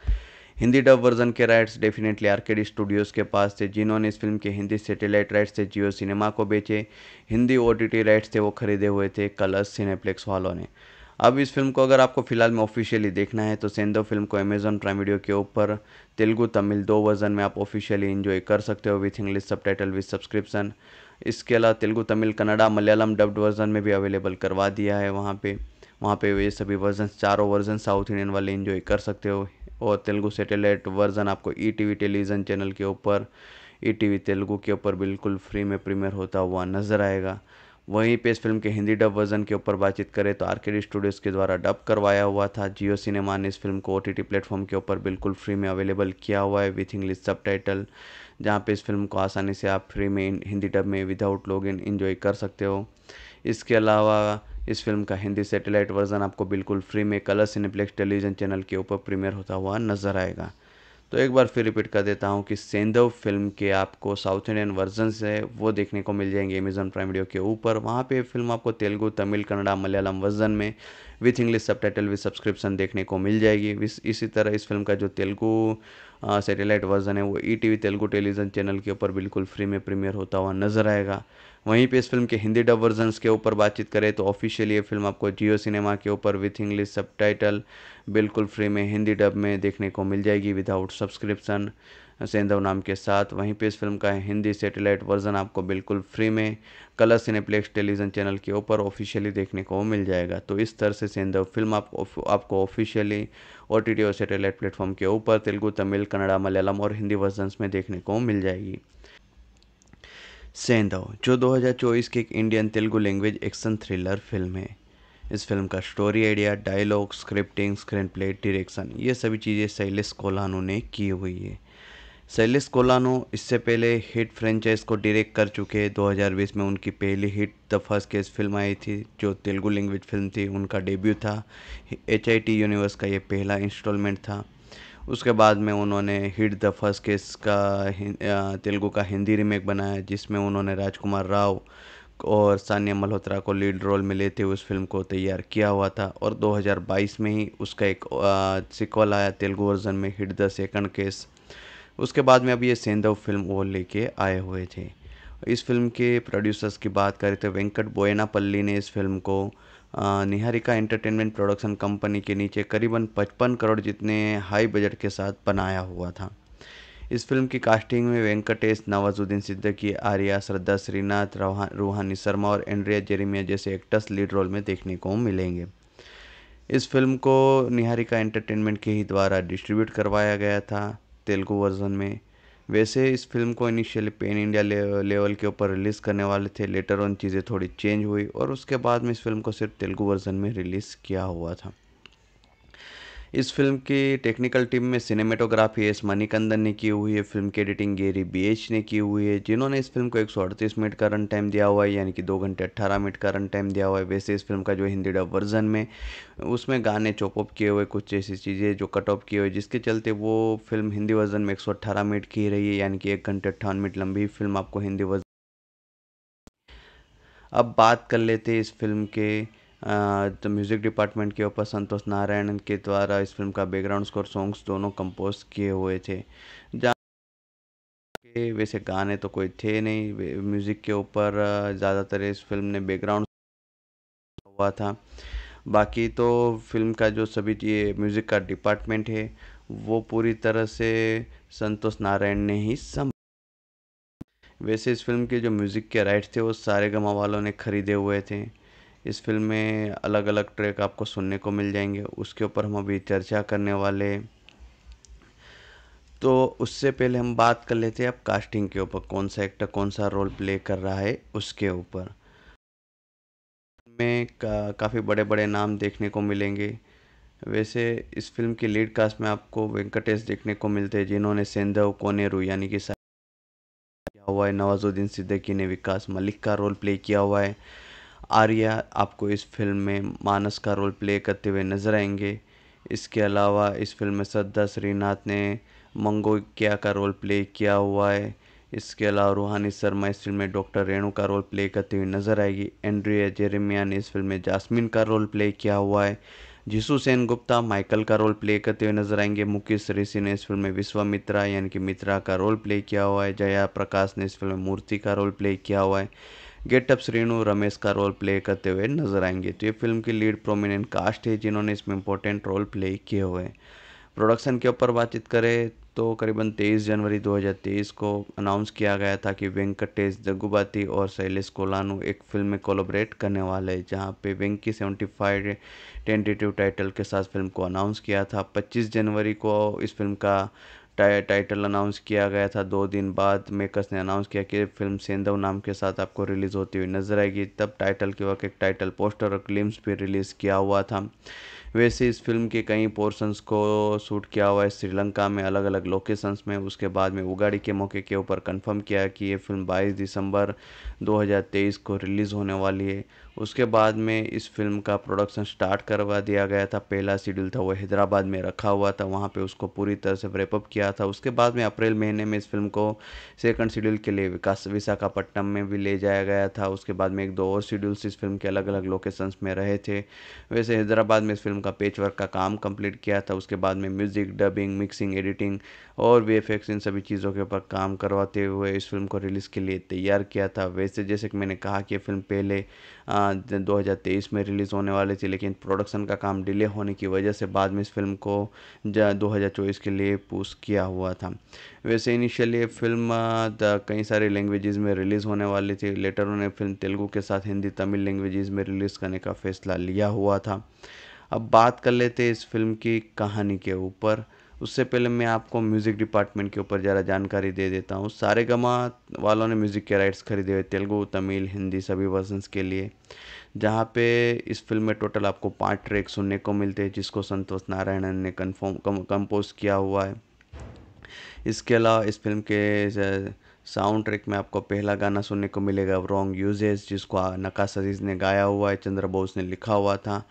हिंदी डब वर्जन के राइट्स डेफिनेटली डी स्टूडियोज़ के पास थे जिन्होंने इस फिल्म के हिंदी सैटेलाइट राइट्स से जियो सिनेमा को बेचे हिंदी ओ राइट्स थे वो खरीदे हुए थे कलर्स सिनेप्लेक्स वालों ने अब इस फिल्म को अगर आपको फिलहाल में ऑफिशियली देखना है तो सेंदो फिल्म को अमेजॉन प्राइम वीडियो के ऊपर तेलुगु तमिल दो वर्जन में आप ऑफिशियली इन्जॉय कर सकते हो with English subtitle with subscription इसके अलावा तेलुगु तमिल कन्नड़ा मलयालम डब्ड वर्ज़न में भी अवेलेबल करवा दिया है वहाँ पे वहाँ पे ये सभी वर्जन चारों वर्जन साउथ इंडियन वाले इन्जॉय कर सकते हो और तेलुगु सेटेलाइट वर्जन आपको ई टी टेलीविज़न चैनल के ऊपर ई e टी तेलुगु के ऊपर बिल्कुल फ्री में प्रीमियर होता हुआ नज़र आएगा वहीं पे इस फिल्म के हिंदी डब वर्जन के ऊपर बातचीत करें तो आर के स्टूडियोज़ के द्वारा डब करवाया हुआ था जियो सिनेमा ने इस फिल्म को ओ टी प्लेटफॉर्म के ऊपर बिल्कुल फ्री में अवेलेबल किया हुआ है विथ इंग्लिश सब टाइटल जहाँ पे इस फिल्म को आसानी से आप फ्री में हिंदी डब में विदाउट लॉग इन इन्जॉय कर सकते हो इसके अलावा इस फिल्म का हिंदी सेटेलाइट वर्जन आपको बिल्कुल फ्री में कलर सिनेप्लेक्स टेलीविज़न चैनल के ऊपर प्रीमियर होता हुआ नज़र आएगा तो एक बार फिर रिपीट कर देता हूँ कि सेंधव फिल्म के आपको साउथ इंडियन वर्जन है वो देखने को मिल जाएंगे अमेजन प्राइम वीडियो के ऊपर वहाँ पे फिल्म आपको तेलुगु तमिल कन्नड़ा मलयालम वर्जन में with English subtitle with subscription देखने को मिल जाएगी इसी तरह इस फिल्म का जो तेलुगु सेटेलाइट वर्जन है वो E T V Telugu television channel के ऊपर बिल्कुल फ्री में प्रीमियर होता हुआ नज़र आएगा वहीं पे इस फिल्म के हिंदी डब वर्जन के ऊपर बातचीत करें तो ऑफिशियली ये फिल्म आपको जियो सिनेमा के ऊपर विथ इंग्लिश सब बिल्कुल फ्री में हिंदी डब में देखने को मिल जाएगी विदाउट सब्सक्रिप्सन सेंधव नाम के साथ वहीं पे इस फिल्म का हिंदी सेटेलाइट वर्जन आपको बिल्कुल फ्री में कलर सिनेप्लेक्स टेलीविज़न चैनल के ऊपर ऑफिशियली देखने को मिल जाएगा तो इस तरह से सेंधव फिल्म आप, आपको ऑफिशियली ओ टी और सेटेलाइट प्लेटफॉर्म के ऊपर तेलुगू तमिल कन्नड़ा मलयालम और हिंदी वर्जन्स में देखने को मिल जाएगी सेंधव जो 2024 की एक Indian Telugu language action thriller film है इस फिल्म का story idea dialogue scripting screenplay direction ये सभी चीज़ें शैलेश कोलानो ने की हुई है शैलेश कोलानो इससे पहले हिट फ्रेंचाइज को डायरेक्ट कर चुके हैं 2020 में उनकी पहली hit the first case film आई थी जो तेलुगु लैंग्वेज फिल्म थी उनका डेब्यू था एच यूनिवर्स का ये पहला इंस्टॉलमेंट था उसके बाद में उन्होंने हिट द फर्स्ट केस का तेलुगु का हिंदी रीमेक बनाया जिसमें उन्होंने राजकुमार राव और सानिया मल्होत्रा को लीड रोल में लेते हुए उस फिल्म को तैयार किया हुआ था और 2022 में ही उसका एक सिक्वल आया तेलुगु वर्जन में हिट द सेकंड केस उसके बाद में अब ये सेंधव फिल्म वो लेके आए हुए थे इस फिल्म के प्रोड्यूसर्स की बात करें तो वेंकट बोयनापल्ली ने इस फिल्म को निहारिका एंटरटेनमेंट प्रोडक्शन कंपनी के नीचे करीबन 55 करोड़ जितने हाई बजट के साथ बनाया हुआ था इस फिल्म की कास्टिंग में वेंकटेश नवाजुद्दीन सिद्दीकी आर्या श्रद्धा श्रीनाथ रूहानी शर्मा और एंड्रिया जेरिमिया जैसे एक्टर्स लीड रोल में देखने को मिलेंगे इस फिल्म को निहारिका एंटरटेनमेंट के ही द्वारा डिस्ट्रीब्यूट करवाया गया था तेलुगु वर्जन में वैसे इस फिल्म को इनिशियली पेन इंडिया लेवल के ऊपर रिलीज़ करने वाले थे लेटर ऑन चीज़ें थोड़ी चेंज हुई और उसके बाद में इस फिल्म को सिर्फ तेलुगु वर्ज़न में रिलीज़ किया हुआ था इस फिल्म की टेक्निकल टीम में सिनेमेटोग्राफी एस मणिकंदन ने की हुई है फिल्म की एडिटिंग गेरी बीएच ने की हुई है जिन्होंने इस फिल्म को एक मिनट का रन टाइम दिया हुआ है यानी कि दो घंटे अट्ठारह मिनट का रन टाइम दिया हुआ है वैसे इस फिल्म का जो हिंदी डब वर्जन में उसमें गाने चॉप अप किए हुए कुछ ऐसी चीज़ें जो कट ऑफ किए हुए जिसके चलते वो फिल्म हिंदी वर्जन में एक मिनट की रही है यानी कि एक घंटे अट्ठावन मिनट लंबी फिल्म आपको हिंदी वर्जन अब बात कर लेते हैं इस फिल्म के तो म्यूज़िक डिपार्टमेंट के ऊपर संतोष नारायण के द्वारा इस फिल्म का बैकग्राउंड स्कोर सॉन्ग्स दोनों कंपोज किए हुए थे जहाँ वैसे गाने तो कोई थे नहीं म्यूज़िक के ऊपर ज़्यादातर इस फिल्म ने बैकग्राउंड हुआ था बाकी तो फिल्म का जो सभी ये म्यूज़िक का डिपार्टमेंट है वो पूरी तरह से संतोष नारायण ने ही सम वैसे इस फिल्म के जो म्यूज़िक के राइट थे वो सारे गमा वालों ने खरीदे हुए थे इस फ़िल्म में अलग अलग ट्रैक आपको सुनने को मिल जाएंगे उसके ऊपर हम अभी चर्चा करने वाले तो उससे पहले हम बात कर लेते हैं अब कास्टिंग के ऊपर कौन सा एक्टर कौन सा रोल प्ले कर रहा है उसके ऊपर में का, काफ़ी बड़े बड़े नाम देखने को मिलेंगे वैसे इस फिल्म की लीड कास्ट में आपको वेंकटेश देखने को मिलते हैं जिन्होंने सेंधव कोनेरू यानी कि किया हुआ है नवाजुद्दीन सिद्दीकी ने विकास मलिक का रोल प्ले किया हुआ है आर्या आपको इस फिल्म में मानस का रोल प्ले करते हुए नज़र आएंगे इसके अलावा इस फिल्म में श्रद्धा श्रीनाथ ने मंगोकिया का रोल प्ले किया हुआ है इसके अलावा रूहानी शर्मा इस फिल्म में डॉक्टर रेणु का रोल प्ले करती हुई नजर आएगी एंड्रिया जेरेमिया ने इस फिल्म में जासमिन का रोल प्ले किया हुआ है जिसु सेन गुप्ता माइकल का रोल प्ले करते हुए नजर आएंगे मुकेश ऋषि ने इस फिल्म में विश्वामित्रा यानी कि मित्रा का रोल प्ले किया हुआ है जया प्रकाश ने इस फिल्म में मूर्ति का रोल प्ले किया हुआ है गेटअप श्रीनु रमेश का रोल प्ले करते हुए नजर आएंगे तो ये फिल्म की लीड प्रोमिनेंट कास्ट है जिन्होंने इसमें इंपॉर्टेंट रोल प्ले किए हुए हैं प्रोडक्शन के ऊपर बातचीत करें तो करीबन 23 जनवरी 2023 को अनाउंस किया गया था कि वेंकटेश जगुबाती और शैलेश कोलानू एक फिल्म में कोलोबरेट करने वाले हैं जहां पे Venky seventy five tentative title के साथ फिल्म को अनाउंस किया था 25 जनवरी को इस फिल्म का टाइटल अनाउंस किया गया था दो दिन बाद मेकर्स ने अनाउंस किया कि फिल्म सेंधव नाम के साथ आपको रिलीज़ होती हुई नजर आएगी तब टाइटल के वक्त एक टाइटल पोस्टर और क्लिम्स भी रिलीज़ किया हुआ था वैसे इस फिल्म के कई पोर्शंस को शूट किया हुआ है श्रीलंका में अलग अलग लोकेशंस में उसके बाद में उगाड़ी के मौके के ऊपर कंफर्म किया कि ये फिल्म 22 दिसंबर 2023 को रिलीज़ होने वाली है उसके बाद में इस फिल्म का प्रोडक्शन स्टार्ट करवा दिया गया था पहला शेड्यूल था वो हैदराबाद में रखा हुआ था वहाँ पे उसको पूरी तरह से रेपअप किया था उसके बाद में अप्रैल महीने में इस फिल्म को सेकंड शेड्यूल के लिए विकास विशाखापट्टनम में भी ले जाया गया था उसके बाद में एक दो और शेड्यूल्स इस फिल्म के अलग अलग लोकेशंस में रहे थे वैसे हैदराबाद में इस फिल्म उनका पेच वर्क का काम कंप्लीट किया था उसके बाद में म्यूज़िक डबिंग मिक्सिंग एडिटिंग और वी इन सभी चीज़ों के ऊपर काम करवाते हुए इस फिल्म को रिलीज़ के लिए तैयार किया था वैसे जैसे कि मैंने कहा कि फिल्म पहले दो में रिलीज़ होने वाली थी लेकिन प्रोडक्शन का काम डिले होने की वजह से बाद में इस फिल्म को दो के लिए पूछ किया हुआ था वैसे इनिशियली फिल्म कई सारे लैंग्वेजेस में रिलीज़ होने वाली थी लेटर उन्हें फिल्म तेलुगू के साथ हिंदी तमिल लैंग्वेजेस में रिलीज़ करने का फैसला लिया हुआ था अब बात कर लेते हैं इस फ़िल्म की कहानी के ऊपर उससे पहले मैं आपको म्यूज़िक डिपार्टमेंट के ऊपर ज़रा जानकारी दे देता हूँ सारे गमा वालों ने म्यूज़िक के राइट्स खरीदे हुए तेलुगू तमिल हिंदी सभी वर्जनस के लिए जहाँ पे इस फिल्म में टोटल आपको पाँच ट्रैक सुनने को मिलते हैं जिसको संतोष नारायणन ने कन्फर्म कंपोज किया हुआ है इसके अलावा इस फिल्म के साउंड ट्रैक में आपको पहला गाना सुनने को मिलेगा रॉन्ग यूजेस जिसको नका अजीज ने गाया हुआ है चंद्र बोस ने लिखा हुआ था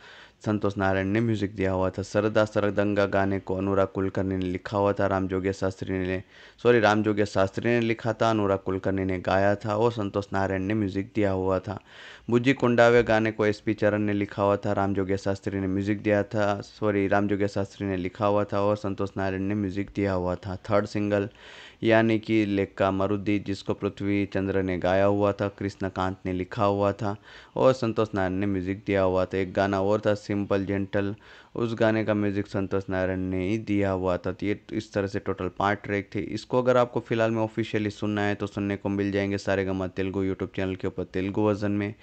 संतोष नारायण ने म्यूज़िक दिया हुआ था सरदा सरदंगा गाने को अनुराग कुलकर्णी ने लिखा हुआ था राम जोगिया शास्त्री ने सॉरी राम जोगिया शास्त्री ने लिखा था अनुराग कुलकर्णी ने गाया था और संतोष नारायण ने म्यूज़िक दिया हुआ था बुज्जी कुंडावे गाने को एस पी चरण ने लिखा हुआ था राम जोगिया शास्त्री ने म्यूज़िक दिया था सॉरी राम जोगिया शास्त्री ने लिखा हुआ था और संतोष नारायण ने म्यूज़िक दिया हुआ था थर्ड सिंगल यानी कि लेक्का मरुदी जिसको पृथ्वी चंद्र ने गाया हुआ था कृष्णकांत ने लिखा हुआ था और संतोष नारायण ने म्यूज़िक दिया हुआ था एक गाना और था सिंपल जेंटल उस गाने का म्यूज़िक संतोष नारायण ने ही दिया हुआ था तो ये तो इस तरह से टोटल पाँच ट्रैक थे इसको अगर आपको फिलहाल में ऑफिशियली सुनना है तो सुनने को मिल जाएंगे सारे गमा तेलुगु यूट्यूब चैनल के ऊपर तेलुगु वर्जन में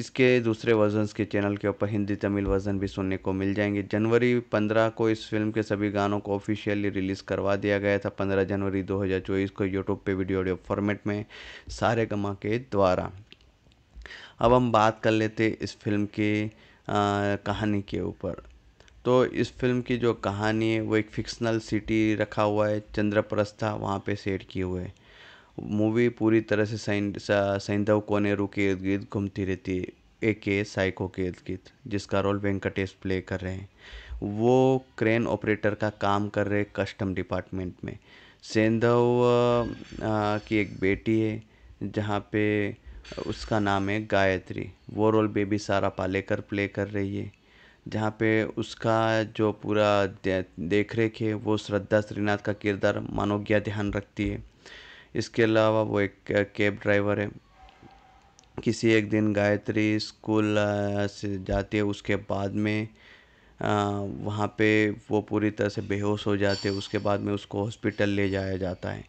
इसके दूसरे वर्जन के चैनल के ऊपर हिंदी तमिल वर्जन भी सुनने को मिल जाएंगे जनवरी पंद्रह को इस फिल्म के सभी गानों को ऑफिशियली रिलीज़ करवा दिया गया था पंद्रह जनवरी दो को यूट्यूब पर वीडियो ऑडियो फॉर्मेट में सारे गमा के द्वारा अब हम बात कर लेते इस फिल्म के आ, कहानी के ऊपर तो इस फ़िल्म की जो कहानी है वो एक फ़िक्सनल सिटी रखा हुआ है चंद्रप्रस्था वहाँ पे सेट किए हुए मूवी पूरी तरह से सैंधव कोनेरू के इर्द गिर्द घूमती रहती है ए के साइको के इर्द गिर्द जिसका रोल वेंकटेश प्ले कर रहे हैं वो क्रेन ऑपरेटर का काम कर रहे कस्टम डिपार्टमेंट में सेंधव की एक बेटी है जहाँ पे उसका नाम है गायत्री वो रोल बेबी सारा पालेकर प्ले कर रही है जहाँ पे उसका जो पूरा देख रेख है वो श्रद्धा श्रीनाथ का किरदार मनोज्ञा ध्यान रखती है इसके अलावा वो एक कैब ड्राइवर है किसी एक दिन गायत्री स्कूल से जाती है उसके बाद में वहाँ पे वो पूरी तरह से बेहोश हो जाते हैं उसके बाद में उसको हॉस्पिटल ले जाया जाता है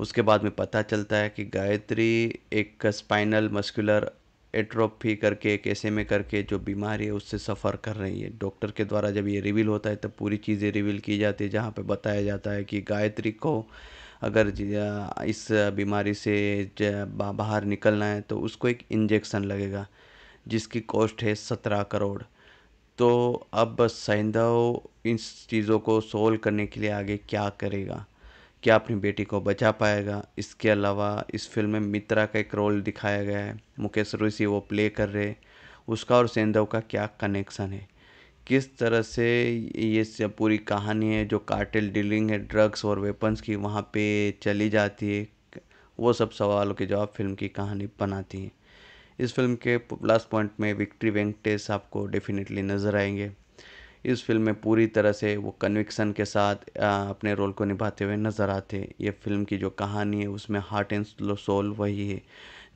उसके बाद में पता चलता है कि गायत्री एक स्पाइनल मस्कुलर एट्रोपी करके कैसे में करके जो बीमारी है उससे सफ़र कर रही है डॉक्टर के द्वारा जब ये रिवील होता है तब पूरी चीज़ें रिवील की जाती है जहाँ पे बताया जाता है कि गायत्री को अगर इस बीमारी से बाहर निकलना है तो उसको एक इंजेक्शन लगेगा जिसकी कॉस्ट है सत्रह करोड़ तो अब सैंधव इन चीज़ों को सोल्व करने के लिए आगे क्या करेगा क्या अपनी बेटी को बचा पाएगा इसके अलावा इस फिल्म में मित्रा का एक रोल दिखाया गया है मुकेश रोशी वो प्ले कर रहे उसका और सेंधव का क्या कनेक्शन है किस तरह से ये सब पूरी कहानी है जो कार्टेल डीलिंग है ड्रग्स और वेपन्स की वहाँ पे चली जाती है वो सब सवालों के जवाब फिल्म की कहानी बनाती है इस फिल्म के लास्ट पॉइंट में विक्ट्री वेंकटेश आपको डेफिनेटली नज़र आएंगे इस फ़िल्म में पूरी तरह से वो कन्विक्सन के साथ अपने रोल को निभाते हुए नज़र आते हैं ये फ़िल्म की जो कहानी है उसमें हार्ट एंड सोल वही है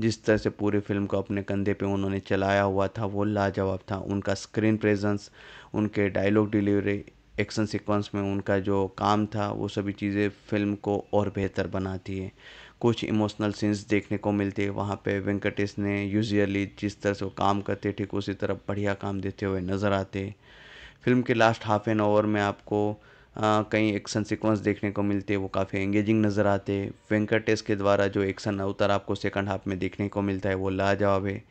जिस तरह से पूरी फिल्म को अपने कंधे पे उन्होंने चलाया हुआ था वो लाजवाब था उनका स्क्रीन प्रेजेंस उनके डायलॉग डिलीवरी एक्शन सीक्वेंस में उनका जो काम था वो सभी चीज़ें फिल्म को और बेहतर बनाती है कुछ इमोशनल सीन्स देखने को मिलते हैं वहाँ पे वेंकटेश ने यूजअली जिस तरह से वो काम करते ठीक उसी तरह बढ़िया काम देते हुए नज़र आते फ़िल्म के लास्ट हाफ़ एन आवर में आपको कई एक्शन सीक्वेंस देखने को मिलते वो काफ़ी एंगेजिंग नज़र आते हैं वेंकटेश के द्वारा जो एक्शन अवतार आपको सेकंड हाफ में देखने को मिलता है वो लाजवाब है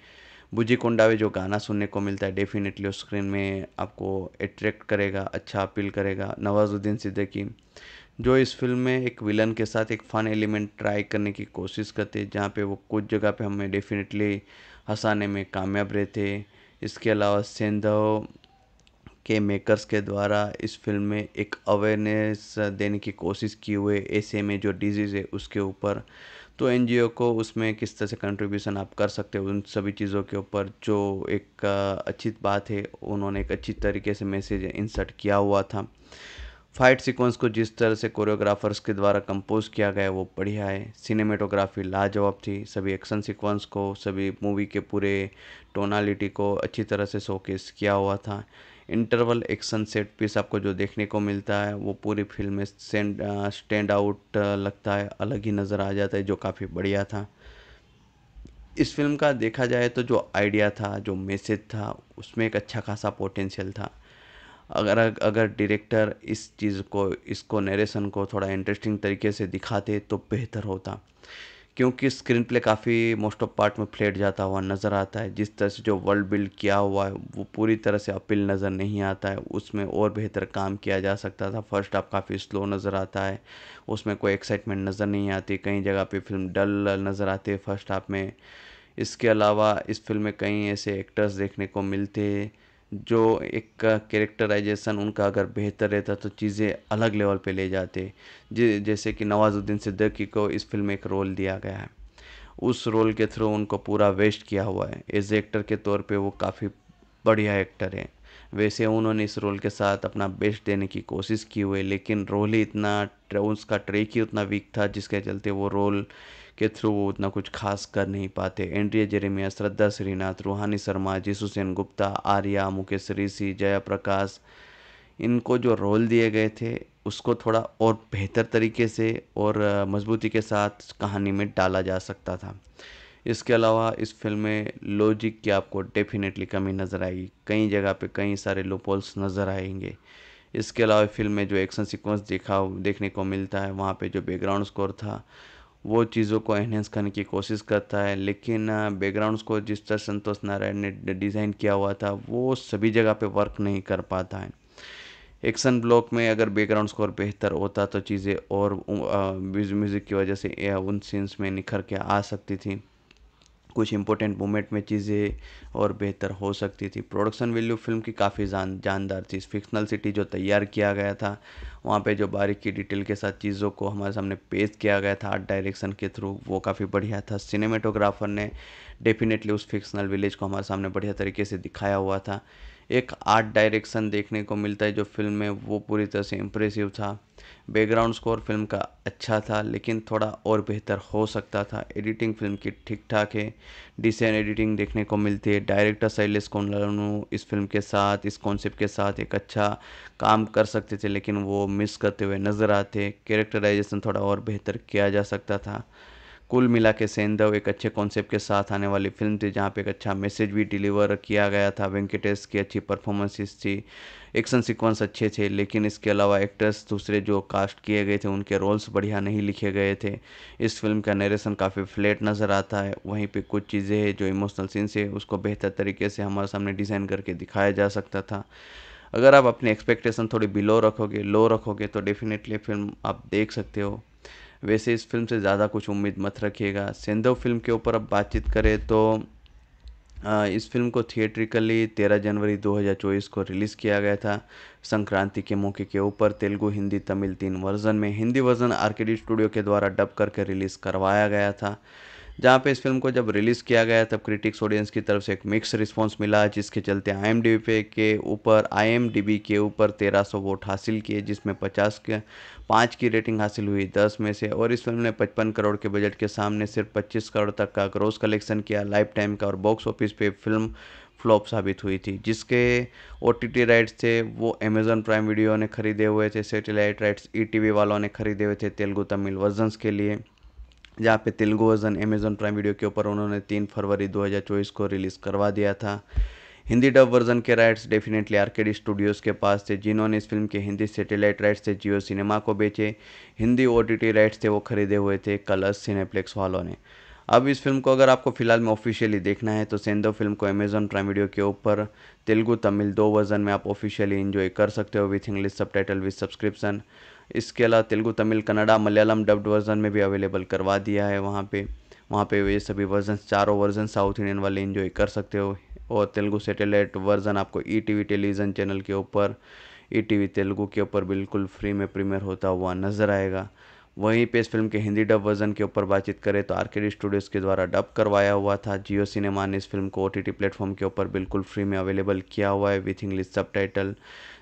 बुजी कुंडावे जो गाना सुनने को मिलता है डेफिनेटली उस स्क्रीन में आपको अट्रैक्ट करेगा अच्छा अपील करेगा नवाजुद्दीन सिद्दीकी जो इस फिल्म में एक विलन के साथ एक फ़न एलिमेंट ट्राई करने की कोशिश करते जहाँ पे वो कुछ जगह पे हमें डेफिनेटली हंसाने में कामयाब रहते इसके अलावा सेंधव के मेकर्स के द्वारा इस फ़िल्म में एक अवेयरनेस देने की कोशिश की हुई ऐसे में जो डिजीज़ है उसके ऊपर तो एन जी ओ को उसमें किस तरह से कंट्रीब्यूशन आप कर सकते हो उन सभी चीज़ों के ऊपर जो एक अच्छी बात है उन्होंने एक अच्छी तरीके से मैसेज इंसर्ट किया हुआ था फाइट सीक्वेंस को जिस तरह से कोरियोग्राफर्स के द्वारा कंपोज किया गया वो बढ़िया है सिनेमेटोग्राफी लाजवाब थी सभी एक्शन सीक्वेंस को सभी मूवी के पूरे टोनालिटी को अच्छी तरह से शोकेस किया हुआ था इंटरवल एक्शन सेट पीस आपको जो देखने को मिलता है वो पूरी फिल्म में स्टैंड आउट लगता है अलग ही नज़र आ जाता है जो काफ़ी बढ़िया था इस फिल्म का देखा जाए तो जो आइडिया था जो मैसेज था उसमें एक अच्छा खासा पोटेंशियल था अगर अगर डायरेक्टर इस चीज़ को इसको नरेशन को थोड़ा इंटरेस्टिंग तरीके से दिखाते तो बेहतर होता क्योंकि स्क्रीन प्ले काफ़ी मोस्ट ऑफ पार्ट में फ्लेट जाता हुआ नज़र आता है जिस तरह से जो वर्ल्ड बिल्ड किया हुआ है वो पूरी तरह से अपील नज़र नहीं आता है उसमें और बेहतर काम किया जा सकता था फर्स्ट हाफ काफ़ी स्लो नज़र आता है उसमें कोई एक्साइटमेंट नज़र नहीं आती कई जगह पे फिल्म डल नज़र आती है फर्स्ट हाफ में इसके अलावा इस फिल्म में कई ऐसे एक्टर्स देखने को मिलते हैं जो एक कैरेक्टराइजेशन उनका अगर बेहतर रहता तो चीज़ें अलग लेवल पे ले जाते जैसे कि नवाज़ुद्दीन सिद्दीकी को इस फिल्म में एक रोल दिया गया है उस रोल के थ्रू उनको पूरा वेस्ट किया हुआ है एज एक्टर के तौर पे वो काफ़ी बढ़िया एक्टर है वैसे उन्होंने इस रोल के साथ अपना बेस्ट देने की कोशिश की हुई लेकिन रोल ही इतना उसका ट्रेक ही उतना वीक था जिसके चलते वो रोल के थ्रू वो उतना कुछ खास कर नहीं पाते एंड्रिया जेरेमिया श्रद्धा श्रीनाथ रूहानी शर्मा जीसुसेन गुप्ता आर्या मुकेश ऋषि जया प्रकाश इनको जो रोल दिए गए थे उसको थोड़ा और बेहतर तरीके से और मजबूती के साथ कहानी में डाला जा सकता था इसके अलावा इस फिल्म में लॉजिक की आपको डेफिनेटली कमी नज़र आएगी कई जगह पे कई सारे लोपोल्स नज़र आएंगे इसके अलावा फिल्म में जो एक्शन सीक्वेंस देखा देखने को मिलता है वहाँ पे जो बैकग्राउंड स्कोर था वो चीज़ों को एनहेंस करने की कोशिश करता है लेकिन बैकग्राउंड्स को जिस तरह संतोष नारायण ने डिज़ाइन किया हुआ था वो सभी जगह पे वर्क नहीं कर पाता है एक्शन ब्लॉक में अगर बैकग्राउंड स्कोर बेहतर होता तो चीज़ें और म्यूज़िक की वजह से उन सीन्स में निखर के आ सकती थी कुछ इंपॉर्टेंट मोमेंट में चीज़ें और बेहतर हो सकती थी प्रोडक्शन वैल्यू फिल्म की काफ़ी जान जानदार थी फिक्शनल सिटी जो तैयार किया गया था वहाँ पे जो बारीक की डिटेल के साथ चीज़ों को हमारे सामने पेश किया गया था आर्ट डायरेक्शन के थ्रू वो काफ़ी बढ़िया था सिनेमेटोग्राफर ने डेफिनेटली उस फिक्शनल विलेज को हमारे सामने बढ़िया तरीके से दिखाया हुआ था एक आर्ट डायरेक्शन देखने को मिलता है जो फ़िल्म में वो पूरी तरह से इम्प्रेसिव था बैकग्राउंड स्कोर फिल्म का अच्छा था लेकिन थोड़ा और बेहतर हो सकता था एडिटिंग फिल्म की ठीक ठाक है डिसन एडिटिंग देखने को मिलती है डायरेक्टर शैलेश कोनलानू इस फिल्म के साथ इस कॉन्सेप्ट के साथ एक अच्छा काम कर सकते थे लेकिन वो मिस करते हुए नज़र आते कैरेक्टराइजेशन थोड़ा और बेहतर किया जा सकता था कुल मिला के सेंधव एक अच्छे कॉन्सेप्ट के साथ आने वाली फिल्म थी जहाँ पे एक अच्छा मैसेज भी डिलीवर किया गया था वेंकटेश की अच्छी परफॉर्मेंसेस थी एक्शन सीक्वेंस अच्छे थे लेकिन इसके अलावा एक्टर्स दूसरे जो कास्ट किए गए थे उनके रोल्स बढ़िया नहीं लिखे गए थे इस फिल्म का नरेशन काफ़ी फ्लैट नज़र आता है वहीं पे कुछ चीज़ें हैं जो इमोशनल सीन्स है उसको बेहतर तरीके से हमारे सामने डिज़ाइन करके दिखाया जा सकता था अगर आप अपनी एक्सपेक्टेशन थोड़ी बिलो रखोगे लो रखोगे तो डेफिनेटली फिल्म आप देख सकते हो वैसे इस फिल्म से ज़्यादा कुछ उम्मीद मत रखिएगा सेंधव फिल्म के ऊपर अब बातचीत करें तो इस फिल्म को थिएट्रिकली 13 जनवरी 2024 को रिलीज़ किया गया था संक्रांति के मौके के ऊपर तेलुगु हिंदी तमिल तीन वर्जन में हिंदी वर्जन आर स्टूडियो के द्वारा डब करके रिलीज़ करवाया गया था जहाँ पे इस फिल्म को जब रिलीज़ किया गया तब क्रिटिक्स ऑडियंस की तरफ से एक मिक्स रिस्पॉन्स मिला जिसके चलते आई पे के ऊपर आई के ऊपर तेरह सौ वोट हासिल किए जिसमें पचास के पाँच की रेटिंग हासिल हुई दस में से और इस फिल्म ने पचपन करोड़ के बजट के सामने सिर्फ पच्चीस करोड़ तक का ग्रोस कलेक्शन किया लाइफ टाइम का और बॉक्स ऑफिस पर फिल्म फ्लॉप साबित हुई थी जिसके ओ टी राइट्स थे वो अमेजन प्राइम वीडियो ने खरीदे हुए थे सेटेलाइट राइट्स ई वालों ने खरीदे हुए थे तेलुगु तमिल वर्जन्स के लिए जहाँ पे Telugu version Amazon Prime Video के ऊपर उन्होंने तीन फरवरी 2024 को रिलीज़ करवा दिया था हिंदी डब वर्जन के राइट्स डेफिनेटली आर्केडी स्टूडियोज़ के पास थे जिन्होंने इस फिल्म के हिंदी सैटेलाइट राइट्स से जियो सिनेमा को बेचे हिंदी ओ राइट्स थे वो खरीदे हुए थे कलर्स सिनेप्लेक्स वालों ने अब इस फिल्म को अगर आपको फिलहाल में ऑफिशियली देखना है तो सेंदो फिल्म को अमेज़न प्राइम वीडियो के ऊपर तेलुगु तमिल दो वर्जन में आप ऑफिशियली इन्जॉय कर सकते हो with English subtitle with subscription इसके अलावा तेलुगु तमिल कन्नड़ा मलयालम डब्ड वर्ज़न में भी अवेलेबल करवा दिया है वहाँ पे वहाँ पे ये सभी वर्जन चारों वर्जन साउथ इंडियन वाले इन्जॉय कर सकते हो और तेलुगु सेटेलाइट वर्ज़न आपको ई टी टेलीविज़न चैनल के ऊपर ई e टी तेलुगु के ऊपर बिल्कुल फ्री में प्रीमियर होता हुआ नज़र आएगा वहीं पे इस फिल्म के हिंदी डब वर्जन के ऊपर बातचीत करें तो आरकेडी स्टूडियोज़ के द्वारा डब करवाया हुआ था जियो सिनेमा ने इस फिल्म को ओ टी प्लेटफॉर्म के ऊपर बिल्कुल फ्री में अवेलेबल किया हुआ है विथ इंग्लिश सब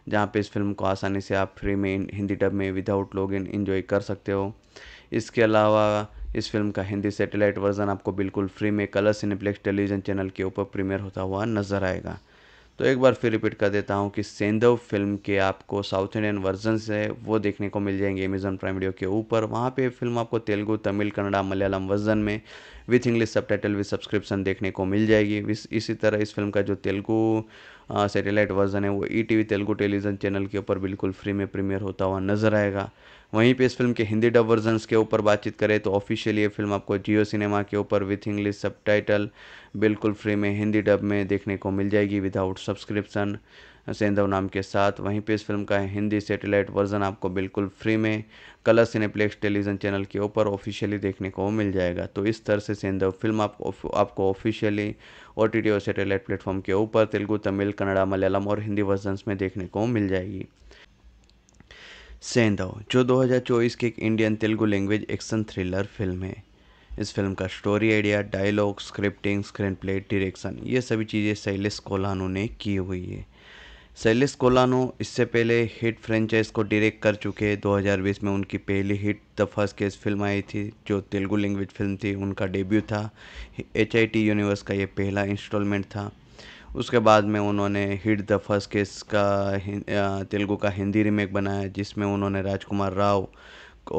जहाँ पे इस फिल्म को आसानी से आप फ्री में हिंदी डब में विदाउट लॉग इन इन्जॉय कर सकते हो इसके अलावा इस फिल्म का हिंदी सेटेलाइट वर्जन आपको बिल्कुल फ्री में कलर सिनेप्लेक्स टेलीविज़न चैनल के ऊपर प्रीमियर होता हुआ नजर आएगा तो एक बार फिर रिपीट कर देता हूँ कि सेंधव फिल्म के आपको साउथ इंडियन वर्जन है वो देखने को मिल जाएंगे अमेजन प्राइम वीडियो के ऊपर वहाँ पे फिल्म आपको तेलुगु तमिल कन्नड़ा मलयालम वर्जन में with English subtitle with subscription देखने को मिल जाएगी इसी तरह इस फिल्म का जो तेलुगु सेटेलाइट वर्जन है वो E T V Telugu television channel के ऊपर बिल्कुल फ्री में प्रीमियर होता हुआ नजर आएगा वहीं पे इस फिल्म के हिंदी डब वर्जन के ऊपर बातचीत करें तो ऑफिशियली ये फिल्म आपको जियो सिनेमा के ऊपर विथ इंग्लिश सब बिल्कुल फ्री में हिंदी डब में देखने को मिल जाएगी विदाउट सब्सक्रिप्सन सेंधव नाम के साथ वहीं पे इस फिल्म का हिंदी सेटेलाइट वर्जन आपको बिल्कुल फ्री में कलर सिनेप्लेक्स टेलीविज़न चैनल के ऊपर ऑफिशियली देखने को मिल जाएगा तो इस तरह से सेंधव फिल्म आपको आपको ऑफिशियली ओ टी टी और सेटेलाइट प्लेटफॉर्म के ऊपर तेलुगू तमिल कन्नड़ा मलयालम और हिंदी वर्जन में देखने को मिल जाएगी सेंधव जो 2024 की एक Indian Telugu language action thriller film है इस फिल्म का story idea dialogue scripting screenplay direction ये सभी चीज़ें शैलेश कोलानो ने की हुई है शैलेश कोलानो इससे पहले हिट फ्रेंचाइज को डायरेक्ट कर चुके हैं 2020 में उनकी पहली hit the first case film आई थी जो तेलुगु लैंग्वेज फिल्म थी उनका डेब्यू था एच यूनिवर्स का ये पहला इंस्टॉलमेंट था उसके बाद में उन्होंने हिट द फर्स्ट केस का तेलुगु का हिंदी रीमेक बनाया जिसमें उन्होंने राजकुमार राव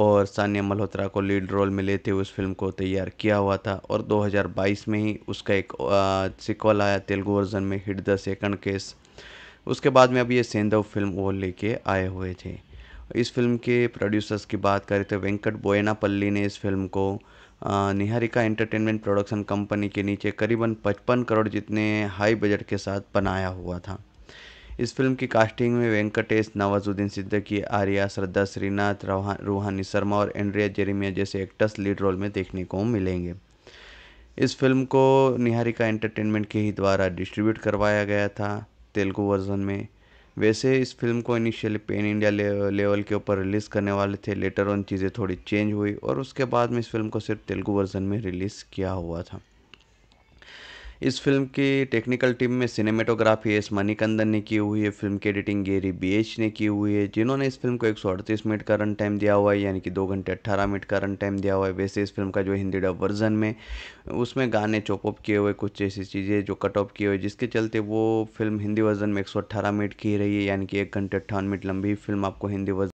और सानिया मल्होत्रा को लीड रोल में लेते हुए उस फिल्म को तैयार किया हुआ था और 2022 में ही उसका एक सिक्वल आया तेलुगु वर्जन में हिट द सेकंड केस उसके बाद में अब ये सेंधव फिल्म वो लेके आए हुए थे इस फिल्म के प्रोड्यूसर्स की बात करें तो वेंकट बोयनापल्ली ने इस फिल्म को निहारिका एंटरटेनमेंट प्रोडक्शन कंपनी के नीचे करीबन 55 करोड़ जितने हाई बजट के साथ बनाया हुआ था इस फिल्म की कास्टिंग में वेंकटेश नवाजुद्दीन सिद्दीकी आर्या श्रद्धा श्रीनाथ रूहानी शर्मा और एंड्रिया जेरिमिया जैसे एक्टर्स लीड रोल में देखने को मिलेंगे इस फिल्म को निहारिका एंटरटेनमेंट के ही द्वारा डिस्ट्रीब्यूट करवाया गया था तेलुगु वर्जन में वैसे इस फिल्म को इनिशियली पेन इंडिया लेवल के ऊपर रिलीज़ करने वाले थे लेटर ऑन चीज़ें थोड़ी चेंज हुई और उसके बाद में इस फिल्म को सिर्फ तेलुगु वर्जन में रिलीज़ किया हुआ था इस फिल्म की टेक्निकल टीम में सिनेमेटोग्राफी एस मणिकंदन ने की हुई है फिल्म की एडिटिंग गेरी बीएच ने की हुई है जिन्होंने इस फिल्म को एक मिनट का रन टाइम दिया हुआ है यानी कि दो घंटे अट्ठारह मिनट का रन टाइम दिया हुआ है वैसे इस फिल्म का जो हिंदी डब वर्जन में उसमें गाने चॉपअप किए हुए कुछ ऐसी चीज़ें जो कट ऑफ किए हुए जिसके चलते वो फिल्म हिंदी वर्जन में एक मिनट की रही है यानी कि एक घंटे अट्ठावन मिनट लंबी फिल्म आपको हिंदी वर्जन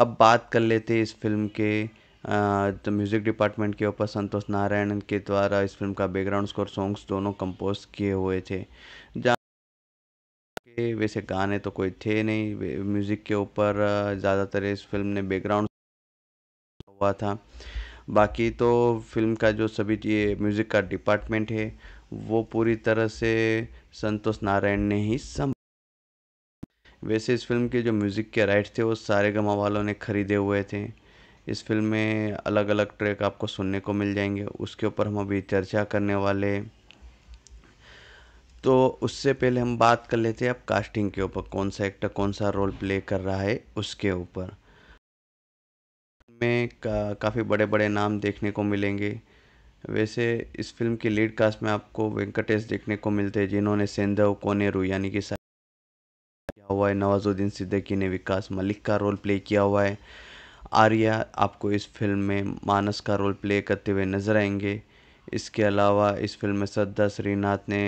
अब बात कर लेते इस फिल्म के तो म्यूज़िक डिपार्टमेंट के ऊपर संतोष नारायण के द्वारा इस फिल्म का बैकग्राउंड स्कोर सॉन्ग्स दोनों कंपोज किए हुए थे जहाँ वैसे गाने तो कोई थे नहीं म्यूज़िक के ऊपर ज़्यादातर इस फिल्म ने बैकग्राउंड हुआ था बाकी तो फिल्म का जो सभी ये म्यूज़िक का डिपार्टमेंट है वो पूरी तरह से संतोष नारायण ने ही सम वैसे इस फिल्म के जो म्यूज़िक के राइट्स थे वो सारे गमा वालों ने खरीदे हुए थे इस फिल्म में अलग अलग ट्रैक आपको सुनने को मिल जाएंगे उसके ऊपर हम अभी चर्चा करने वाले तो उससे पहले हम बात कर लेते हैं अब कास्टिंग के ऊपर कौन सा एक्टर कौन सा रोल प्ले कर रहा है उसके ऊपर में का, काफ़ी बड़े बड़े नाम देखने को मिलेंगे वैसे इस फिल्म की लीड कास्ट में आपको वेंकटेश देखने को मिलते हैं जिन्होंने सेंधव कोनेरू यानी कि किया हुआ है नवाजुद्दीन सिद्दीकी ने विकास मलिक का रोल प्ले किया हुआ है आर्या आपको इस फिल्म में मानस का रोल प्ले करते हुए नज़र आएंगे इसके अलावा इस फिल्म में श्रद्धा श्रीनाथ ने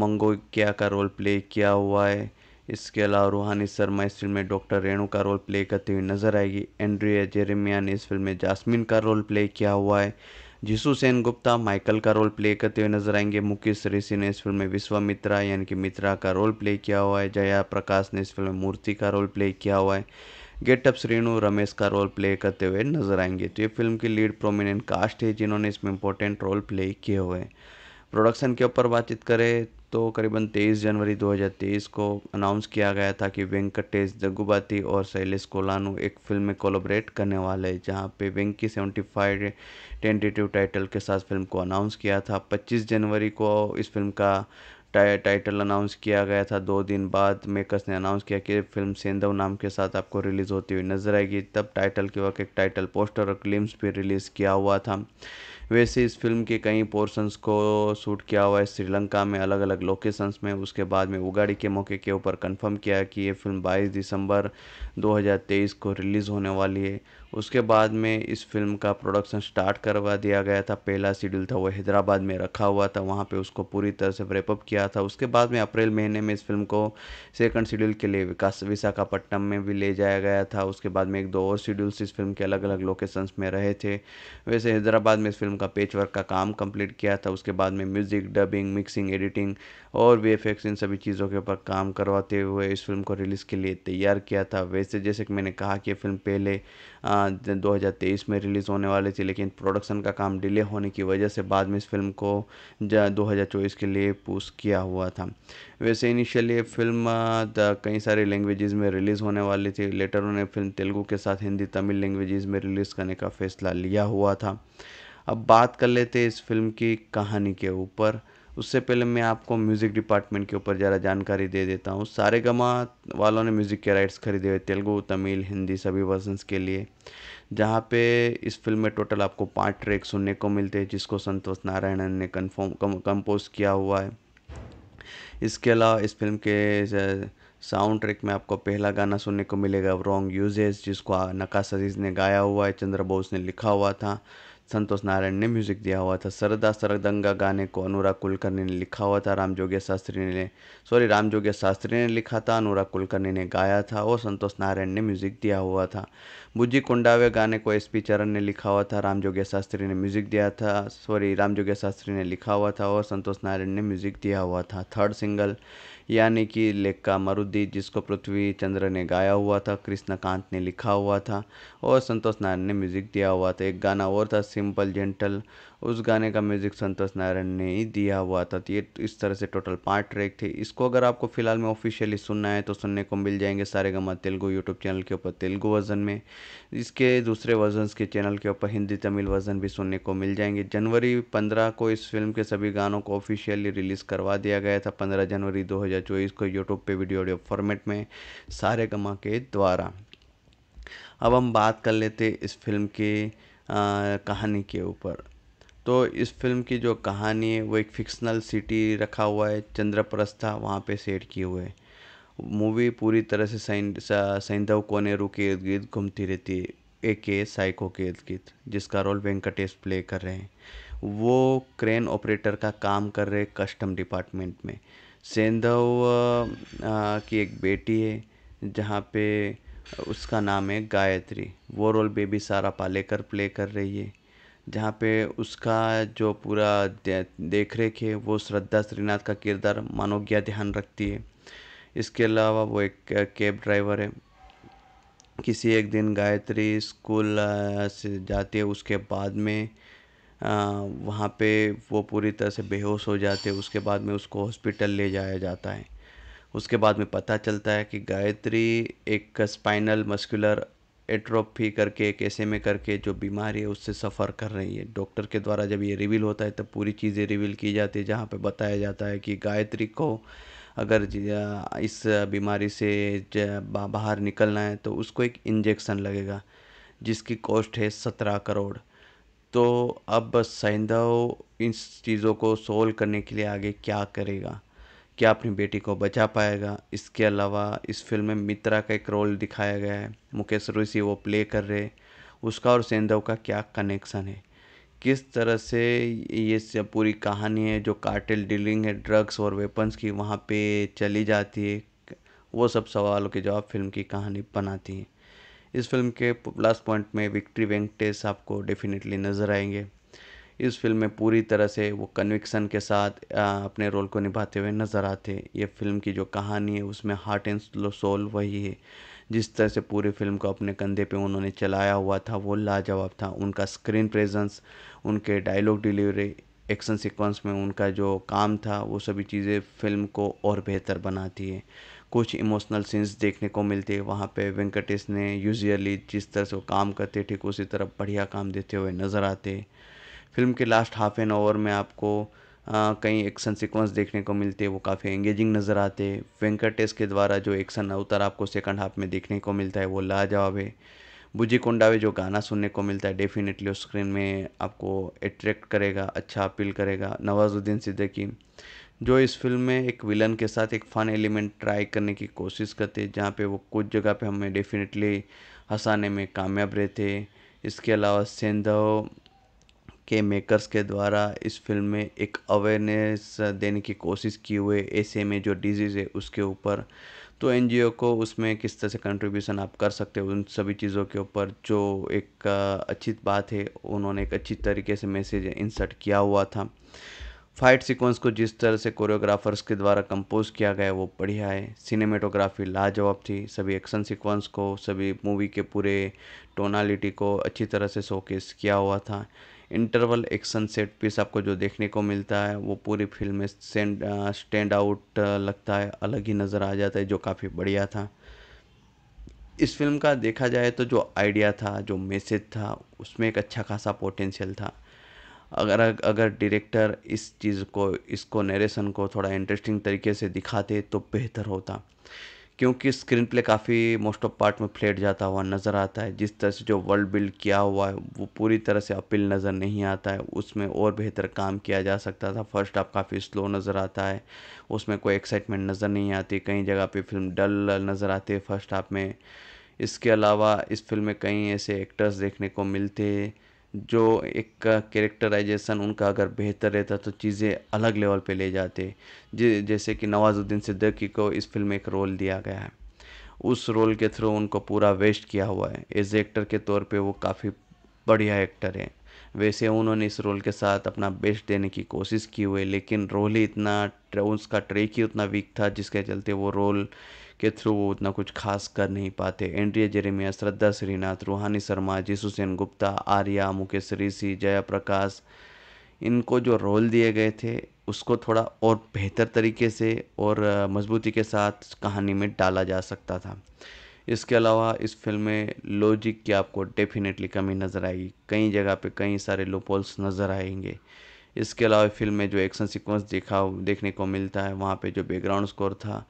मंगोकिया का रोल प्ले किया हुआ है इसके अलावा रूहानी शर्मा इस फिल्म में डॉक्टर रेणु का रोल प्ले करती हुई नजर आएगी एंड्रिया जेरेमिया ने इस फिल्म में जासमिन का रोल प्ले किया हुआ है जिसु सेन गुप्ता माइकल का रोल प्ले करते हुए नजर आएंगे मुकेश ऋषि ने इस फिल्म में विश्वामित्रा यानी कि मित्रा का रोल प्ले किया हुआ है जया प्रकाश ने इस फिल्म में मूर्ति का रोल प्ले किया हुआ है गेटअप श्रीनु रमेश का रोल प्ले करते हुए नजर आएंगे तो ये फिल्म की लीड प्रोमिनेंट कास्ट है जिन्होंने इसमें इंपॉर्टेंट रोल प्ले किए हुए हैं प्रोडक्शन के ऊपर बातचीत करें तो करीबन 23 जनवरी 2023 को अनाउंस किया गया था कि वेंकटेश जग्गुबाती और शैलेश कोलानू एक फिल्म में कोलोबरेट करने वाले हैं जहां पे Venky seventy five tentative title के साथ फिल्म को अनाउंस किया था 25 जनवरी को इस फिल्म का टाइटल अनाउंस किया गया था दो दिन बाद मेकर्स ने अनाउंस किया कि फिल्म सेंधव नाम के साथ आपको रिलीज़ होती हुई नजर आएगी तब टाइटल के वक्त एक टाइटल पोस्टर और क्लिम्स भी रिलीज़ किया हुआ था वैसे इस फिल्म के कई पोर्शंस को शूट किया हुआ है श्रीलंका में अलग अलग लोकेशंस में उसके बाद में उगाड़ी के मौके के ऊपर कंफर्म किया कि ये फिल्म 22 दिसंबर 2023 को रिलीज़ होने वाली है उसके बाद में इस फिल्म का प्रोडक्शन स्टार्ट करवा दिया गया था पहला शेड्यूल था वो हैदराबाद में रखा हुआ था वहाँ पे उसको पूरी तरह से रेपअप किया था उसके बाद में अप्रैल महीने में इस फिल्म को सेकंड शेड्यूल के लिए विकास विशाखापट्टनम में भी ले जाया गया था उसके बाद में एक दो और शेड्यूल्स इस फिल्म के अलग अलग लोकेशंस में रहे थे वैसे हैदराबाद में इस फिल्म का पेच वर्क का काम कम्प्लीट किया था उसके बाद में म्यूज़िक डबिंग मिक्सिंग एडिटिंग और वी इन सभी चीज़ों के ऊपर काम करवाते हुए इस फिल्म को रिलीज़ के लिए तैयार किया था वैसे जैसे कि मैंने कहा कि फिल्म पहले 2023 में रिलीज़ होने वाली थी लेकिन प्रोडक्शन का काम डिले होने की वजह से बाद में इस फिल्म को चौबीस के लिए पुश किया हुआ था वैसे इनिशियली फिल्म कई सारे लैंग्वेजेस में रिलीज़ होने वाली थी लेटर उन्होंने फिल्म तेलुगू के साथ हिंदी तमिल लैंग्वेजेस में रिलीज़ करने का फैसला लिया हुआ था अब बात कर लेते इस फिल्म की कहानी के ऊपर उससे पहले मैं आपको म्यूज़िक डिपार्टमेंट के ऊपर ज़रा जानकारी दे देता हूँ सारे गमा वालों ने म्यूज़िक के राइट्स खरीदे हुए तेलुगु तमिल हिंदी सभी वर्जन्स के लिए जहाँ पे इस फिल्म में टोटल आपको पाँच ट्रैक सुनने को मिलते हैं जिसको संतोष नारायणन ने कन्फर्म कम, कंपोज किया हुआ है इसके अलावा इस फिल्म के साउंड ट्रैक में आपको पहला गाना सुनने को मिलेगा रॉन्ग यूजेस जिसको नकाश अजीज ने गाया हुआ है चंद्र बोस ने लिखा हुआ था संतोष नारायण ने म्यूजिक दिया हुआ था सरदा सरदंगा गाने को अनुराग कुलकर्णी ने लिखा हुआ था राम जोगे शास्त्री ने सॉरी राम जोगे शास्त्री ने लिखा था अनुराग कुलकर्णी ने गाया था और संतोष नारायण ने म्यूजिक दिया हुआ था बुज्जी कुंडावे गाने को एस पी चरण ने लिखा हुआ था राम जोगे शास्त्री ने म्यूजिक दिया था सॉरी राम जोगे शास्त्री ने लिखा हुआ था और संतोष नारायण ने म्यूजिक दिया हुआ था थर्ड सिंगल यानी कि लेक्का मरुदी जिसको पृथ्वी चंद्र ने गाया हुआ था कृष्णकांत ने लिखा हुआ था और संतोष नारायण ने म्यूज़िक दिया हुआ था एक गाना और था सिंपल जेंटल उस गाने का म्यूज़िक संतोष नारायण ने ही दिया हुआ था तो ये इस तरह से टोटल पाँच ट्रैक थे इसको अगर आपको फिलहाल में ऑफिशियली सुनना है तो सुनने को मिल जाएंगे सारे गमा तेलुगु यूट्यूब चैनल के ऊपर तेलुगु वर्जन में इसके दूसरे वर्जन के चैनल के ऊपर हिंदी तमिल वर्जन भी सुनने को मिल जाएंगे जनवरी पंद्रह को इस फिल्म के सभी गानों को ऑफिशियली रिलीज़ करवा दिया गया था पंद्रह जनवरी दो को यूट्यूब पर वीडियो ऑडियो फॉर्मेट में सारे गमा के द्वारा अब हम बात कर लेते इस फिल्म के आ, कहानी के ऊपर तो इस फ़िल्म की जो कहानी है वो एक फ़िक्सनल सिटी रखा हुआ है चंद्रप्रस्था वहाँ पे सेट किए हुए है मूवी पूरी तरह से सैंधव कोनेरू के इर्द गिर्द घूमती रहती है ए के साइको के इर्द गिर्द जिसका रोल वेंकटेश प्ले कर रहे हैं वो क्रेन ऑपरेटर का काम कर रहे कस्टम डिपार्टमेंट में सेंधव की एक बेटी है जहाँ पे उसका नाम है गायत्री वो रोल बेबी सारा पालेकर प्ले कर रही है जहाँ पे उसका जो पूरा देख रेख है वो श्रद्धा श्रीनाथ का किरदार मनोज्ञा ध्यान रखती है इसके अलावा वो एक कैब ड्राइवर है किसी एक दिन गायत्री स्कूल से जाती है उसके बाद में वहाँ पे वो पूरी तरह से बेहोश हो जाते हैं उसके बाद में उसको हॉस्पिटल ले जाया जाता है उसके बाद में पता चलता है कि गायत्री एक स्पाइनल मस्कुलर एट्रोपी करके एक ऐसे में करके जो बीमारी है उससे सफ़र कर रही है डॉक्टर के द्वारा जब ये रिवील होता है तब पूरी चीज़ें रिवील की जाती है जहाँ पे बताया जाता है कि गायत्री को अगर इस बीमारी से बाहर निकलना है तो उसको एक इंजेक्शन लगेगा जिसकी कॉस्ट है सत्रह करोड़ तो अब सैंधव इस चीज़ों को सोल्व करने के लिए आगे क्या करेगा क्या अपनी बेटी को बचा पाएगा इसके अलावा इस फ़िल्म में मित्रा का एक रोल दिखाया गया है मुकेश ऋषि वो प्ले कर रहे उसका और सेंधव का क्या कनेक्शन है किस तरह से ये सब पूरी कहानी है जो कार्टेल डीलिंग है ड्रग्स और वेपन्स की वहाँ पे चली जाती है वो सब सवालों के जवाब फिल्म की कहानी बनाती है इस फिल्म के प्लस पॉइंट में विक्ट्री वेंकटेश आपको डेफिनेटली नज़र आएंगे इस फ़िल्म में पूरी तरह से वो कन्विक्सन के साथ अपने रोल को निभाते हुए नज़र आते हैं ये फ़िल्म की जो कहानी है उसमें हार्ट एंड सोल वही है जिस तरह से पूरी फिल्म को अपने कंधे पे उन्होंने चलाया हुआ था वो लाजवाब था उनका स्क्रीन प्रेजेंस उनके डायलॉग डिलीवरी एक्शन सीक्वेंस में उनका जो काम था वो सभी चीज़ें फिल्म को और बेहतर बनाती है कुछ इमोशनल सीन्स देखने को मिलते हैं वहाँ पे वेंकटेश ने यूजली जिस तरह से वो काम करते ठीक उसी तरह बढ़िया काम देते हुए नज़र आते फ़िल्म के लास्ट हाफ़ एन आवर में आपको कई एक्शन सीक्वेंस देखने को मिलते हैं वो काफ़ी एंगेजिंग नज़र आते हैं वेंकटेश के द्वारा जो एक्शन अवतार आपको सेकंड हाफ में देखने को मिलता है वो लाजवाब है बुजी कोंडावे जो गाना सुनने को मिलता है डेफिनेटली उस स्क्रीन में आपको अट्रैक्ट करेगा अच्छा अपील करेगा नवाजुद्दीन सिद्दीकी जो इस फिल्म में एक विलन के साथ एक फ़न एलिमेंट ट्राई करने की कोशिश करते हैं जहाँ पे वो कुछ जगह पे हमें डेफिनेटली हंसाने में कामयाब रहते इसके अलावा सेंधव के मेकर्स के द्वारा इस फ़िल्म में एक अवेयरनेस देने की कोशिश की हुई ऐसे में जो डिजीज़ है उसके ऊपर तो एन को उसमें किस तरह से कंट्रीब्यूशन आप कर सकते हो उन सभी चीज़ों के ऊपर जो एक अच्छी बात है उन्होंने एक अच्छी तरीके से मैसेज इंसर्ट किया हुआ था फाइट सीक्वेंस को जिस तरह से कोरियोग्राफर्स के द्वारा कंपोज किया गया वो बढ़िया है सिनेमेटोग्राफी लाजवाब थी सभी एक्शन सीक्वेंस को सभी मूवी के पूरे टोनालिटी को अच्छी तरह से शोकेस किया हुआ था इंटरवल एक्शन सेट पीस आपको जो देखने को मिलता है वो पूरी फिल्म में स्टैंड आउट लगता है अलग ही नज़र आ जाता है जो काफ़ी बढ़िया था इस फिल्म का देखा जाए तो जो आइडिया था जो मैसेज था उसमें एक अच्छा खासा पोटेंशियल था अगर अगर डायरेक्टर इस चीज़ को इसको नरेशन को थोड़ा इंटरेस्टिंग तरीके से दिखाते तो बेहतर होता क्योंकि स्क्रीन प्ले काफ़ी मोस्ट ऑफ पार्ट में फ्लेट जाता हुआ नज़र आता है जिस तरह से जो वर्ल्ड बिल्ड किया हुआ है वो पूरी तरह से अपील नज़र नहीं आता है उसमें और बेहतर काम किया जा सकता था फर्स्ट हाफ काफ़ी स्लो नज़र आता है उसमें कोई एक्साइटमेंट नज़र नहीं आती कई जगह पे फिल्म डल नज़र आती है फर्स्ट हाफ में इसके अलावा इस फिल्म में कई ऐसे एक्टर्स देखने को मिलते हैं जो एक कैरेक्टराइजेशन उनका अगर बेहतर रहता तो चीज़ें अलग लेवल पे ले जाते जैसे कि नवाज़ुद्दीन सिद्दीकी को इस फिल्म में एक रोल दिया गया है उस रोल के थ्रू उनको पूरा वेस्ट किया हुआ है एज एक्टर के तौर पे वो काफ़ी बढ़िया एक्टर है वैसे उन्होंने इस रोल के साथ अपना बेस्ट देने की कोशिश की हुई लेकिन रोल ही इतना उसका ट्रेक ही उतना वीक था जिसके चलते वो रोल के थ्रू वो उतना कुछ खास कर नहीं पाते एंड्रिया जेरेमिया श्रद्धा श्रीनाथ रूहानी शर्मा जीसुसेन गुप्ता आर्या मुकेश ऋषि जया प्रकाश इनको जो रोल दिए गए थे उसको थोड़ा और बेहतर तरीके से और मजबूती के साथ कहानी में डाला जा सकता था इसके अलावा इस फिल्म में लॉजिक की आपको डेफिनेटली कमी नज़र आएगी कई जगह पे कई सारे लोपोल्स नज़र आएंगे इसके अलावा फिल्म में जो एक्शन सीक्वेंस देखा देखने को मिलता है वहाँ पे जो बैकग्राउंड स्कोर था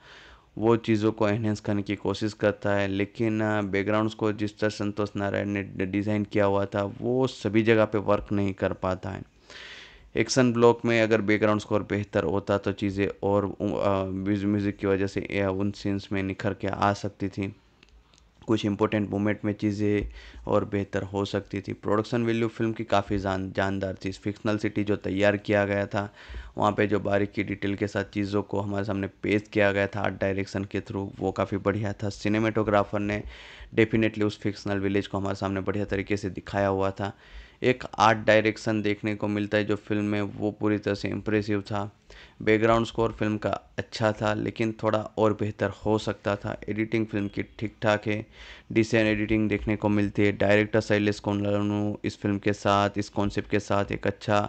वो चीज़ों को एनहेंस करने की कोशिश करता है लेकिन बैकग्राउंड्स को जिस तरह संतोष नारायण ने डिज़ाइन किया हुआ था वो सभी जगह पे वर्क नहीं कर पाता है एक्शन ब्लॉक में अगर बैकग्राउंड स्कोर बेहतर होता तो चीज़ें और म्यूज़िक की वजह से उन सीन्स में निखर के आ सकती थी कुछ इंपॉर्टेंट मोमेंट में चीज़ें और बेहतर हो सकती थी प्रोडक्शन वैल्यू फिल्म की काफ़ी जान जानदार थी फिक्शनल सिटी जो तैयार किया गया था वहाँ पे जो बारीक की डिटेल के साथ चीज़ों को हमारे सामने पेश किया गया था आर्ट डायरेक्शन के थ्रू वो काफ़ी बढ़िया था सिनेमेटोग्राफर ने डेफिनेटली उस फिक्शनल विलेज को हमारे सामने बढ़िया तरीके से दिखाया हुआ था एक आर्ट डायरेक्शन देखने को मिलता है जो फ़िल्म में वो पूरी तरह से इम्प्रेसिव था बैकग्राउंड स्कोर फ़िल्म का अच्छा था लेकिन थोड़ा और बेहतर हो सकता था एडिटिंग फ़िल्म की ठीक ठाक है डिसेंट एडिटिंग देखने को मिलती है डायरेक्टर शैलेश कोनलानू इस फिल्म के साथ इस कॉन्सेप्ट के साथ एक अच्छा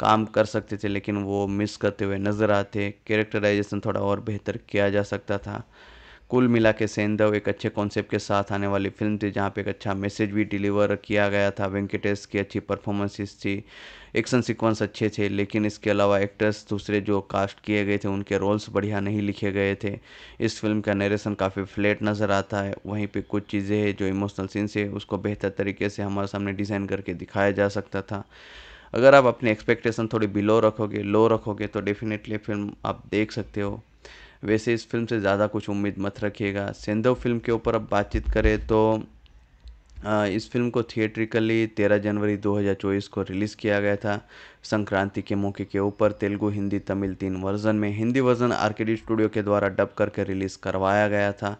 काम कर सकते थे लेकिन वो मिस करते हुए नज़र आते कैरेक्टराइजेशन थोड़ा और बेहतर किया जा सकता था कुल मिला के सेंधव एक अच्छे कॉन्सेप्ट के साथ आने वाली फिल्म थी जहाँ पे एक अच्छा मैसेज भी डिलीवर किया गया था वेंकटेश की अच्छी परफॉर्मेंसेस थी एक्शन सीक्वेंस अच्छे थे लेकिन इसके अलावा एक्टर्स दूसरे जो कास्ट किए गए थे उनके रोल्स बढ़िया नहीं लिखे गए थे इस फिल्म का नरेशन काफ़ी फ्लैट नज़र आता है वहीं पे कुछ चीज़ें हैं जो इमोशनल सीन्स है उसको बेहतर तरीके से हमारे सामने डिज़ाइन करके दिखाया जा सकता था अगर आप अपनी एक्सपेक्टेशन थोड़ी बिलो रखोगे लो रखोगे तो डेफिनेटली फिल्म आप देख सकते हो वैसे इस फिल्म से ज़्यादा कुछ उम्मीद मत रखिएगा सेंधव फिल्म के ऊपर अब बातचीत करें तो इस फिल्म को थिएट्रिकली 13 जनवरी 2024 को रिलीज़ किया गया था संक्रांति के मौके के ऊपर तेलुगु हिंदी तमिल तीन वर्जन में हिंदी वर्जन आर्केडी स्टूडियो के द्वारा डब करके रिलीज़ करवाया गया था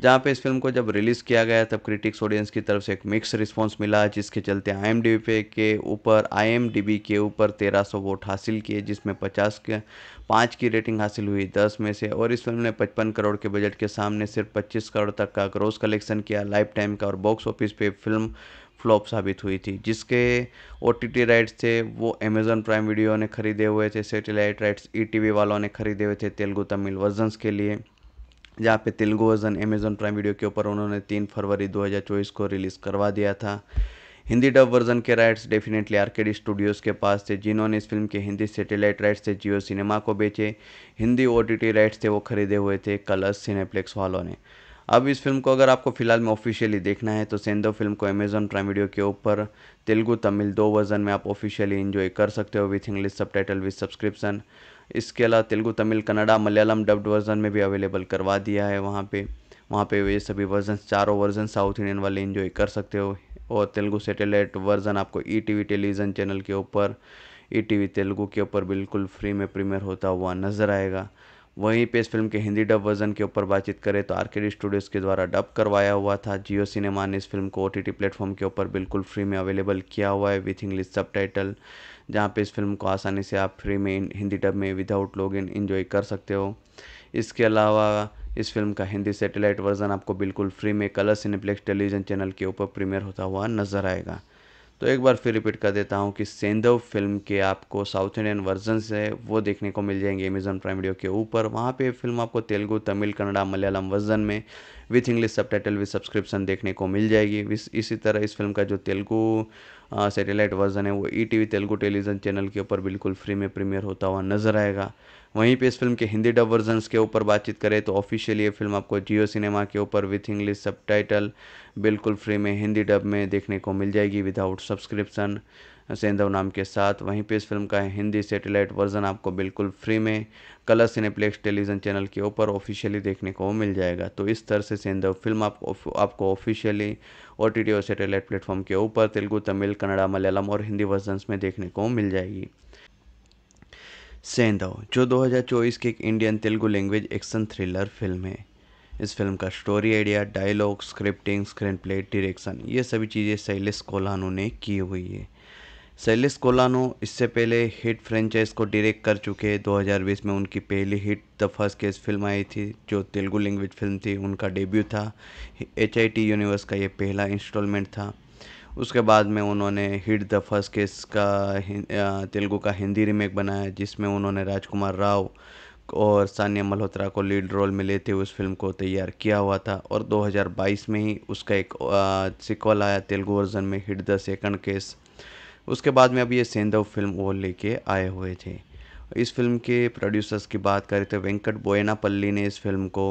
जहाँ पे इस फिल्म को जब रिलीज़ किया गया तब क्रिटिक्स ऑडियंस की तरफ से एक मिक्स रिस्पॉन्स मिला जिसके चलते आई पे के ऊपर आई के ऊपर तेरह सौ वोट हासिल किए जिसमें पचास के पाँच की रेटिंग हासिल हुई दस में से और इस फिल्म ने पचपन करोड़ के बजट के सामने सिर्फ पच्चीस करोड़ तक का ग्रोस कलेक्शन किया लाइफ टाइम का और बॉक्स ऑफिस पे फिल्म फ्लॉप साबित हुई थी जिसके ओ टी राइट्स थे वो अमेज़न प्राइम वीडियो ने खरीदे हुए थे सैटेलाइट राइट्स ई वालों ने खरीदे हुए थे तेलुगु तमिल वर्जन्स के लिए जहाँ पे Telugu version Amazon Prime Video के ऊपर उन्होंने तीन फरवरी 2024 को रिलीज़ करवा दिया था हिंदी डब वर्जन के राइट्स डेफिनेटली डी स्टूडियोज़ के पास थे जिन्होंने इस फिल्म के हिंदी सैटेलाइट राइट्स से जियो सिनेमा को बेचे हिंदी ओ राइट्स थे वो खरीदे हुए थे कलर्स सिनेप्लेक्स वालों ने अब इस फिल्म को अगर आपको फिलहाल में ऑफिशियली देखना है तो सेंदो फिल्म को अमेजॉन प्राइम वीडियो के ऊपर तेलुगु तमिल दो वर्जन में आप ऑफिशियली इन्जॉय कर सकते हो with English subtitle with subscription इसके अलावा तेलुगु तमिल कन्नड़ा मलयालम डब्ड वर्ज़न में भी अवेलेबल करवा दिया है वहाँ पे वहाँ पे ये सभी वर्जन चारों वर्जन साउथ इंडियन वाले इन्जॉय कर सकते हो और तेलुगु सेटेलाइट वर्ज़न आपको ई टी टेलीविज़न चैनल के ऊपर ई e टी तेलुगु के ऊपर बिल्कुल फ्री में प्रीमियर होता हुआ नज़र आएगा वहीं पे इस फिल्म के हिंदी डब वर्जन के ऊपर बातचीत करें तो आर के स्टूडियोज़ के द्वारा डब करवाया हुआ था जियो सिनेमा ने इस फिल्म को ओ टी प्लेटफॉर्म के ऊपर बिल्कुल फ्री में अवेलेबल किया हुआ है विथ इंग्लिश सब टाइटल जहाँ पे इस फिल्म को आसानी से आप फ्री में हिंदी डब में विदाउट लॉग इन इन्जॉय कर सकते हो इसके अलावा इस फिल्म का हिंदी सेटेलाइट वर्जन आपको बिल्कुल फ्री में कलर सिनेप्लेक्स टेलीविज़न चैनल के ऊपर प्रीमियर होता हुआ नजर आएगा तो एक बार फिर रिपीट कर देता हूँ कि सेंधव फिल्म के आपको साउथ इंडियन वर्जन से वो देखने को मिल जाएंगे अमेजन प्राइम वीडियो के ऊपर वहाँ पे फिल्म आपको तेलुगु तमिल कन्नड़ा मलयालम वर्जन में with English subtitle with subscription देखने को मिल जाएगी इसी तरह इस फिल्म का जो तेलुगू सैटेलाइट वर्जन है वो E e T Telugu television channel के ऊपर बिल्कुल फ्री में प्रीमियर होता हुआ नजर आएगा वहीं पे इस फिल्म के हिंदी डब वर्जन के ऊपर बातचीत करें तो ऑफिशियली ये फिल्म आपको जियो सिनेमा के ऊपर विथ इंग्लिश सब बिल्कुल फ्री में हिंदी डब में देखने को मिल जाएगी विदाउट सब्सक्रिप्सन सेंधव नाम के साथ वहीं पे इस फिल्म का हिंदी सेटेलाइट वर्जन आपको बिल्कुल फ्री में कलर सिनेप्लेक्स टेलीविज़न चैनल के ऊपर ऑफिशियली देखने को मिल जाएगा तो इस तरह से सेंधव फिल्म आप, आपको ऑफिशियली ओ टी और सेटेलाइट प्लेटफॉर्म के ऊपर तेलुगू तमिल कन्नड़ा मलयालम और हिंदी वर्जन में देखने को मिल जाएगी सेंधव जो 2024 की एक Indian Telugu language action thriller film है इस फिल्म का story idea dialogue scripting screenplay direction ये सभी चीज़ें शैलेश कोलानू ने की हुई है सेलिस कोलानो इससे पहले हिट फ्रेंचाइज को डायरेक्ट कर चुके हैं 2020 में उनकी पहली hit the first case film आई थी जो तेलुगु लैंग्वेज फिल्म थी उनका डेब्यू था एच यूनिवर्स का ये पहला इंस्टॉलमेंट था उसके बाद में उन्होंने हिट द फर्स्ट केस का तेलुगु का हिंदी रीमेक बनाया जिसमें उन्होंने राजकुमार राव और सानिया मल्होत्रा को लीड रोल में लेते हुए उस फिल्म को तैयार किया हुआ था और 2022 में ही उसका एक सिक्वल आया तेलुगु वर्जन में हिट द सेकंड केस उसके बाद में अभी ये सेंधव फिल्म वो लेके आए हुए थे इस फिल्म के प्रोड्यूसर्स की बात करें तो वेंकट बोयनापल्ली ने इस फिल्म को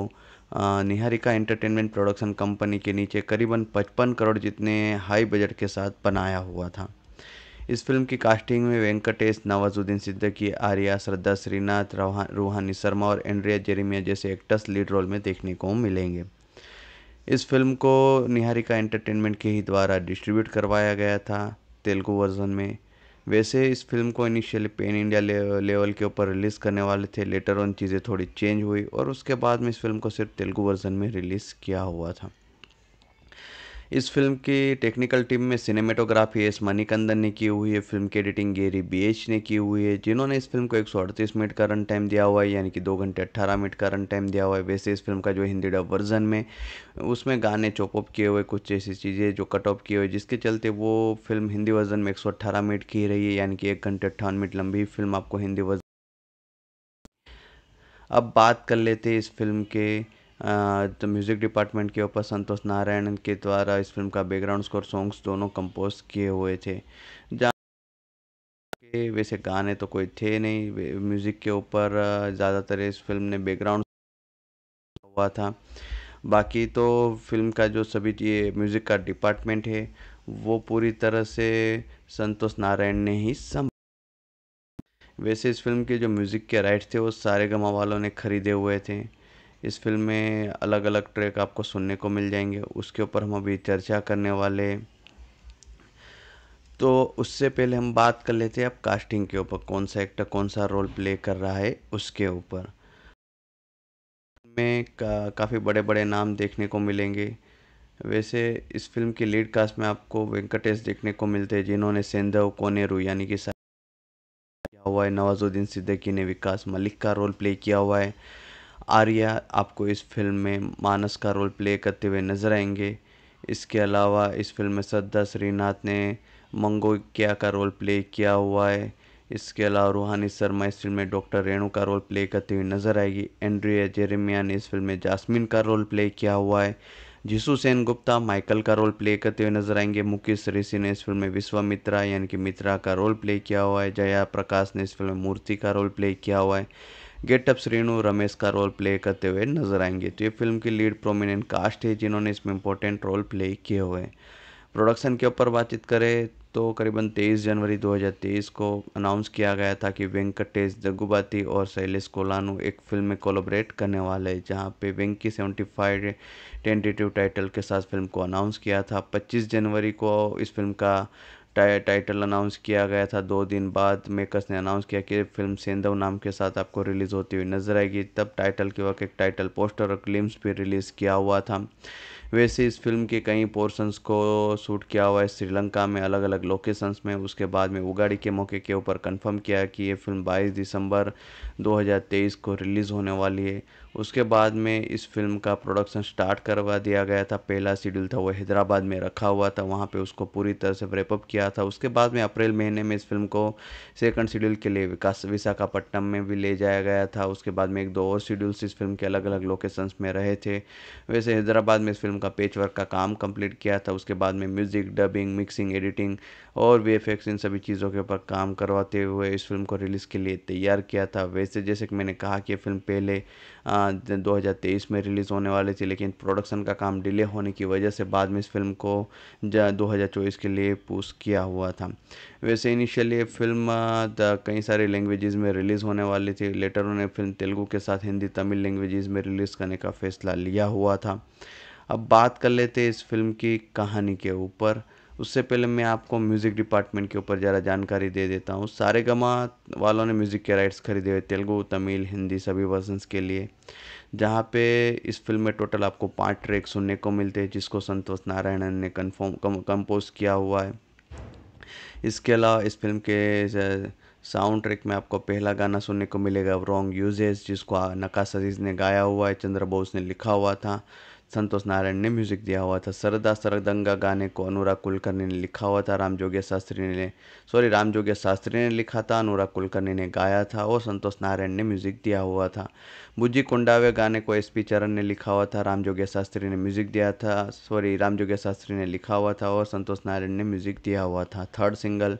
निहारिका एंटरटेनमेंट प्रोडक्शन कंपनी के नीचे करीबन 55 करोड़ जितने हाई बजट के साथ बनाया हुआ था इस फिल्म की कास्टिंग में वेंकटेश नवाजुद्दीन सिद्दीकी आर्या श्रद्धा श्रीनाथ रूहानी शर्मा और एंड्रिया जेरिमिया जैसे एक्टर्स लीड रोल में देखने को मिलेंगे इस फिल्म को निहारिका एंटरटेनमेंट के ही द्वारा डिस्ट्रीब्यूट करवाया गया था तेलुगु वर्ज़न में वैसे इस फिल्म को इनिशियली पेन इंडिया लेवल के ऊपर रिलीज़ करने वाले थे लेटर ऑन चीज़ें थोड़ी चेंज हुई और उसके बाद में इस फिल्म को सिर्फ तेलुगु वर्ज़न में रिलीज़ किया हुआ था इस फिल्म की टेक्निकल टीम में सिनेमेटोग्राफी एस मणिकंदन ने की हुई है फिल्म की एडिटिंग गेरी बी एच ने की हुई है जिन्होंने इस फिल्म को एक मिनट का रन टाइम दिया हुआ है यानी कि दो घंटे अट्ठारह मिनट का रन टाइम दिया हुआ है वैसे इस फिल्म का जो हिंदी डब वर्जन में उसमें गाने चॉप ऑप किए हुए कुछ ऐसी चीज़ें जो कट ऑफ किए हुए जिसके चलते वो फिल्म हिंदी वर्जन में एक मिनट की रही है यानी कि एक घंटे अट्ठावन मिनट लंबी फिल्म आपको हिंदी वर्जन अब बात कर लेते हैं इस फिल्म के तो म्यूज़िक डिपार्टमेंट के ऊपर संतोष नारायण के द्वारा इस फिल्म का बैकग्राउंड स्कोर सॉन्ग्स दोनों कंपोज किए हुए थे जहाँ वैसे गाने तो कोई थे नहीं म्यूज़िक के ऊपर ज़्यादातर इस फिल्म ने बैकग्राउंड हुआ था बाकी तो फिल्म का जो सभी ये म्यूज़िक का डिपार्टमेंट है वो पूरी तरह से संतोष नारायण ने ही सम वैसे इस फिल्म के जो म्यूज़िक के राइट थे वो सारे गमा वालों ने खरीदे हुए थे इस फ़िल्म में अलग अलग ट्रैक आपको सुनने को मिल जाएंगे उसके ऊपर हम अभी चर्चा करने वाले तो उससे पहले हम बात कर लेते हैं अब कास्टिंग के ऊपर कौन सा एक्टर कौन सा रोल प्ले कर रहा है उसके ऊपर में का, काफ़ी बड़े बड़े नाम देखने को मिलेंगे वैसे इस फिल्म की लीड कास्ट में आपको वेंकटेश देखने को मिलते हैं जिन्होंने सेंधव कोनेरू यानी कि किया हुआ है नवाजुद्दीन सिद्दीकी ने विकास मलिक का रोल प्ले किया हुआ है आर्या आपको इस फिल्म में मानस का रोल प्ले करते हुए नज़र आएंगे इसके अलावा इस फिल्म में श्रद्धा श्रीनाथ ने मंगोकिया का रोल प्ले किया हुआ है इसके अलावा रूहानी शर्मा इस फिल्म में डॉक्टर रेणु का रोल प्ले करती हुई नजर आएगी एंड्रिया जेरेमिया ने इस फिल्म में जासमिन का रोल प्ले किया हुआ है जिसु सेन गुप्ता माइकल का रोल प्ले करते हुए नजर आएंगे मुकेश ऋषि ने इस फिल्म में विश्वामित्रा यानी कि मित्रा का रोल प्ले किया हुआ है जया प्रकाश ने इस फिल्म में मूर्ति का रोल प्ले किया हुआ है गेटअप रेणु रमेश का रोल प्ले करते हुए नजर आएंगे तो ये फिल्म की लीड प्रोमिनेंट कास्ट है जिन्होंने इसमें इंपॉर्टेंट रोल प्ले किए हुए हैं प्रोडक्शन के ऊपर बातचीत करें तो करीबन 23 जनवरी 2023 को अनाउंस किया गया था कि वेंकटेश जग्गुबाती और शैलेश कोलानू एक फिल्म में कोलोबरेट करने वाले हैं जहां पे Venky seventy five tentative title के साथ फिल्म को अनाउंस किया था 25 जनवरी को इस फिल्म का टाइ टाइटल अनाउंस किया गया था दो दिन बाद मेकर्स ने अनाउंस किया कि फिल्म सेंधव नाम के साथ आपको रिलीज़ होती हुई नजर आएगी तब टाइटल के वक्त एक टाइटल पोस्टर और क्लिम्स भी रिलीज़ किया हुआ था वैसे इस फिल्म के कई पोर्शंस को शूट किया हुआ है श्रीलंका में अलग अलग लोकेशंस में उसके बाद में उगाड़ी के मौके के ऊपर कन्फर्म किया कि ये फिल्म बाईस दिसंबर दो को रिलीज़ होने वाली है उसके बाद में इस फिल्म का प्रोडक्शन स्टार्ट करवा दिया गया था पहला शेड्यूल था वो हैदराबाद में रखा हुआ था वहाँ पे उसको पूरी तरह से रेपअप किया था उसके बाद में अप्रैल महीने में इस फिल्म को सेकंड शेड्यूल के लिए विकास विशाखापट्टनम में भी ले जाया गया था उसके बाद में एक दो और शेड्यूल्स इस फिल्म के अलग अलग लोकेशंस में रहे थे वैसे हैदराबाद में इस फिल्म का पेच वर्क का काम कम्प्लीट किया था उसके बाद में म्यूज़िक डबिंग मिक्सिंग एडिटिंग और वी इन सभी चीज़ों के ऊपर काम करवाते हुए इस फिल्म को रिलीज़ के लिए तैयार किया था वैसे जैसे कि मैंने कहा कि फिल्म पहले आ, 2023 में रिलीज़ होने वाली थी लेकिन प्रोडक्शन का काम डिले होने की वजह से बाद में इस फिल्म को दो के लिए पुश किया हुआ था वैसे इनिशियली फिल्म कई सारे लैंग्वेजेस में रिलीज़ होने वाली थी लेटर उन्हें फिल्म तेलुगू के साथ हिंदी तमिल लैंग्वेजेस में रिलीज़ करने का फैसला लिया हुआ था अब बात कर लेते इस फिल्म की कहानी के ऊपर उससे पहले मैं आपको म्यूज़िक डिपार्टमेंट के ऊपर ज़रा जानकारी दे देता हूँ सारे गमा वालों ने म्यूज़िक के राइट्स खरीदे हुए तेलुगु तमिल हिंदी सभी वर्जनस के लिए जहाँ पे इस फिल्म में टोटल आपको पाँच ट्रैक सुनने को मिलते हैं जिसको संतोष नारायणन ने कन्फर्म कंपोज किया हुआ है इसके अलावा इस फिल्म के साउंड ट्रैक में आपको पहला गाना सुनने को मिलेगा रॉन्ग यूजेस जिसको नकाश अजीज ने गाया हुआ है चंद्र बोस ने लिखा हुआ था संतोष नारायण ने म्यूज़िक दिया हुआ था सरदा सरदंगा गाने को अनुराग कुलकर्णी ने लिखा हुआ था राम जोगिया शास्त्री ने सॉरी राम जोगिया शास्त्री ने लिखा था अनुराग कुलकर्णी ने गाया था और संतोष नारायण ने म्यूज़िक दिया हुआ था बुज्जी कुंडावे गाने को एस पी चरण ने लिखा हुआ था राम जोगिया शास्त्री ने म्यूज़िक दिया था सॉरी राम जोगिया शास्त्री ने लिखा हुआ था और संतोष नारायण ने म्यूज़िक दिया हुआ था थर्ड सिंगल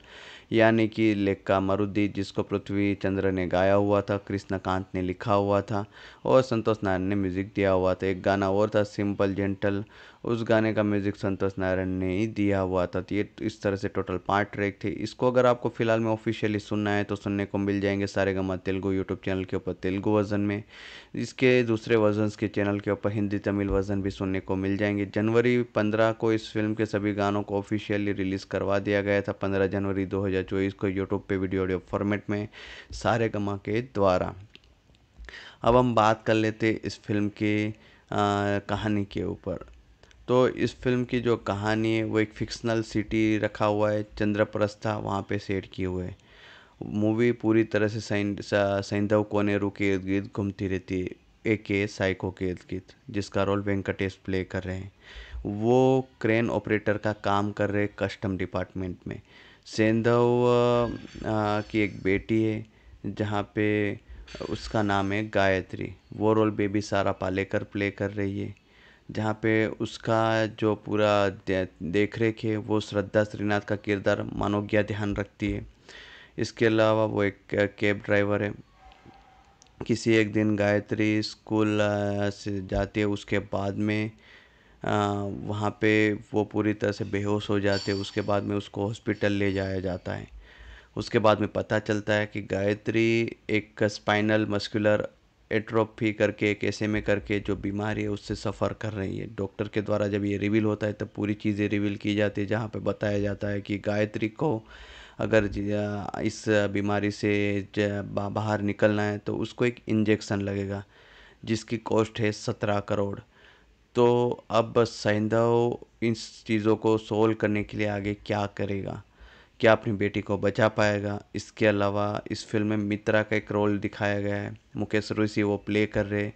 यानी कि लेक्का मरुदी जिसको पृथ्वी चंद्र ने गाया हुआ था कृष्णकांत ने लिखा हुआ था और संतोष नारायण ने म्यूज़िक दिया हुआ था एक गाना और था सिंपल जेंटल उस गाने का म्यूज़िक संतोष नारायण ने ही दिया हुआ था तो ये इस तरह से टोटल पाँच ट्रैक थे इसको अगर आपको फिलहाल में ऑफिशियली सुनना है तो सुनने को मिल जाएंगे सारे गमा तेलुगु यूट्यूब चैनल के ऊपर तेलुगु वर्जन में इसके दूसरे वर्जन के चैनल के ऊपर हिंदी तमिल वर्जन भी सुनने को मिल जाएंगे जनवरी पंद्रह को इस फिल्म के सभी गानों को ऑफिशियली रिलीज़ करवा दिया गया था पंद्रह जनवरी दो को यूट्यूब पर वीडियो ऑडियो फॉर्मेट में सारे गमा के द्वारा अब हम बात कर लेते इस फिल्म के आ, कहानी के ऊपर तो इस फ़िल्म की जो कहानी है वो एक फ़िक्सनल सिटी रखा हुआ है चंद्रप्रस्था वहाँ पे सेट किए हुए मूवी पूरी तरह से सैंधव कोनेरू के इर्द गिर्द घूमती रहती है ए के साइको के इर्द गिर्द जिसका रोल वेंकटेश प्ले कर रहे हैं वो क्रेन ऑपरेटर का काम कर रहे कस्टम डिपार्टमेंट में सेंधव की एक बेटी है जहाँ पे उसका नाम है गायत्री वो रोल बेबी सारा पालेकर प्ले कर रही है जहाँ पे उसका जो पूरा देख रेख है वो श्रद्धा श्रीनाथ का किरदार मनोज्ञा ध्यान रखती है इसके अलावा वो एक कैब ड्राइवर है किसी एक दिन गायत्री स्कूल से जाती है उसके बाद में वहाँ पे वो पूरी तरह से बेहोश हो जाते हैं उसके बाद में उसको हॉस्पिटल ले जाया जाता है उसके बाद में पता चलता है कि गायत्री एक स्पाइनल मस्कुलर एट्रोपी करके कैसे में करके जो बीमारी है उससे सफ़र कर रही है डॉक्टर के द्वारा जब ये रिवील होता है तब पूरी चीज़ें रिवील की जाती है जहाँ पे बताया जाता है कि गायत्री को अगर इस बीमारी से बाहर निकलना है तो उसको एक इंजेक्शन लगेगा जिसकी कॉस्ट है सत्रह करोड़ तो अब सैंधव इन चीज़ों को सोल्व करने के लिए आगे क्या करेगा क्या अपनी बेटी को बचा पाएगा इसके अलावा इस फिल्म में मित्रा का एक रोल दिखाया गया है मुकेश रोशी वो प्ले कर रहे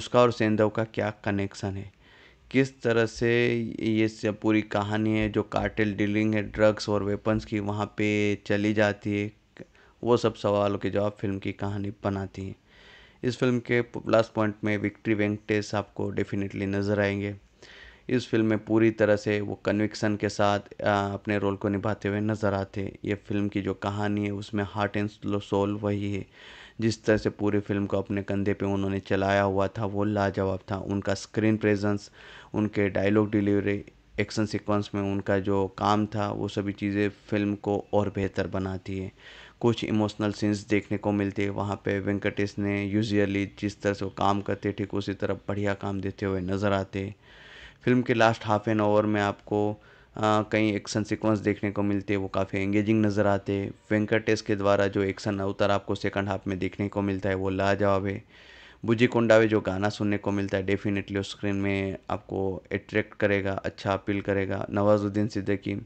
उसका और सेंधव का क्या कनेक्शन है किस तरह से ये सब पूरी कहानी है जो कार्टेल डीलिंग है ड्रग्स और वेपन्स की वहाँ पे चली जाती है वो सब सवालों के जवाब फिल्म की कहानी बनाती है इस फिल्म के लास्ट पॉइंट में विक्ट्री वेंकटेश आपको डेफिनेटली नज़र आएंगे इस फ़िल्म में पूरी तरह से वो कन्विक्सन के साथ अपने रोल को निभाते हुए नज़र आते हैं ये फ़िल्म की जो कहानी है उसमें हार्ट एंड सोल वही है जिस तरह से पूरी फिल्म को अपने कंधे पे उन्होंने चलाया हुआ था वो लाजवाब था उनका स्क्रीन प्रेजेंस उनके डायलॉग डिलीवरी एक्शन सीक्वेंस में उनका जो काम था वो सभी चीज़ें फिल्म को और बेहतर बनाती है कुछ इमोशनल सीन्स देखने को मिलते हैं वहाँ पे वेंकटेश ने यूजअली जिस तरह से वो काम करते ठीक उसी तरह बढ़िया काम देते हुए नज़र आते फ़िल्म के लास्ट हाफ़ एन आवर में आपको कई एक्शन सीक्वेंस देखने को मिलते वो काफ़ी एंगेजिंग नज़र आते हैं वेंकटेश के द्वारा जो एक्शन अवतार आपको सेकंड हाफ में देखने को मिलता है वो लाजवाब है बुजी कोंडावे जो गाना सुनने को मिलता है डेफिनेटली उस स्क्रीन में आपको अट्रैक्ट करेगा अच्छा अपील करेगा नवाजुद्दीन सिद्दीकी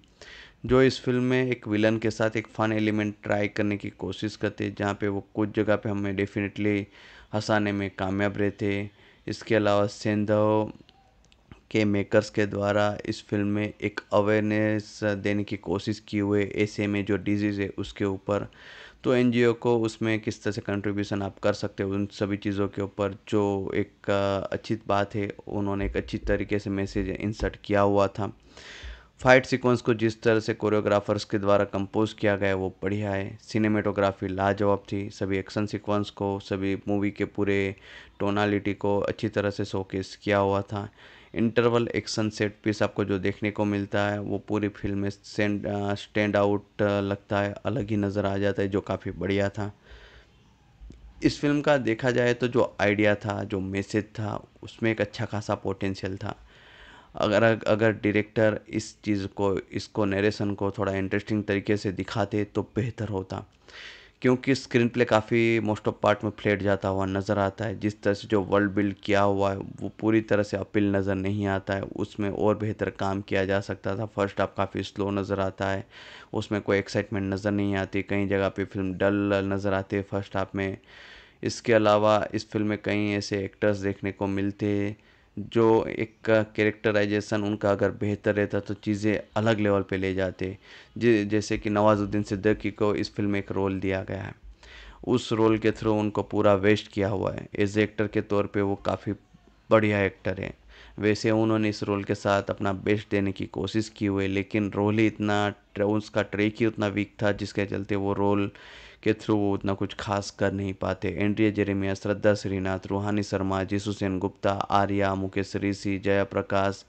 जो इस फिल्म में एक विलन के साथ एक फ़न एलिमेंट ट्राई करने की कोशिश करते जहाँ पे वो कुछ जगह पे हमें डेफिनेटली हंसाने में कामयाब रहते इसके अलावा सेंधव के मेकर्स के द्वारा इस फ़िल्म में एक अवेयरनेस देने की कोशिश की हुई ऐसे में जो डिजीज़ है उसके ऊपर तो एन जी ओ को उसमें किस तरह से कंट्रीब्यूशन आप कर सकते हो उन सभी चीज़ों के ऊपर जो एक अच्छी बात है उन्होंने एक अच्छी तरीके से मैसेज इंसर्ट किया हुआ था फाइट सीक्वेंस को जिस तरह से कोरियोग्राफर्स के द्वारा कंपोज किया गया वो बढ़िया है सिनेमेटोग्राफी लाजवाब थी सभी एक्शन सीक्वेंस को सभी मूवी के पूरे टोनालिटी को अच्छी तरह से शोकेस किया हुआ था इंटरवल एक्शन सेट पीस आपको जो देखने को मिलता है वो पूरी फिल्म में स्टैंड आउट लगता है अलग ही नज़र आ जाता है जो काफ़ी बढ़िया था इस फिल्म का देखा जाए तो जो आइडिया था जो मैसेज था उसमें एक अच्छा खासा पोटेंशियल था अगर अगर डायरेक्टर इस चीज़ को इसको नरेशन को थोड़ा इंटरेस्टिंग तरीके से दिखाते तो बेहतर होता क्योंकि स्क्रीन प्ले काफ़ी मोस्ट ऑफ पार्ट में फ्लेट जाता हुआ नज़र आता है जिस तरह से जो वर्ल्ड बिल्ड किया हुआ है वो पूरी तरह से अपील नज़र नहीं आता है उसमें और बेहतर काम किया जा सकता था फर्स्ट हाफ काफ़ी स्लो नज़र आता है उसमें कोई एक्साइटमेंट नज़र नहीं आती कई जगह पे फिल्म डल नज़र आती है फर्स्ट हाफ में इसके अलावा इस फिल्म में कई ऐसे एक्टर्स देखने को मिलते हैं जो एक कैरेक्टराइजेशन उनका अगर बेहतर रहता तो चीज़ें अलग लेवल पे ले जाते जैसे कि नवाज़ुद्दीन सिद्दीकी को इस फिल्म में एक रोल दिया गया है उस रोल के थ्रू उनको पूरा वेस्ट किया हुआ है एज एक्टर के तौर पे वो काफ़ी बढ़िया एक्टर है वैसे उन्होंने इस रोल के साथ अपना बेस्ट देने की कोशिश की हुई लेकिन रोल ही इतना उसका ट्रेक ही उतना वीक था जिसके चलते वो रोल के थ्रू वो उतना कुछ खास कर नहीं पाते एंड्रिया जेरेमिया श्रद्धा श्रीनाथ रूहानी शर्मा जीसुसेन गुप्ता आर्या मुकेश ऋषि जया प्रकाश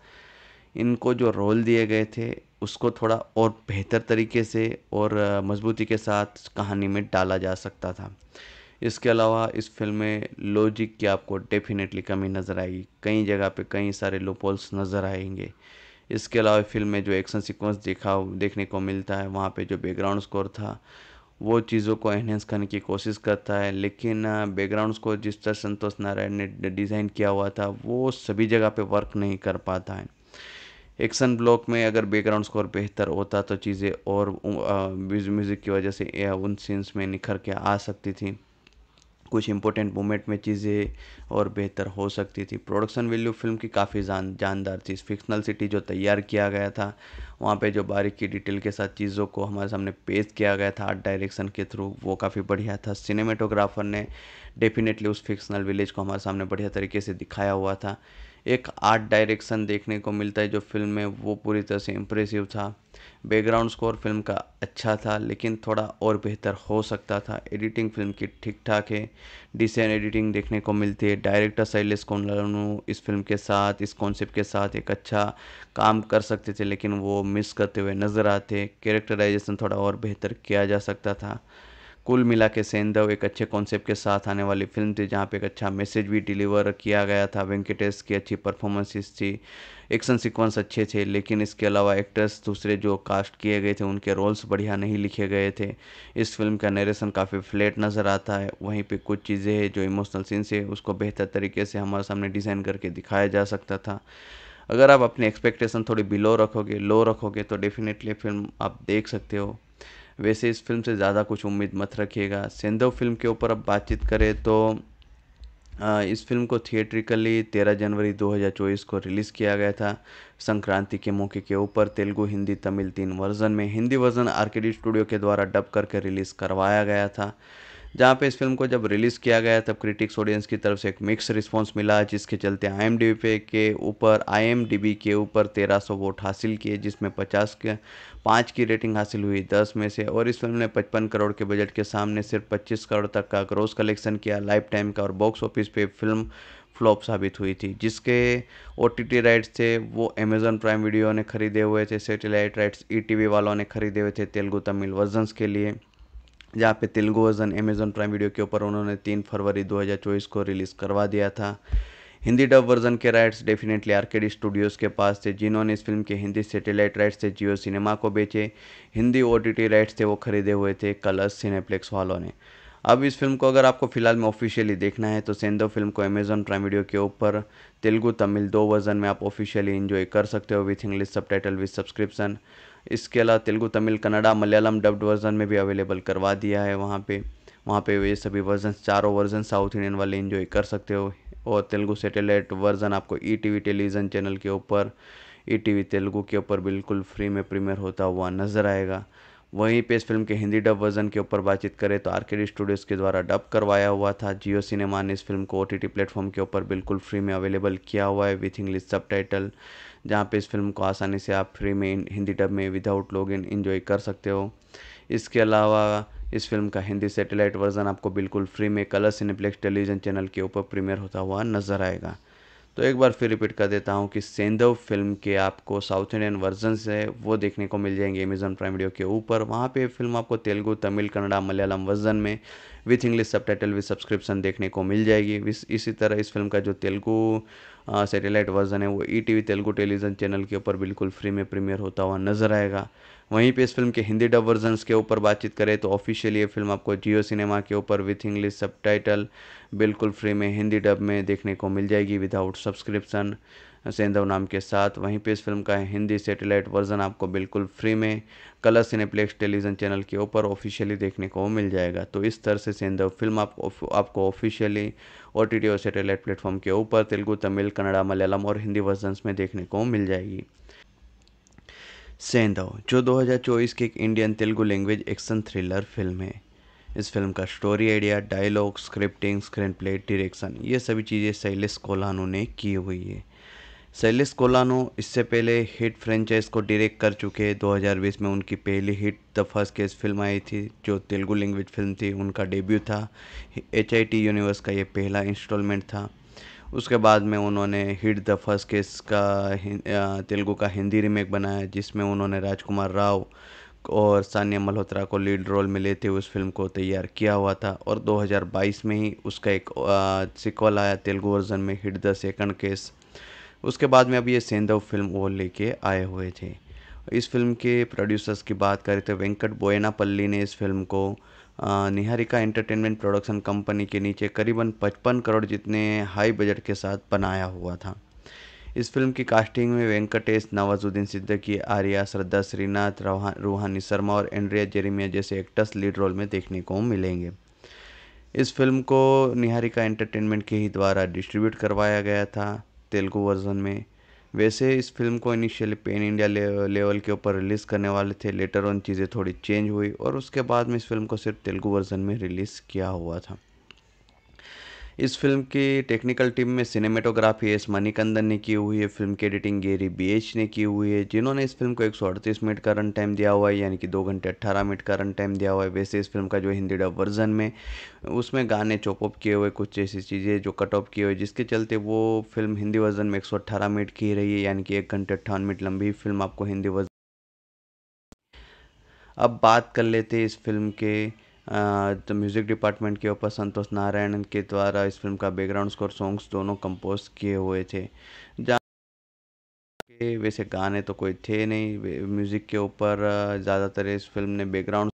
इनको जो रोल दिए गए थे उसको थोड़ा और बेहतर तरीके से और मजबूती के साथ कहानी में डाला जा सकता था इसके अलावा इस फिल्म में लॉजिक की आपको डेफिनेटली कमी नज़र आएगी कई जगह पे कई सारे लोपोल्स नज़र आएंगे इसके अलावा फिल्म में जो एक्शन सीक्वेंस देखा देखने को मिलता है वहाँ पे जो बैकग्राउंड स्कोर था वो चीज़ों को एनहेंस करने की कोशिश करता है लेकिन बैकग्राउंड्स को जिस तरह संतोष नारायण ने डिज़ाइन किया हुआ था वो सभी जगह पे वर्क नहीं कर पाता है एक्शन ब्लॉक में अगर बैकग्राउंड स्कोर बेहतर होता तो चीज़ें और म्यूज़िक की वजह से उन सीन्स में निखर के आ सकती थी कुछ इंपॉर्टेंट मोमेंट में चीज़ें और बेहतर हो सकती थी प्रोडक्शन वैल्यू फिल्म की काफ़ी जान जानदार थी फिक्शनल सिटी जो तैयार किया गया था वहाँ पे जो बारीक की डिटेल के साथ चीज़ों को हमारे सामने पेश किया गया था आर्ट डायरेक्शन के थ्रू वो काफ़ी बढ़िया था सिनेमेटोग्राफर ने डेफिनेटली उस फिक्शनल विलेज को हमारे सामने बढ़िया तरीके से दिखाया हुआ था एक आर्ट डायरेक्शन देखने को मिलता है जो फ़िल्म में वो पूरी तरह से इम्प्रेसिव था बैकग्राउंड स्कोर फिल्म का अच्छा था लेकिन थोड़ा और बेहतर हो सकता था एडिटिंग फिल्म की ठीक ठाक है डिसन एडिटिंग देखने को मिलती है डायरेक्टर शैलेश कोनलानू इस फिल्म के साथ इस कॉन्सेप्ट के साथ एक अच्छा काम कर सकते थे लेकिन वो मिस करते हुए नज़र आते कैरेक्टराइजेशन थोड़ा और बेहतर किया जा सकता था कुल मिला के सेंधव एक अच्छे कॉन्सेप्ट के साथ आने वाली फिल्म थी जहाँ पे एक अच्छा मैसेज भी डिलीवर किया गया था वेंकटेश की अच्छी परफॉर्मेंसेस थी एक्शन सीक्वेंस अच्छे थे लेकिन इसके अलावा एक्टर्स दूसरे जो कास्ट किए गए थे उनके रोल्स बढ़िया नहीं लिखे गए थे इस फिल्म का नरेशन काफ़ी फ्लैट नज़र आता है वहीं पर कुछ चीज़ें हैं जो इमोशनल सीन्स है उसको बेहतर तरीके से हमारे सामने डिज़ाइन करके दिखाया जा सकता था अगर आप अपनी एक्सपेक्टेशन थोड़ी बिलो रखोगे लो रखोगे तो डेफिनेटली फिल्म आप देख सकते हो वैसे इस फिल्म से ज़्यादा कुछ उम्मीद मत रखिएगा सेंधव फिल्म के ऊपर अब बातचीत करें तो इस फिल्म को थिएट्रिकली 13 जनवरी 2024 को रिलीज़ किया गया था संक्रांति के मौके के ऊपर तेलुगु हिंदी तमिल तीन वर्जन में हिंदी वर्जन आर्केडी स्टूडियो के द्वारा डब करके रिलीज़ करवाया गया था जहाँ पे इस फिल्म को जब रिलीज़ किया गया तब क्रिटिक्स ऑडियंस की तरफ से एक मिक्स रिस्पांस मिला जिसके चलते आई पे के ऊपर आई के ऊपर तेरह वोट हासिल किए जिसमें पचास के पाँच की रेटिंग हासिल हुई दस में से और इस फिल्म ने पचपन करोड़ के बजट के सामने सिर्फ पच्चीस करोड़ तक का ग्रोस कलेक्शन किया लाइफ टाइम का और बॉक्स ऑफिस पे फिल्म फ्लॉप साबित हुई थी जिसके ओ टी राइट्स थे वो अमेज़न प्राइम वीडियो ने खरीदे हुए थे satellite rights E T V वालों ने खरीदे हुए थे तेलुगु तमिल वर्जन्स के लिए जहाँ पे Telugu version Amazon Prime Video के ऊपर उन्होंने तीन फरवरी 2024 को रिलीज़ करवा दिया था हिंदी डब वर्जन के राइट्स डेफिनेटली आर्केडी स्टूडियोज़ के पास थे जिन्होंने इस फिल्म के हिंदी सेटेलाइट राइट्स से जियो सिनेमा को बेचे हिंदी ओ राइट्स थे वो खरीदे हुए थे कलर्स सिनेप्लेक्स वालों ने अब इस फिल्म को अगर आपको फिलहाल में ऑफिशियली देखना है तो सेंधो फिल्म को अमेजन प्राइम वीडियो के ऊपर तेलुगु तमिल दो वर्जन में आप ऑफिशियली इन्जॉय कर सकते हो with English subtitle with subscription इसके अलावा तेलुगु तमिल कन्नडा मलयालम डब्ड वर्जन में भी अवेलेबल करवा दिया है वहाँ पे वहाँ पे ये सभी वर्जन चारों वर्जन साउथ इंडियन वाले इन्जॉय कर सकते हो और तेलुगु सेटेलाइट वर्ज़न आपको E e T television channel के ऊपर ई e टी तेलुगु के ऊपर बिल्कुल फ्री में प्रीमियर होता हुआ नज़र आएगा वहीं पे इस फिल्म के हिंदी डब वर्जन के ऊपर बातचीत करें तो डी स्टूडियोज़ के द्वारा डब करवाया हुआ था जियो सिनेमा ने इस फिल्म को ओ टी प्लेटफॉर्म के ऊपर बिल्कुल फ्री में अवेलेबल किया हुआ है विथ इंग्लिश सब टाइटल जहाँ पर इस फिल्म को आसानी से आप फ्री में हिंदी डब में विदाउट लॉग इन इन्जॉय कर सकते हो इसके अलावा इस फिल्म का हिंदी सेटेलाइट वर्जन आपको बिल्कुल फ्री में कलर सिनेप्लेक्स टेलीविजन चैनल के ऊपर प्रीमियर होता हुआ नजर आएगा तो एक बार फिर रिपीट कर देता हूँ कि सेंधव फिल्म के आपको साउथ इंडियन वर्जन है वो देखने को मिल जाएंगे अमेजन प्राइम वीडियो के ऊपर वहाँ पे फिल्म आपको तेलुगु तमिल कन्नड़ा मलयालम वर्जन में with English subtitle with subscription देखने को मिल जाएगी इसी तरह इस फिल्म का जो तेलुगु सैटेलाइट वर्जन है वो E T V Telugu television channel के ऊपर बिल्कुल फ्री में प्रीमियर होता हुआ नजर आएगा वहीं पे इस फिल्म के हिंदी डब वर्जन के ऊपर बातचीत करें तो ऑफिशियली ये फिल्म आपको जियो सिनेमा के ऊपर विथ इंग्लिश सब बिल्कुल फ्री में हिंदी डब में देखने को मिल जाएगी विदाउट सब्सक्रिप्सन सेंधव नाम के साथ वहीं पे इस फिल्म का हिंदी सेटेलाइट वर्जन आपको बिल्कुल फ्री में कलर सिनेप्लेक्स टेलीविज़न चैनल के ऊपर ऑफिशियली देखने को मिल जाएगा तो इस तरह से सेंधव फिल्म आपको आपको ऑफिशियली ओ टी और सेटेलाइट प्लेटफॉर्म के ऊपर तेलुगू तमिल कन्नड़ा मलयालम और हिंदी वर्जन्स में देखने को मिल जाएगी सेंधव जो 2024 की एक Indian Telugu language action thriller film है इस फिल्म का story idea dialogue scripting screenplay direction ये सभी चीज़ें शैलेश कोलानो ने की हुई है शैलेश कोलानो इससे पहले हिट फ्रेंचाइज को डायरेक्ट कर चुके हैं 2020 में उनकी पहली hit the first case film आई थी जो तेलुगु लैंग्वेज फिल्म थी उनका डेब्यू था एच यूनिवर्स का ये पहला इंस्टॉलमेंट था उसके बाद में उन्होंने हिट द फर्स्ट केस का तेलुगु का हिंदी रीमेक बनाया जिसमें उन्होंने राजकुमार राव और सानिया मल्होत्रा को लीड रोल में लेते हुए उस फिल्म को तैयार किया हुआ था और 2022 में ही उसका एक सिक्वल आया तेलुगु वर्जन में हिट द सेकंड केस उसके बाद में अब ये सेंधव फिल्म वो लेके आए हुए थे इस फिल्म के प्रोड्यूसर्स की बात करें तो वेंकट बोयनापल्ली ने इस फिल्म को निहारिका एंटरटेनमेंट प्रोडक्शन कंपनी के नीचे करीबन 55 करोड़ जितने हाई बजट के साथ बनाया हुआ था इस फिल्म की कास्टिंग में वेंकटेश नवाजुद्दीन सिद्दीकी आर्या श्रद्धा श्रीनाथ रूहानी शर्मा और एंड्रिया जेरिमिया जैसे एक्टर्स लीड रोल में देखने को मिलेंगे इस फिल्म को निहारिका एंटरटेनमेंट के ही द्वारा डिस्ट्रीब्यूट करवाया गया था तेलुगु वर्जन में वैसे इस फिल्म को इनिशियली पेन इंडिया लेवल के ऊपर रिलीज़ करने वाले थे लेटर ऑन चीज़ें थोड़ी चेंज हुई और उसके बाद में इस फिल्म को सिर्फ तेलुगु वर्जन में रिलीज़ किया हुआ था इस फिल्म की टेक्निकल टीम में सिनेमेटोग्राफी एस मणिकंदन ने की हुई है फिल्म की एडिटिंग गेरी बीएच ने की हुई है जिन्होंने इस फिल्म को एक मिनट का रन टाइम दिया हुआ है यानी कि दो घंटे अट्ठारह मिनट का रन टाइम दिया हुआ है वैसे इस फिल्म का जो हिंदी डब वर्जन में उसमें गाने चॉपअप किए हुए कुछ ऐसी चीज़ें जो कट ऑफ किए हुए जिसके चलते वो फिल्म हिंदी वर्जन में एक मिनट की रही है यानी कि एक घंटे अट्ठावन मिनट लंबी फिल्म आपको हिंदी वर्जन अब बात कर लेते हैं इस फिल्म के तो म्यूज़िक डिपार्टमेंट के ऊपर संतोष नारायण के द्वारा इस फिल्म का बैकग्राउंड स्कोर सॉन्ग्स दोनों कंपोज किए हुए थे जहाँ वैसे गाने तो कोई थे नहीं म्यूज़िक के ऊपर ज़्यादातर इस फिल्म ने बैकग्राउंड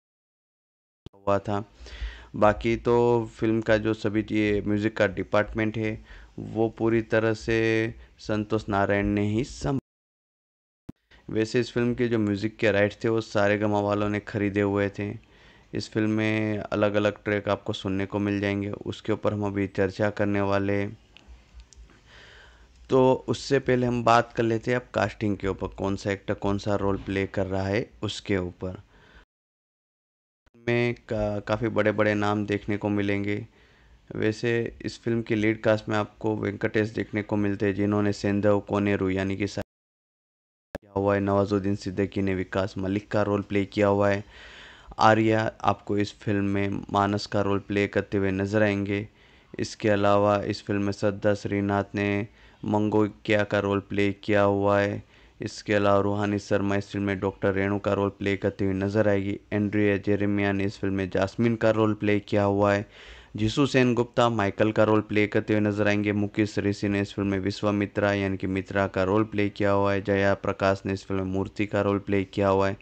हुआ था बाकी तो फिल्म का जो सभी ये म्यूज़िक का डिपार्टमेंट है वो पूरी तरह से संतोष नारायण ने ही सम वैसे इस फिल्म के जो म्यूज़िक के राइट्स थे वो सारे गमा वालों ने खरीदे हुए थे इस फ़िल्म में अलग अलग ट्रैक आपको सुनने को मिल जाएंगे उसके ऊपर हम अभी चर्चा करने वाले तो उससे पहले हम बात कर लेते हैं अब कास्टिंग के ऊपर कौन सा एक्टर कौन सा रोल प्ले कर रहा है उसके ऊपर में का, काफ़ी बड़े बड़े नाम देखने को मिलेंगे वैसे इस फिल्म की लीड कास्ट में आपको वेंकटेश देखने को मिलते हैं जिन्होंने सेंधव कोनेरू यानी कि किया हुआ है नवाजुद्दीन सिद्दीकी ने विकास मलिक का रोल प्ले किया हुआ है आर्या आपको इस फिल्म में मानस का रोल प्ले करते हुए नज़र आएंगे इसके अलावा इस फिल्म में श्रद्धा श्रीनाथ ने मंगोकिया का रोल प्ले किया हुआ है इसके अलावा रूहानी शर्मा इस फिल्म में डॉक्टर रेणु का रोल प्ले करती हुई नजर आएगी एंड्रिया जेरेमिया ने इस फिल्म में जासमिन का रोल प्ले किया हुआ है जिसु सेन गुप्ता माइकल का रोल प्ले करते हुए नजर आएंगे मुकेश ऋषि ने इस फिल्म में विश्वामित्रा यानी कि मित्रा का रोल प्ले किया हुआ है जया प्रकाश ने इस फिल्म में मूर्ति का रोल प्ले किया हुआ है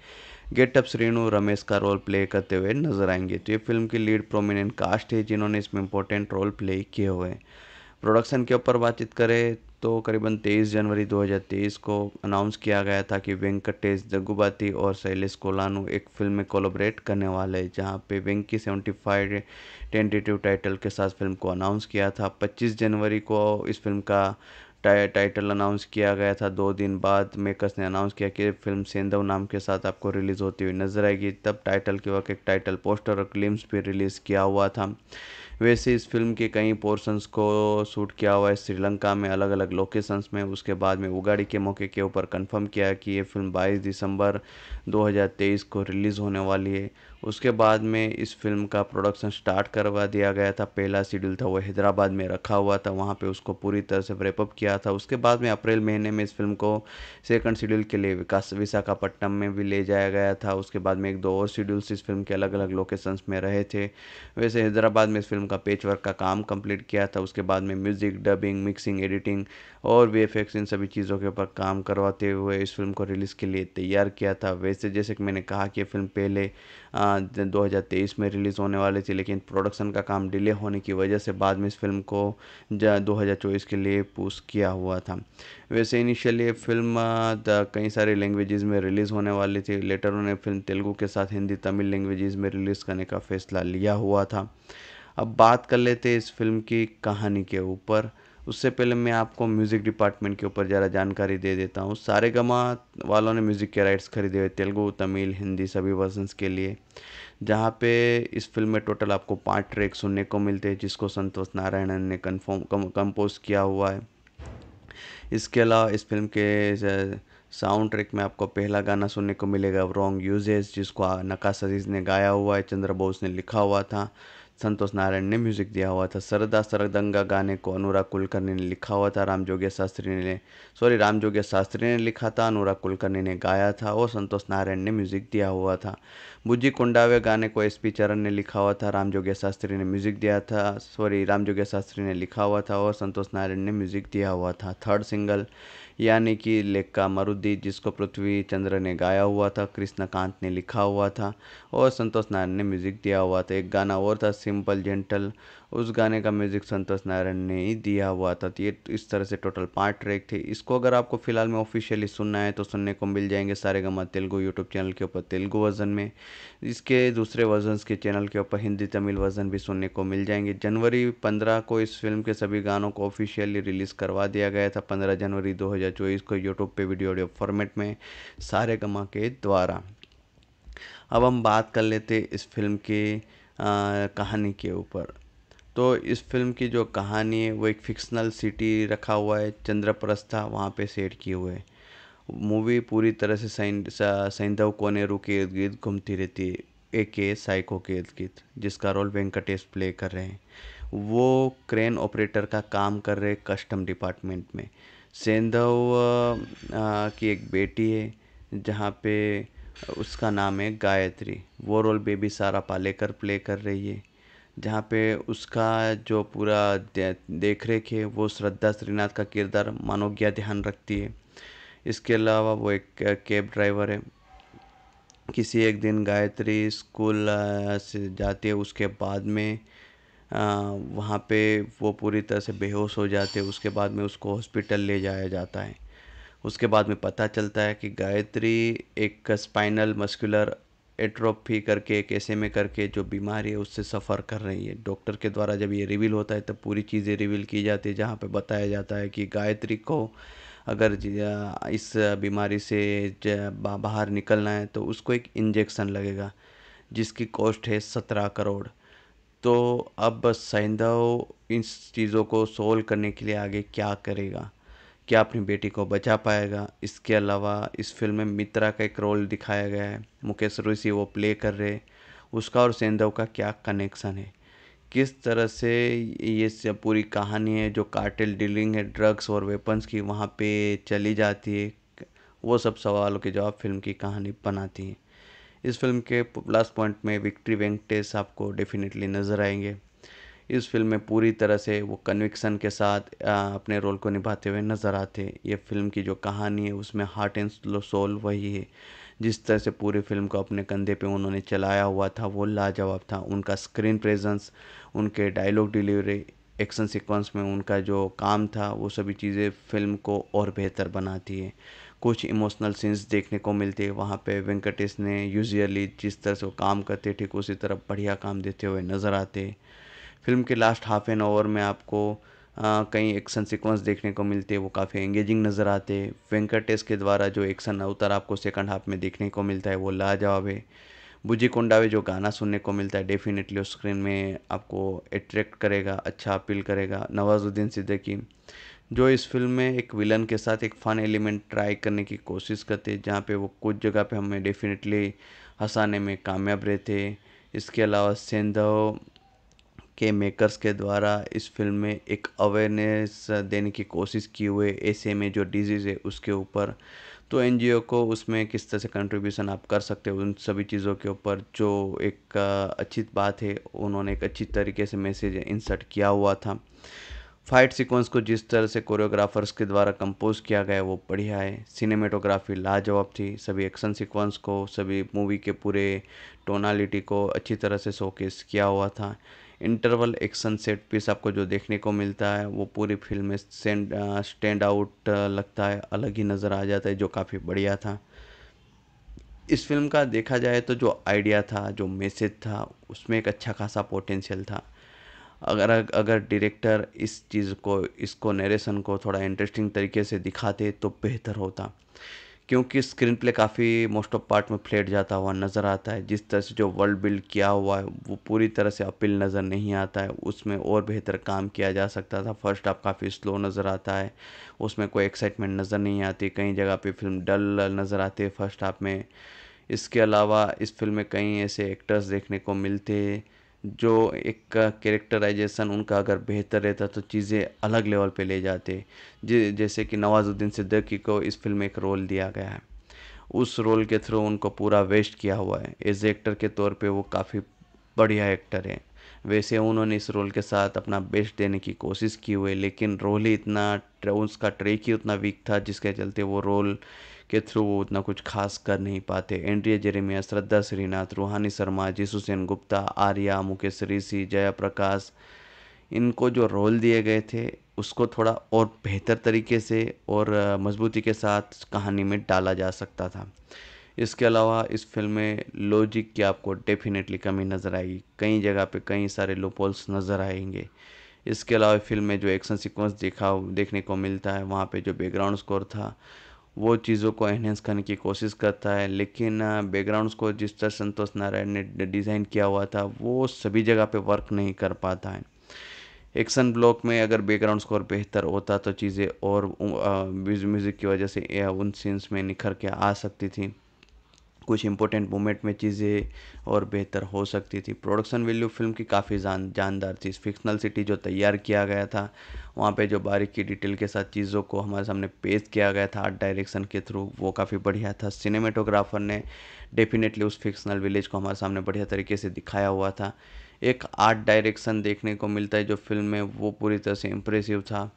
गेटअप श्रीनु रमेश का रोल प्ले करते हुए नजर आएंगे तो ये फिल्म की लीड प्रोमिनेंट कास्ट है जिन्होंने इसमें इंपॉर्टेंट रोल प्ले किए हुए हैं प्रोडक्शन के ऊपर बातचीत करें तो करीबन 23 जनवरी 2023 को अनाउंस किया गया था कि वेंकटेश जग्गुबाती और शैलेश कोलानू एक फिल्म में कोलोबरेट करने वाले हैं जहां पे Venky seventy five tentative title के साथ फिल्म को अनाउंस किया था 25 जनवरी को इस फिल्म का टाइटल अनाउंस किया गया था दो दिन बाद मेकर्स ने अनाउंस किया कि फिल्म सेंधव नाम के साथ आपको रिलीज़ होती हुई नजर आएगी तब टाइटल के वक्त एक टाइटल पोस्टर और क्लिम्स भी रिलीज़ किया हुआ था वैसे इस फिल्म के कई पोर्शंस को शूट किया हुआ है श्रीलंका में अलग अलग लोकेशंस में उसके बाद में उगाड़ी के मौके के ऊपर कंफर्म किया कि ये फिल्म 22 दिसंबर 2023 को रिलीज़ होने वाली है उसके बाद में इस फिल्म का प्रोडक्शन स्टार्ट करवा दिया गया था पहला शेड्यूल था वो हैदराबाद में रखा हुआ था वहाँ पे उसको पूरी तरह से रेपअप किया था उसके बाद में अप्रैल महीने में इस फिल्म को सेकंड शेड्यूल के लिए विकास विशाखापट्टनम में भी ले जाया गया था उसके बाद में एक दो और शेड्यूल्स इस फिल्म के अलग अलग लोकेशंस में रहे थे वैसे हैदराबाद में इस फिल्म का पेच वर्क का काम कम्प्लीट किया था उसके बाद में म्यूज़िक डबिंग मिक्सिंग एडिटिंग और वी इन सभी चीज़ों के ऊपर काम करवाते हुए इस फिल्म को रिलीज़ के लिए तैयार किया था वैसे जैसे कि मैंने कहा कि फिल्म पहले आ, 2023 में रिलीज़ होने वाली थी लेकिन प्रोडक्शन का काम डिले होने की वजह से बाद में इस फिल्म को दो के लिए पुश किया हुआ था वैसे इनिशियली फिल्म कई सारे लैंग्वेजेस में रिलीज़ होने वाली थी लेटर उन्होंने फिल्म तेलुगू के साथ हिंदी तमिल लैंग्वेजेस में रिलीज़ करने का फैसला लिया हुआ था अब बात कर लेते इस फिल्म की कहानी के ऊपर उससे पहले मैं आपको म्यूज़िक डिपार्टमेंट के ऊपर ज़रा जानकारी दे देता हूँ सारे गमा वालों ने म्यूज़िक के राइट्स खरीदे हुए तेलुगु तमिल हिंदी सभी वर्जन्स के लिए जहाँ पे इस फिल्म में टोटल आपको पाँच ट्रैक सुनने को मिलते हैं जिसको संतोष नारायणन ने कन्फर्म कम्पोज कंपोज किया हुआ है इसके अलावा इस फिल्म के साउंड ट्रैक में आपको पहला गाना सुनने को मिलेगा रॉन्ग यूजेस जिसको नकाश अजीज ने गाया हुआ है चंद्र बोस ने लिखा हुआ था संतोष नारायण ने म्यूजिक दिया हुआ था सरदा सरदंगा गाने को अनुराग कुलकर्णी ने लिखा हुआ था राम जोगे शास्त्री ने सॉरी राम जोगे शास्त्री ने लिखा था अनुराग कुलकर्णी ने गाया था और संतोष नारायण ने म्यूजिक दिया हुआ था बुज्जी कुंडावे गाने को एस पी चरण ने लिखा हुआ था राम जोगे शास्त्री ने म्यूजिक दिया था सॉरी राम जोगे शास्त्री ने लिखा हुआ था और संतोष नारायण ने म्यूजिक दिया हुआ था थर्ड सिंगल यानी कि लेक्का मरुदी जिसको पृथ्वी चंद्र ने गाया हुआ था कृष्णकांत ने लिखा हुआ था और संतोष नारायण ने म्यूज़िक दिया हुआ था एक गाना और था सिंपल जेंटल उस गाने का म्यूज़िक संतोष नारायण ने ही दिया हुआ था तो ये इस तरह से टोटल पाँच ट्रैक थे इसको अगर आपको फिलहाल में ऑफिशियली सुनना है तो सुनने को मिल जाएंगे सारे गमा तेलुगु यूट्यूब चैनल के ऊपर तेलुगु वर्जन में इसके दूसरे वर्जन के चैनल के ऊपर हिंदी तमिल वर्जन भी सुनने को मिल जाएंगे जनवरी पंद्रह को इस फिल्म के सभी गानों को ऑफिशियली रिलीज़ करवा दिया गया था पंद्रह जनवरी दो को यूट्यूब पर वीडियो ऑडियो फॉर्मेट में सारे गमा के द्वारा अब हम बात कर लेते इस फिल्म के आ, कहानी के ऊपर तो इस फ़िल्म की जो कहानी है वो एक फ़िक्सनल सिटी रखा हुआ है चंद्रप्रस्था वहाँ पे सेट किए हुए है मूवी पूरी तरह से सैंधव कोनेरू के इर्द गिर्द घूमती रहती है ए के साइको के इर्द गिर्द जिसका रोल वेंकटेश प्ले कर रहे हैं वो क्रेन ऑपरेटर का काम कर रहे कस्टम डिपार्टमेंट में सेंधव की एक बेटी है जहाँ पे उसका नाम है गायत्री वो रोल बेबी सारा पालेकर प्ले कर रही है जहाँ पे उसका जो पूरा देख रेख है वो श्रद्धा श्रीनाथ का किरदार मनोज्ञा ध्यान रखती है इसके अलावा वो एक कैब ड्राइवर है किसी एक दिन गायत्री स्कूल से जाती है उसके बाद में वहाँ पे वो पूरी तरह से बेहोश हो जाते हैं उसके बाद में उसको हॉस्पिटल ले जाया जाता है उसके बाद में पता चलता है कि गायत्री एक स्पाइनल मस्कुलर एट्रोपी करके एक ऐसे में करके जो बीमारी है उससे सफ़र कर रही है डॉक्टर के द्वारा जब ये रिवील होता है तब पूरी चीज़ें रिवील की जाती है जहाँ पे बताया जाता है कि गायत्री को अगर इस बीमारी से बाहर निकलना है तो उसको एक इंजेक्शन लगेगा जिसकी कॉस्ट है सत्रह करोड़ तो अब सैंधव इन चीज़ों को सोल्व करने के लिए आगे क्या करेगा क्या अपनी बेटी को बचा पाएगा इसके अलावा इस फिल्म में मित्रा का एक रोल दिखाया गया है मुकेश ऋषि वो प्ले कर रहे उसका और सेंधव का क्या कनेक्शन है किस तरह से ये सब पूरी कहानी है जो कार्टेल डीलिंग है ड्रग्स और वेपन्स की वहाँ पे चली जाती है वो सब सवालों के जवाब फिल्म की कहानी बनाती है इस फिल्म के लास्ट पॉइंट में विक्ट्री वेंकटेश आपको डेफिनेटली नज़र आएंगे इस फ़िल्म में पूरी तरह से वो कन्विक्सन के साथ अपने रोल को निभाते हुए नज़र आते हैं ये फ़िल्म की जो कहानी है उसमें हार्ट एंड सोल वही है जिस तरह से पूरी फिल्म को अपने कंधे पे उन्होंने चलाया हुआ था वो लाजवाब था उनका स्क्रीन प्रेजेंस उनके डायलॉग डिलीवरी एक्शन सीक्वेंस में उनका जो काम था वो सभी चीज़ें फिल्म को और बेहतर बनाती है कुछ इमोशनल सीन्स देखने को मिलते हैं वहाँ पे वेंकटेश ने यूजली जिस तरह से वो काम करते ठीक उसी तरह बढ़िया काम देते हुए नज़र आते फ़िल्म के लास्ट हाफ़ एन आवर में आपको कई एक्शन सीक्वेंस देखने को मिलते हैं वो काफ़ी एंगेजिंग नज़र आते हैं वेंकटेश के द्वारा जो एक्शन अवतार आपको सेकंड हाफ में देखने को मिलता है वो लाजवाब है बुजी कोंडावे जो गाना सुनने को मिलता है डेफिनेटली उस स्क्रीन में आपको अट्रैक्ट करेगा अच्छा अपील करेगा नवाजुद्दीन सिद्दीकी जो इस फिल्म में एक विलन के साथ एक फ़न एलिमेंट ट्राई करने की कोशिश करते हैं जहाँ पे वो कुछ जगह पे हमें डेफिनेटली हंसाने में कामयाब रहते इसके अलावा सेंधव के मेकर्स के द्वारा इस फ़िल्म में एक अवेयरनेस देने की कोशिश की हुई ऐसे में जो डिजीज़ है उसके ऊपर तो एन को उसमें किस तरह से कंट्रीब्यूशन आप कर सकते हो उन सभी चीज़ों के ऊपर जो एक अच्छी बात है उन्होंने एक अच्छी तरीके से मैसेज इंसर्ट किया हुआ था फाइट सीक्वेंस को जिस तरह से कोरियोग्राफर्स के द्वारा कंपोज किया गया वो बढ़िया है सिनेमेटोग्राफी लाजवाब थी सभी एक्शन सीक्वेंस को सभी मूवी के पूरे टोनालिटी को अच्छी तरह से शोकेस किया हुआ था इंटरवल एक्शन सेट पीस आपको जो देखने को मिलता है वो पूरी फिल्म में स्टैंड आउट लगता है अलग ही नज़र आ जाता है जो काफ़ी बढ़िया था इस फिल्म का देखा जाए तो जो आइडिया था जो मैसेज था उसमें एक अच्छा खासा पोटेंशियल था अगर अगर डायरेक्टर इस चीज़ को इसको नरेशन को थोड़ा इंटरेस्टिंग तरीके से दिखाते तो बेहतर होता क्योंकि स्क्रीन प्ले काफ़ी मोस्ट ऑफ पार्ट में फ्लेट जाता हुआ नज़र आता है जिस तरह से जो वर्ल्ड बिल्ड किया हुआ है वो पूरी तरह से अपील नज़र नहीं आता है उसमें और बेहतर काम किया जा सकता था फर्स्ट हाफ काफ़ी स्लो नज़र आता है उसमें कोई एक्साइटमेंट नज़र नहीं आती कई जगह पे फिल्म डल नज़र आती है फर्स्ट हाफ में इसके अलावा इस फिल्म में कई ऐसे एक्टर्स देखने को मिलते हैं जो एक कैरेक्टराइजेशन उनका अगर बेहतर रहता तो चीज़ें अलग लेवल पे ले जाते जैसे कि नवाज़ुद्दीन सिद्दीकी को इस फिल्म में एक रोल दिया गया है उस रोल के थ्रू उनको पूरा वेस्ट किया हुआ है एज एक्टर के तौर पे वो काफ़ी बढ़िया एक्टर है वैसे उन्होंने इस रोल के साथ अपना बेस्ट देने की कोशिश की हुई लेकिन रोल ही इतना उसका ट्रेक ही उतना वीक था जिसके चलते वो रोल के थ्रू वो उतना कुछ खास कर नहीं पाते एंड्रिया जेरेमिया श्रद्धा श्रीनाथ रूहानी शर्मा जीसुसेन गुप्ता आर्या मुकेश ऋषि जया प्रकाश इनको जो रोल दिए गए थे उसको थोड़ा और बेहतर तरीके से और मजबूती के साथ कहानी में डाला जा सकता था इसके अलावा इस फिल्म में लॉजिक की आपको डेफिनेटली कमी नज़र आएगी कई जगह पे कई सारे लोपोल्स नज़र आएंगे इसके अलावा फिल्म में जो एक्शन सीक्वेंस देखा देखने को मिलता है वहाँ पे जो बैकग्राउंड स्कोर था वो चीज़ों को एनहेंस करने की कोशिश करता है लेकिन बैकग्राउंड्स को जिस तरह संतोष नारायण ने डिज़ाइन किया हुआ था वो सभी जगह पे वर्क नहीं कर पाता है एक्शन ब्लॉक में अगर बैकग्राउंड स्कोर बेहतर होता तो चीज़ें और म्यूज़िक की वजह से उन सीन्स में निखर के आ सकती थी कुछ इंपॉर्टेंट मोमेंट में चीज़ें और बेहतर हो सकती थी प्रोडक्शन वैल्यू फिल्म की काफ़ी जान जानदार थी फिक्शनल सिटी जो तैयार किया गया था वहाँ पे जो बारीक की डिटेल के साथ चीज़ों को हमारे सामने पेश किया गया था आर्ट डायरेक्शन के थ्रू वो काफ़ी बढ़िया था सिनेमेटोग्राफर ने डेफिनेटली उस फिक्शनल विलेज को हमारे सामने बढ़िया तरीके से दिखाया हुआ था एक आर्ट डायरेक्शन देखने को मिलता है जो फ़िल्म में वो पूरी तरह से इम्प्रेसिव था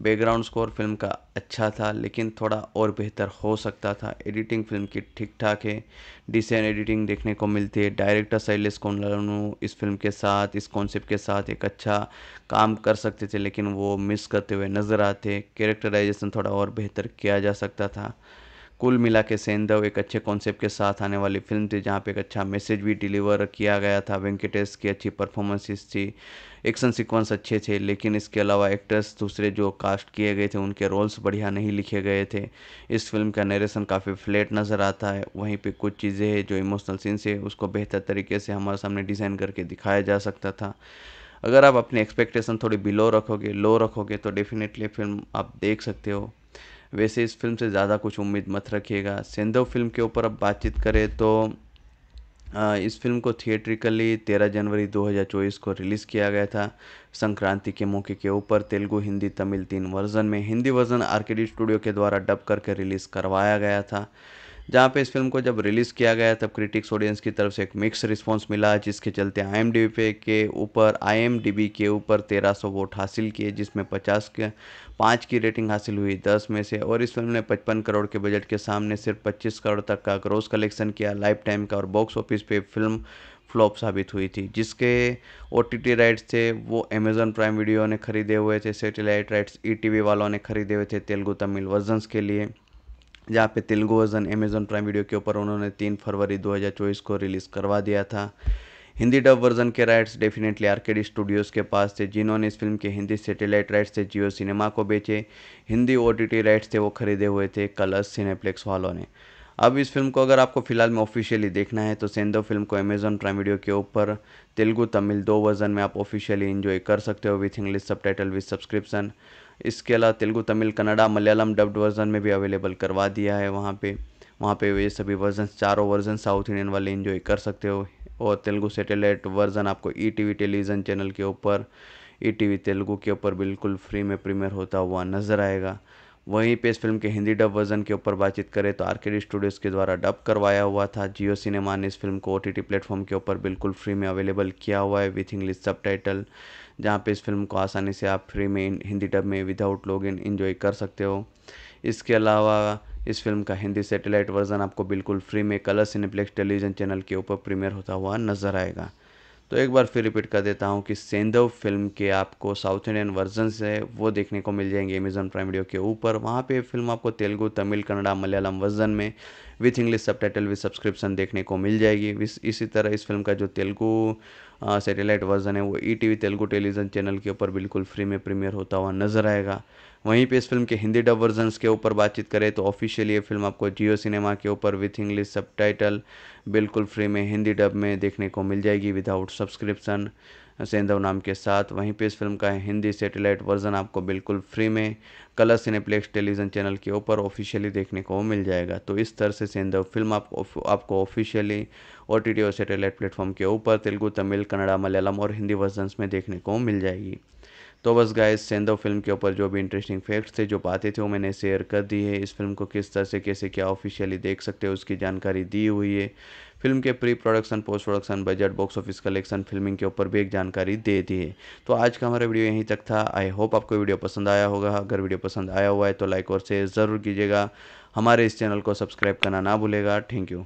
बैकग्राउंड स्कोर फ़िल्म का अच्छा था लेकिन थोड़ा और बेहतर हो सकता था एडिटिंग फ़िल्म की ठीक ठाक है डिसन एडिटिंग देखने को मिलती है डायरेक्टर शैलेश कोनलानू इस फिल्म के साथ इस कॉन्सेप्ट के साथ एक अच्छा काम कर सकते थे लेकिन वो मिस करते हुए नज़र आते कैरेक्टराइजेशन थोड़ा और बेहतर किया जा सकता था कुल मिला के सेंधव एक अच्छे कॉन्सेप्ट के साथ आने वाली फिल्म थी जहाँ पे एक अच्छा मैसेज भी डिलीवर किया गया था वेंकटेश की अच्छी परफॉर्मेंसेस थी एक्शन सीक्वेंस अच्छे थे लेकिन इसके अलावा एक्टर्स दूसरे जो कास्ट किए गए थे उनके रोल्स बढ़िया नहीं लिखे गए थे इस फिल्म का नरेशन काफ़ी फ्लैट नज़र आता है वहीं पर कुछ चीज़ें हैं जो इमोशनल सीन्स है उसको बेहतर तरीके से हमारे सामने डिज़ाइन करके दिखाया जा सकता था अगर आप अपनी एक्सपेक्टेशन थोड़ी बिलो रखोगे लो रखोगे तो डेफिनेटली फिल्म आप देख सकते हो वैसे इस फिल्म से ज़्यादा कुछ उम्मीद मत रखिएगा सेंधव फिल्म के ऊपर अब बातचीत करें तो इस फिल्म को थिएट्रिकली 13 जनवरी 2024 को रिलीज़ किया गया था संक्रांति के मौके के ऊपर तेलुगु हिंदी तमिल तीन वर्जन में हिंदी वर्जन आर्केडी स्टूडियो के द्वारा डब करके रिलीज़ करवाया गया था जहाँ पे इस फिल्म को जब रिलीज़ किया गया तब क्रिटिक्स ऑडियंस की तरफ से एक मिक्स रिस्पॉन्स मिला जिसके चलते आई पे के ऊपर आई के ऊपर तेरह सौ वोट हासिल किए जिसमें पचास के पाँच की रेटिंग हासिल हुई दस में से और इस फिल्म ने पचपन करोड़ के बजट के सामने सिर्फ पच्चीस करोड़ तक का ग्रोस कलेक्शन किया लाइफ टाइम का और बॉक्स ऑफिस पे फिल्म फ्लॉप साबित हुई थी जिसके ओ टी राइट्स थे वो अमेज़न प्राइम वीडियो ने खरीदे हुए थे सैटेलाइट राइट्स ई वालों ने खरीदे हुए थे तेलुगु तमिल वर्जन्स के लिए जहाँ पे Telugu version Amazon Prime Video के ऊपर उन्होंने तीन फरवरी 2024 को रिलीज़ करवा दिया था हिंदी डब वर्जन के राइट्स डेफिनेटली डी स्टूडियोज़ के पास थे जिन्होंने इस फिल्म के हिंदी सैटेलाइट राइट्स से जियो सिनेमा को बेचे हिंदी ओ राइट्स थे वो खरीदे हुए थे कलर्स सिनेप्लेक्स वालों ने अब इस फिल्म को अगर आपको फिलहाल में ऑफिशियली देखना है तो सेंदो फिल्म को अमेजॉन प्राइम वीडियो के ऊपर तेलुगु तमिल दो वर्जन में आप ऑफिशियली इन्जॉय कर सकते हो with English subtitle with subscription इसके अलावा तेलुगु तमिल कन्नड़ा मलयालम डब्ड वर्ज़न में भी अवेलेबल करवा दिया है वहाँ पे वहाँ पे ये सभी वर्जन चारों वर्जन साउथ इंडियन वाले इन्जॉय कर सकते हो और तेलुगु सेटेलाइट वर्ज़न आपको ई टी टेलीविज़न चैनल के ऊपर ई e टी तेलुगु के ऊपर बिल्कुल फ्री में प्रीमियर होता हुआ नज़र आएगा वहीं पे इस फिल्म के हिंदी डब वर्जन के ऊपर बातचीत करें तो आर के स्टूडियोज़ के द्वारा डब करवाया हुआ था जियो सिनेमा ने इस फिल्म को ओ टी प्लेटफॉर्म के ऊपर बिल्कुल फ्री में अवेलेबल किया हुआ है विथ इंग्लिश सब टाइटल जहाँ पे इस फिल्म को आसानी से आप फ्री में हिंदी डब में विदाउट लॉग इन इन्जॉय कर सकते हो इसके अलावा इस फिल्म का हिंदी सेटेलाइट वर्जन आपको बिल्कुल फ्री में कलर सिनेप्लेक्स टेलीविज़न चैनल के ऊपर प्रीमियर होता हुआ नजर आएगा तो एक बार फिर रिपीट कर देता हूँ कि सेंधव फिल्म के आपको साउथ इंडियन वर्जन से वो देखने को मिल जाएंगे अमेजन प्राइम वीडियो के ऊपर वहाँ पे फिल्म आपको तेलुगु तमिल कन्नड़ा मलयालम वर्जन में with English subtitle with subscription देखने को मिल जाएगी इसी तरह इस फिल्म का जो तेलुगू सैटेलाइट वर्जन है वो E e T Telugu television channel के ऊपर बिल्कुल फ्री में प्रीमियर होता हुआ नजर आएगा वहीं पे इस फिल्म के हिंदी डब वर्जन के ऊपर बातचीत करें तो ऑफिशियली ये फिल्म आपको जियो सिनेमा के ऊपर विथ इंग्लिश सब बिल्कुल फ्री में हिंदी डब में देखने को मिल जाएगी विदाउट सब्सक्रिप्सन सेंधव नाम के साथ वहीं पे इस फिल्म का हिंदी सेटेलाइट वर्जन आपको बिल्कुल फ्री में कलर सिनेप्लेक्स टेलीविज़न चैनल के ऊपर ऑफिशियली देखने को मिल जाएगा तो इस तरह से सेंधव फिल्म आप, आपको ऑफिशियली ओ टी टी और सेटेलाइट प्लेटफॉर्म के ऊपर तेलुगू तमिल कन्नड़ा मलयालम और हिंदी वर्जन में देखने को मिल जाएगी तो बस गाइस सेंधव फिल्म के ऊपर जो भी इंटरेस्टिंग फैक्ट्स थे जो बातें थी वो मैंने शेयर कर दी है इस फिल्म को किस तरह से कैसे क्या ऑफिशियली देख सकते हो उसकी जानकारी दी हुई है फिल्म के pre production post production budget box office collection filming के ऊपर भी एक जानकारी दे दी है तो आज का हमारा वीडियो यहीं तक था आई होप आपको वीडियो पसंद आया होगा अगर वीडियो पसंद आया हुआ है तो लाइक और शेयर ज़रूर कीजिएगा हमारे इस चैनल को सब्सक्राइब करना ना भूलेगा थैंक यू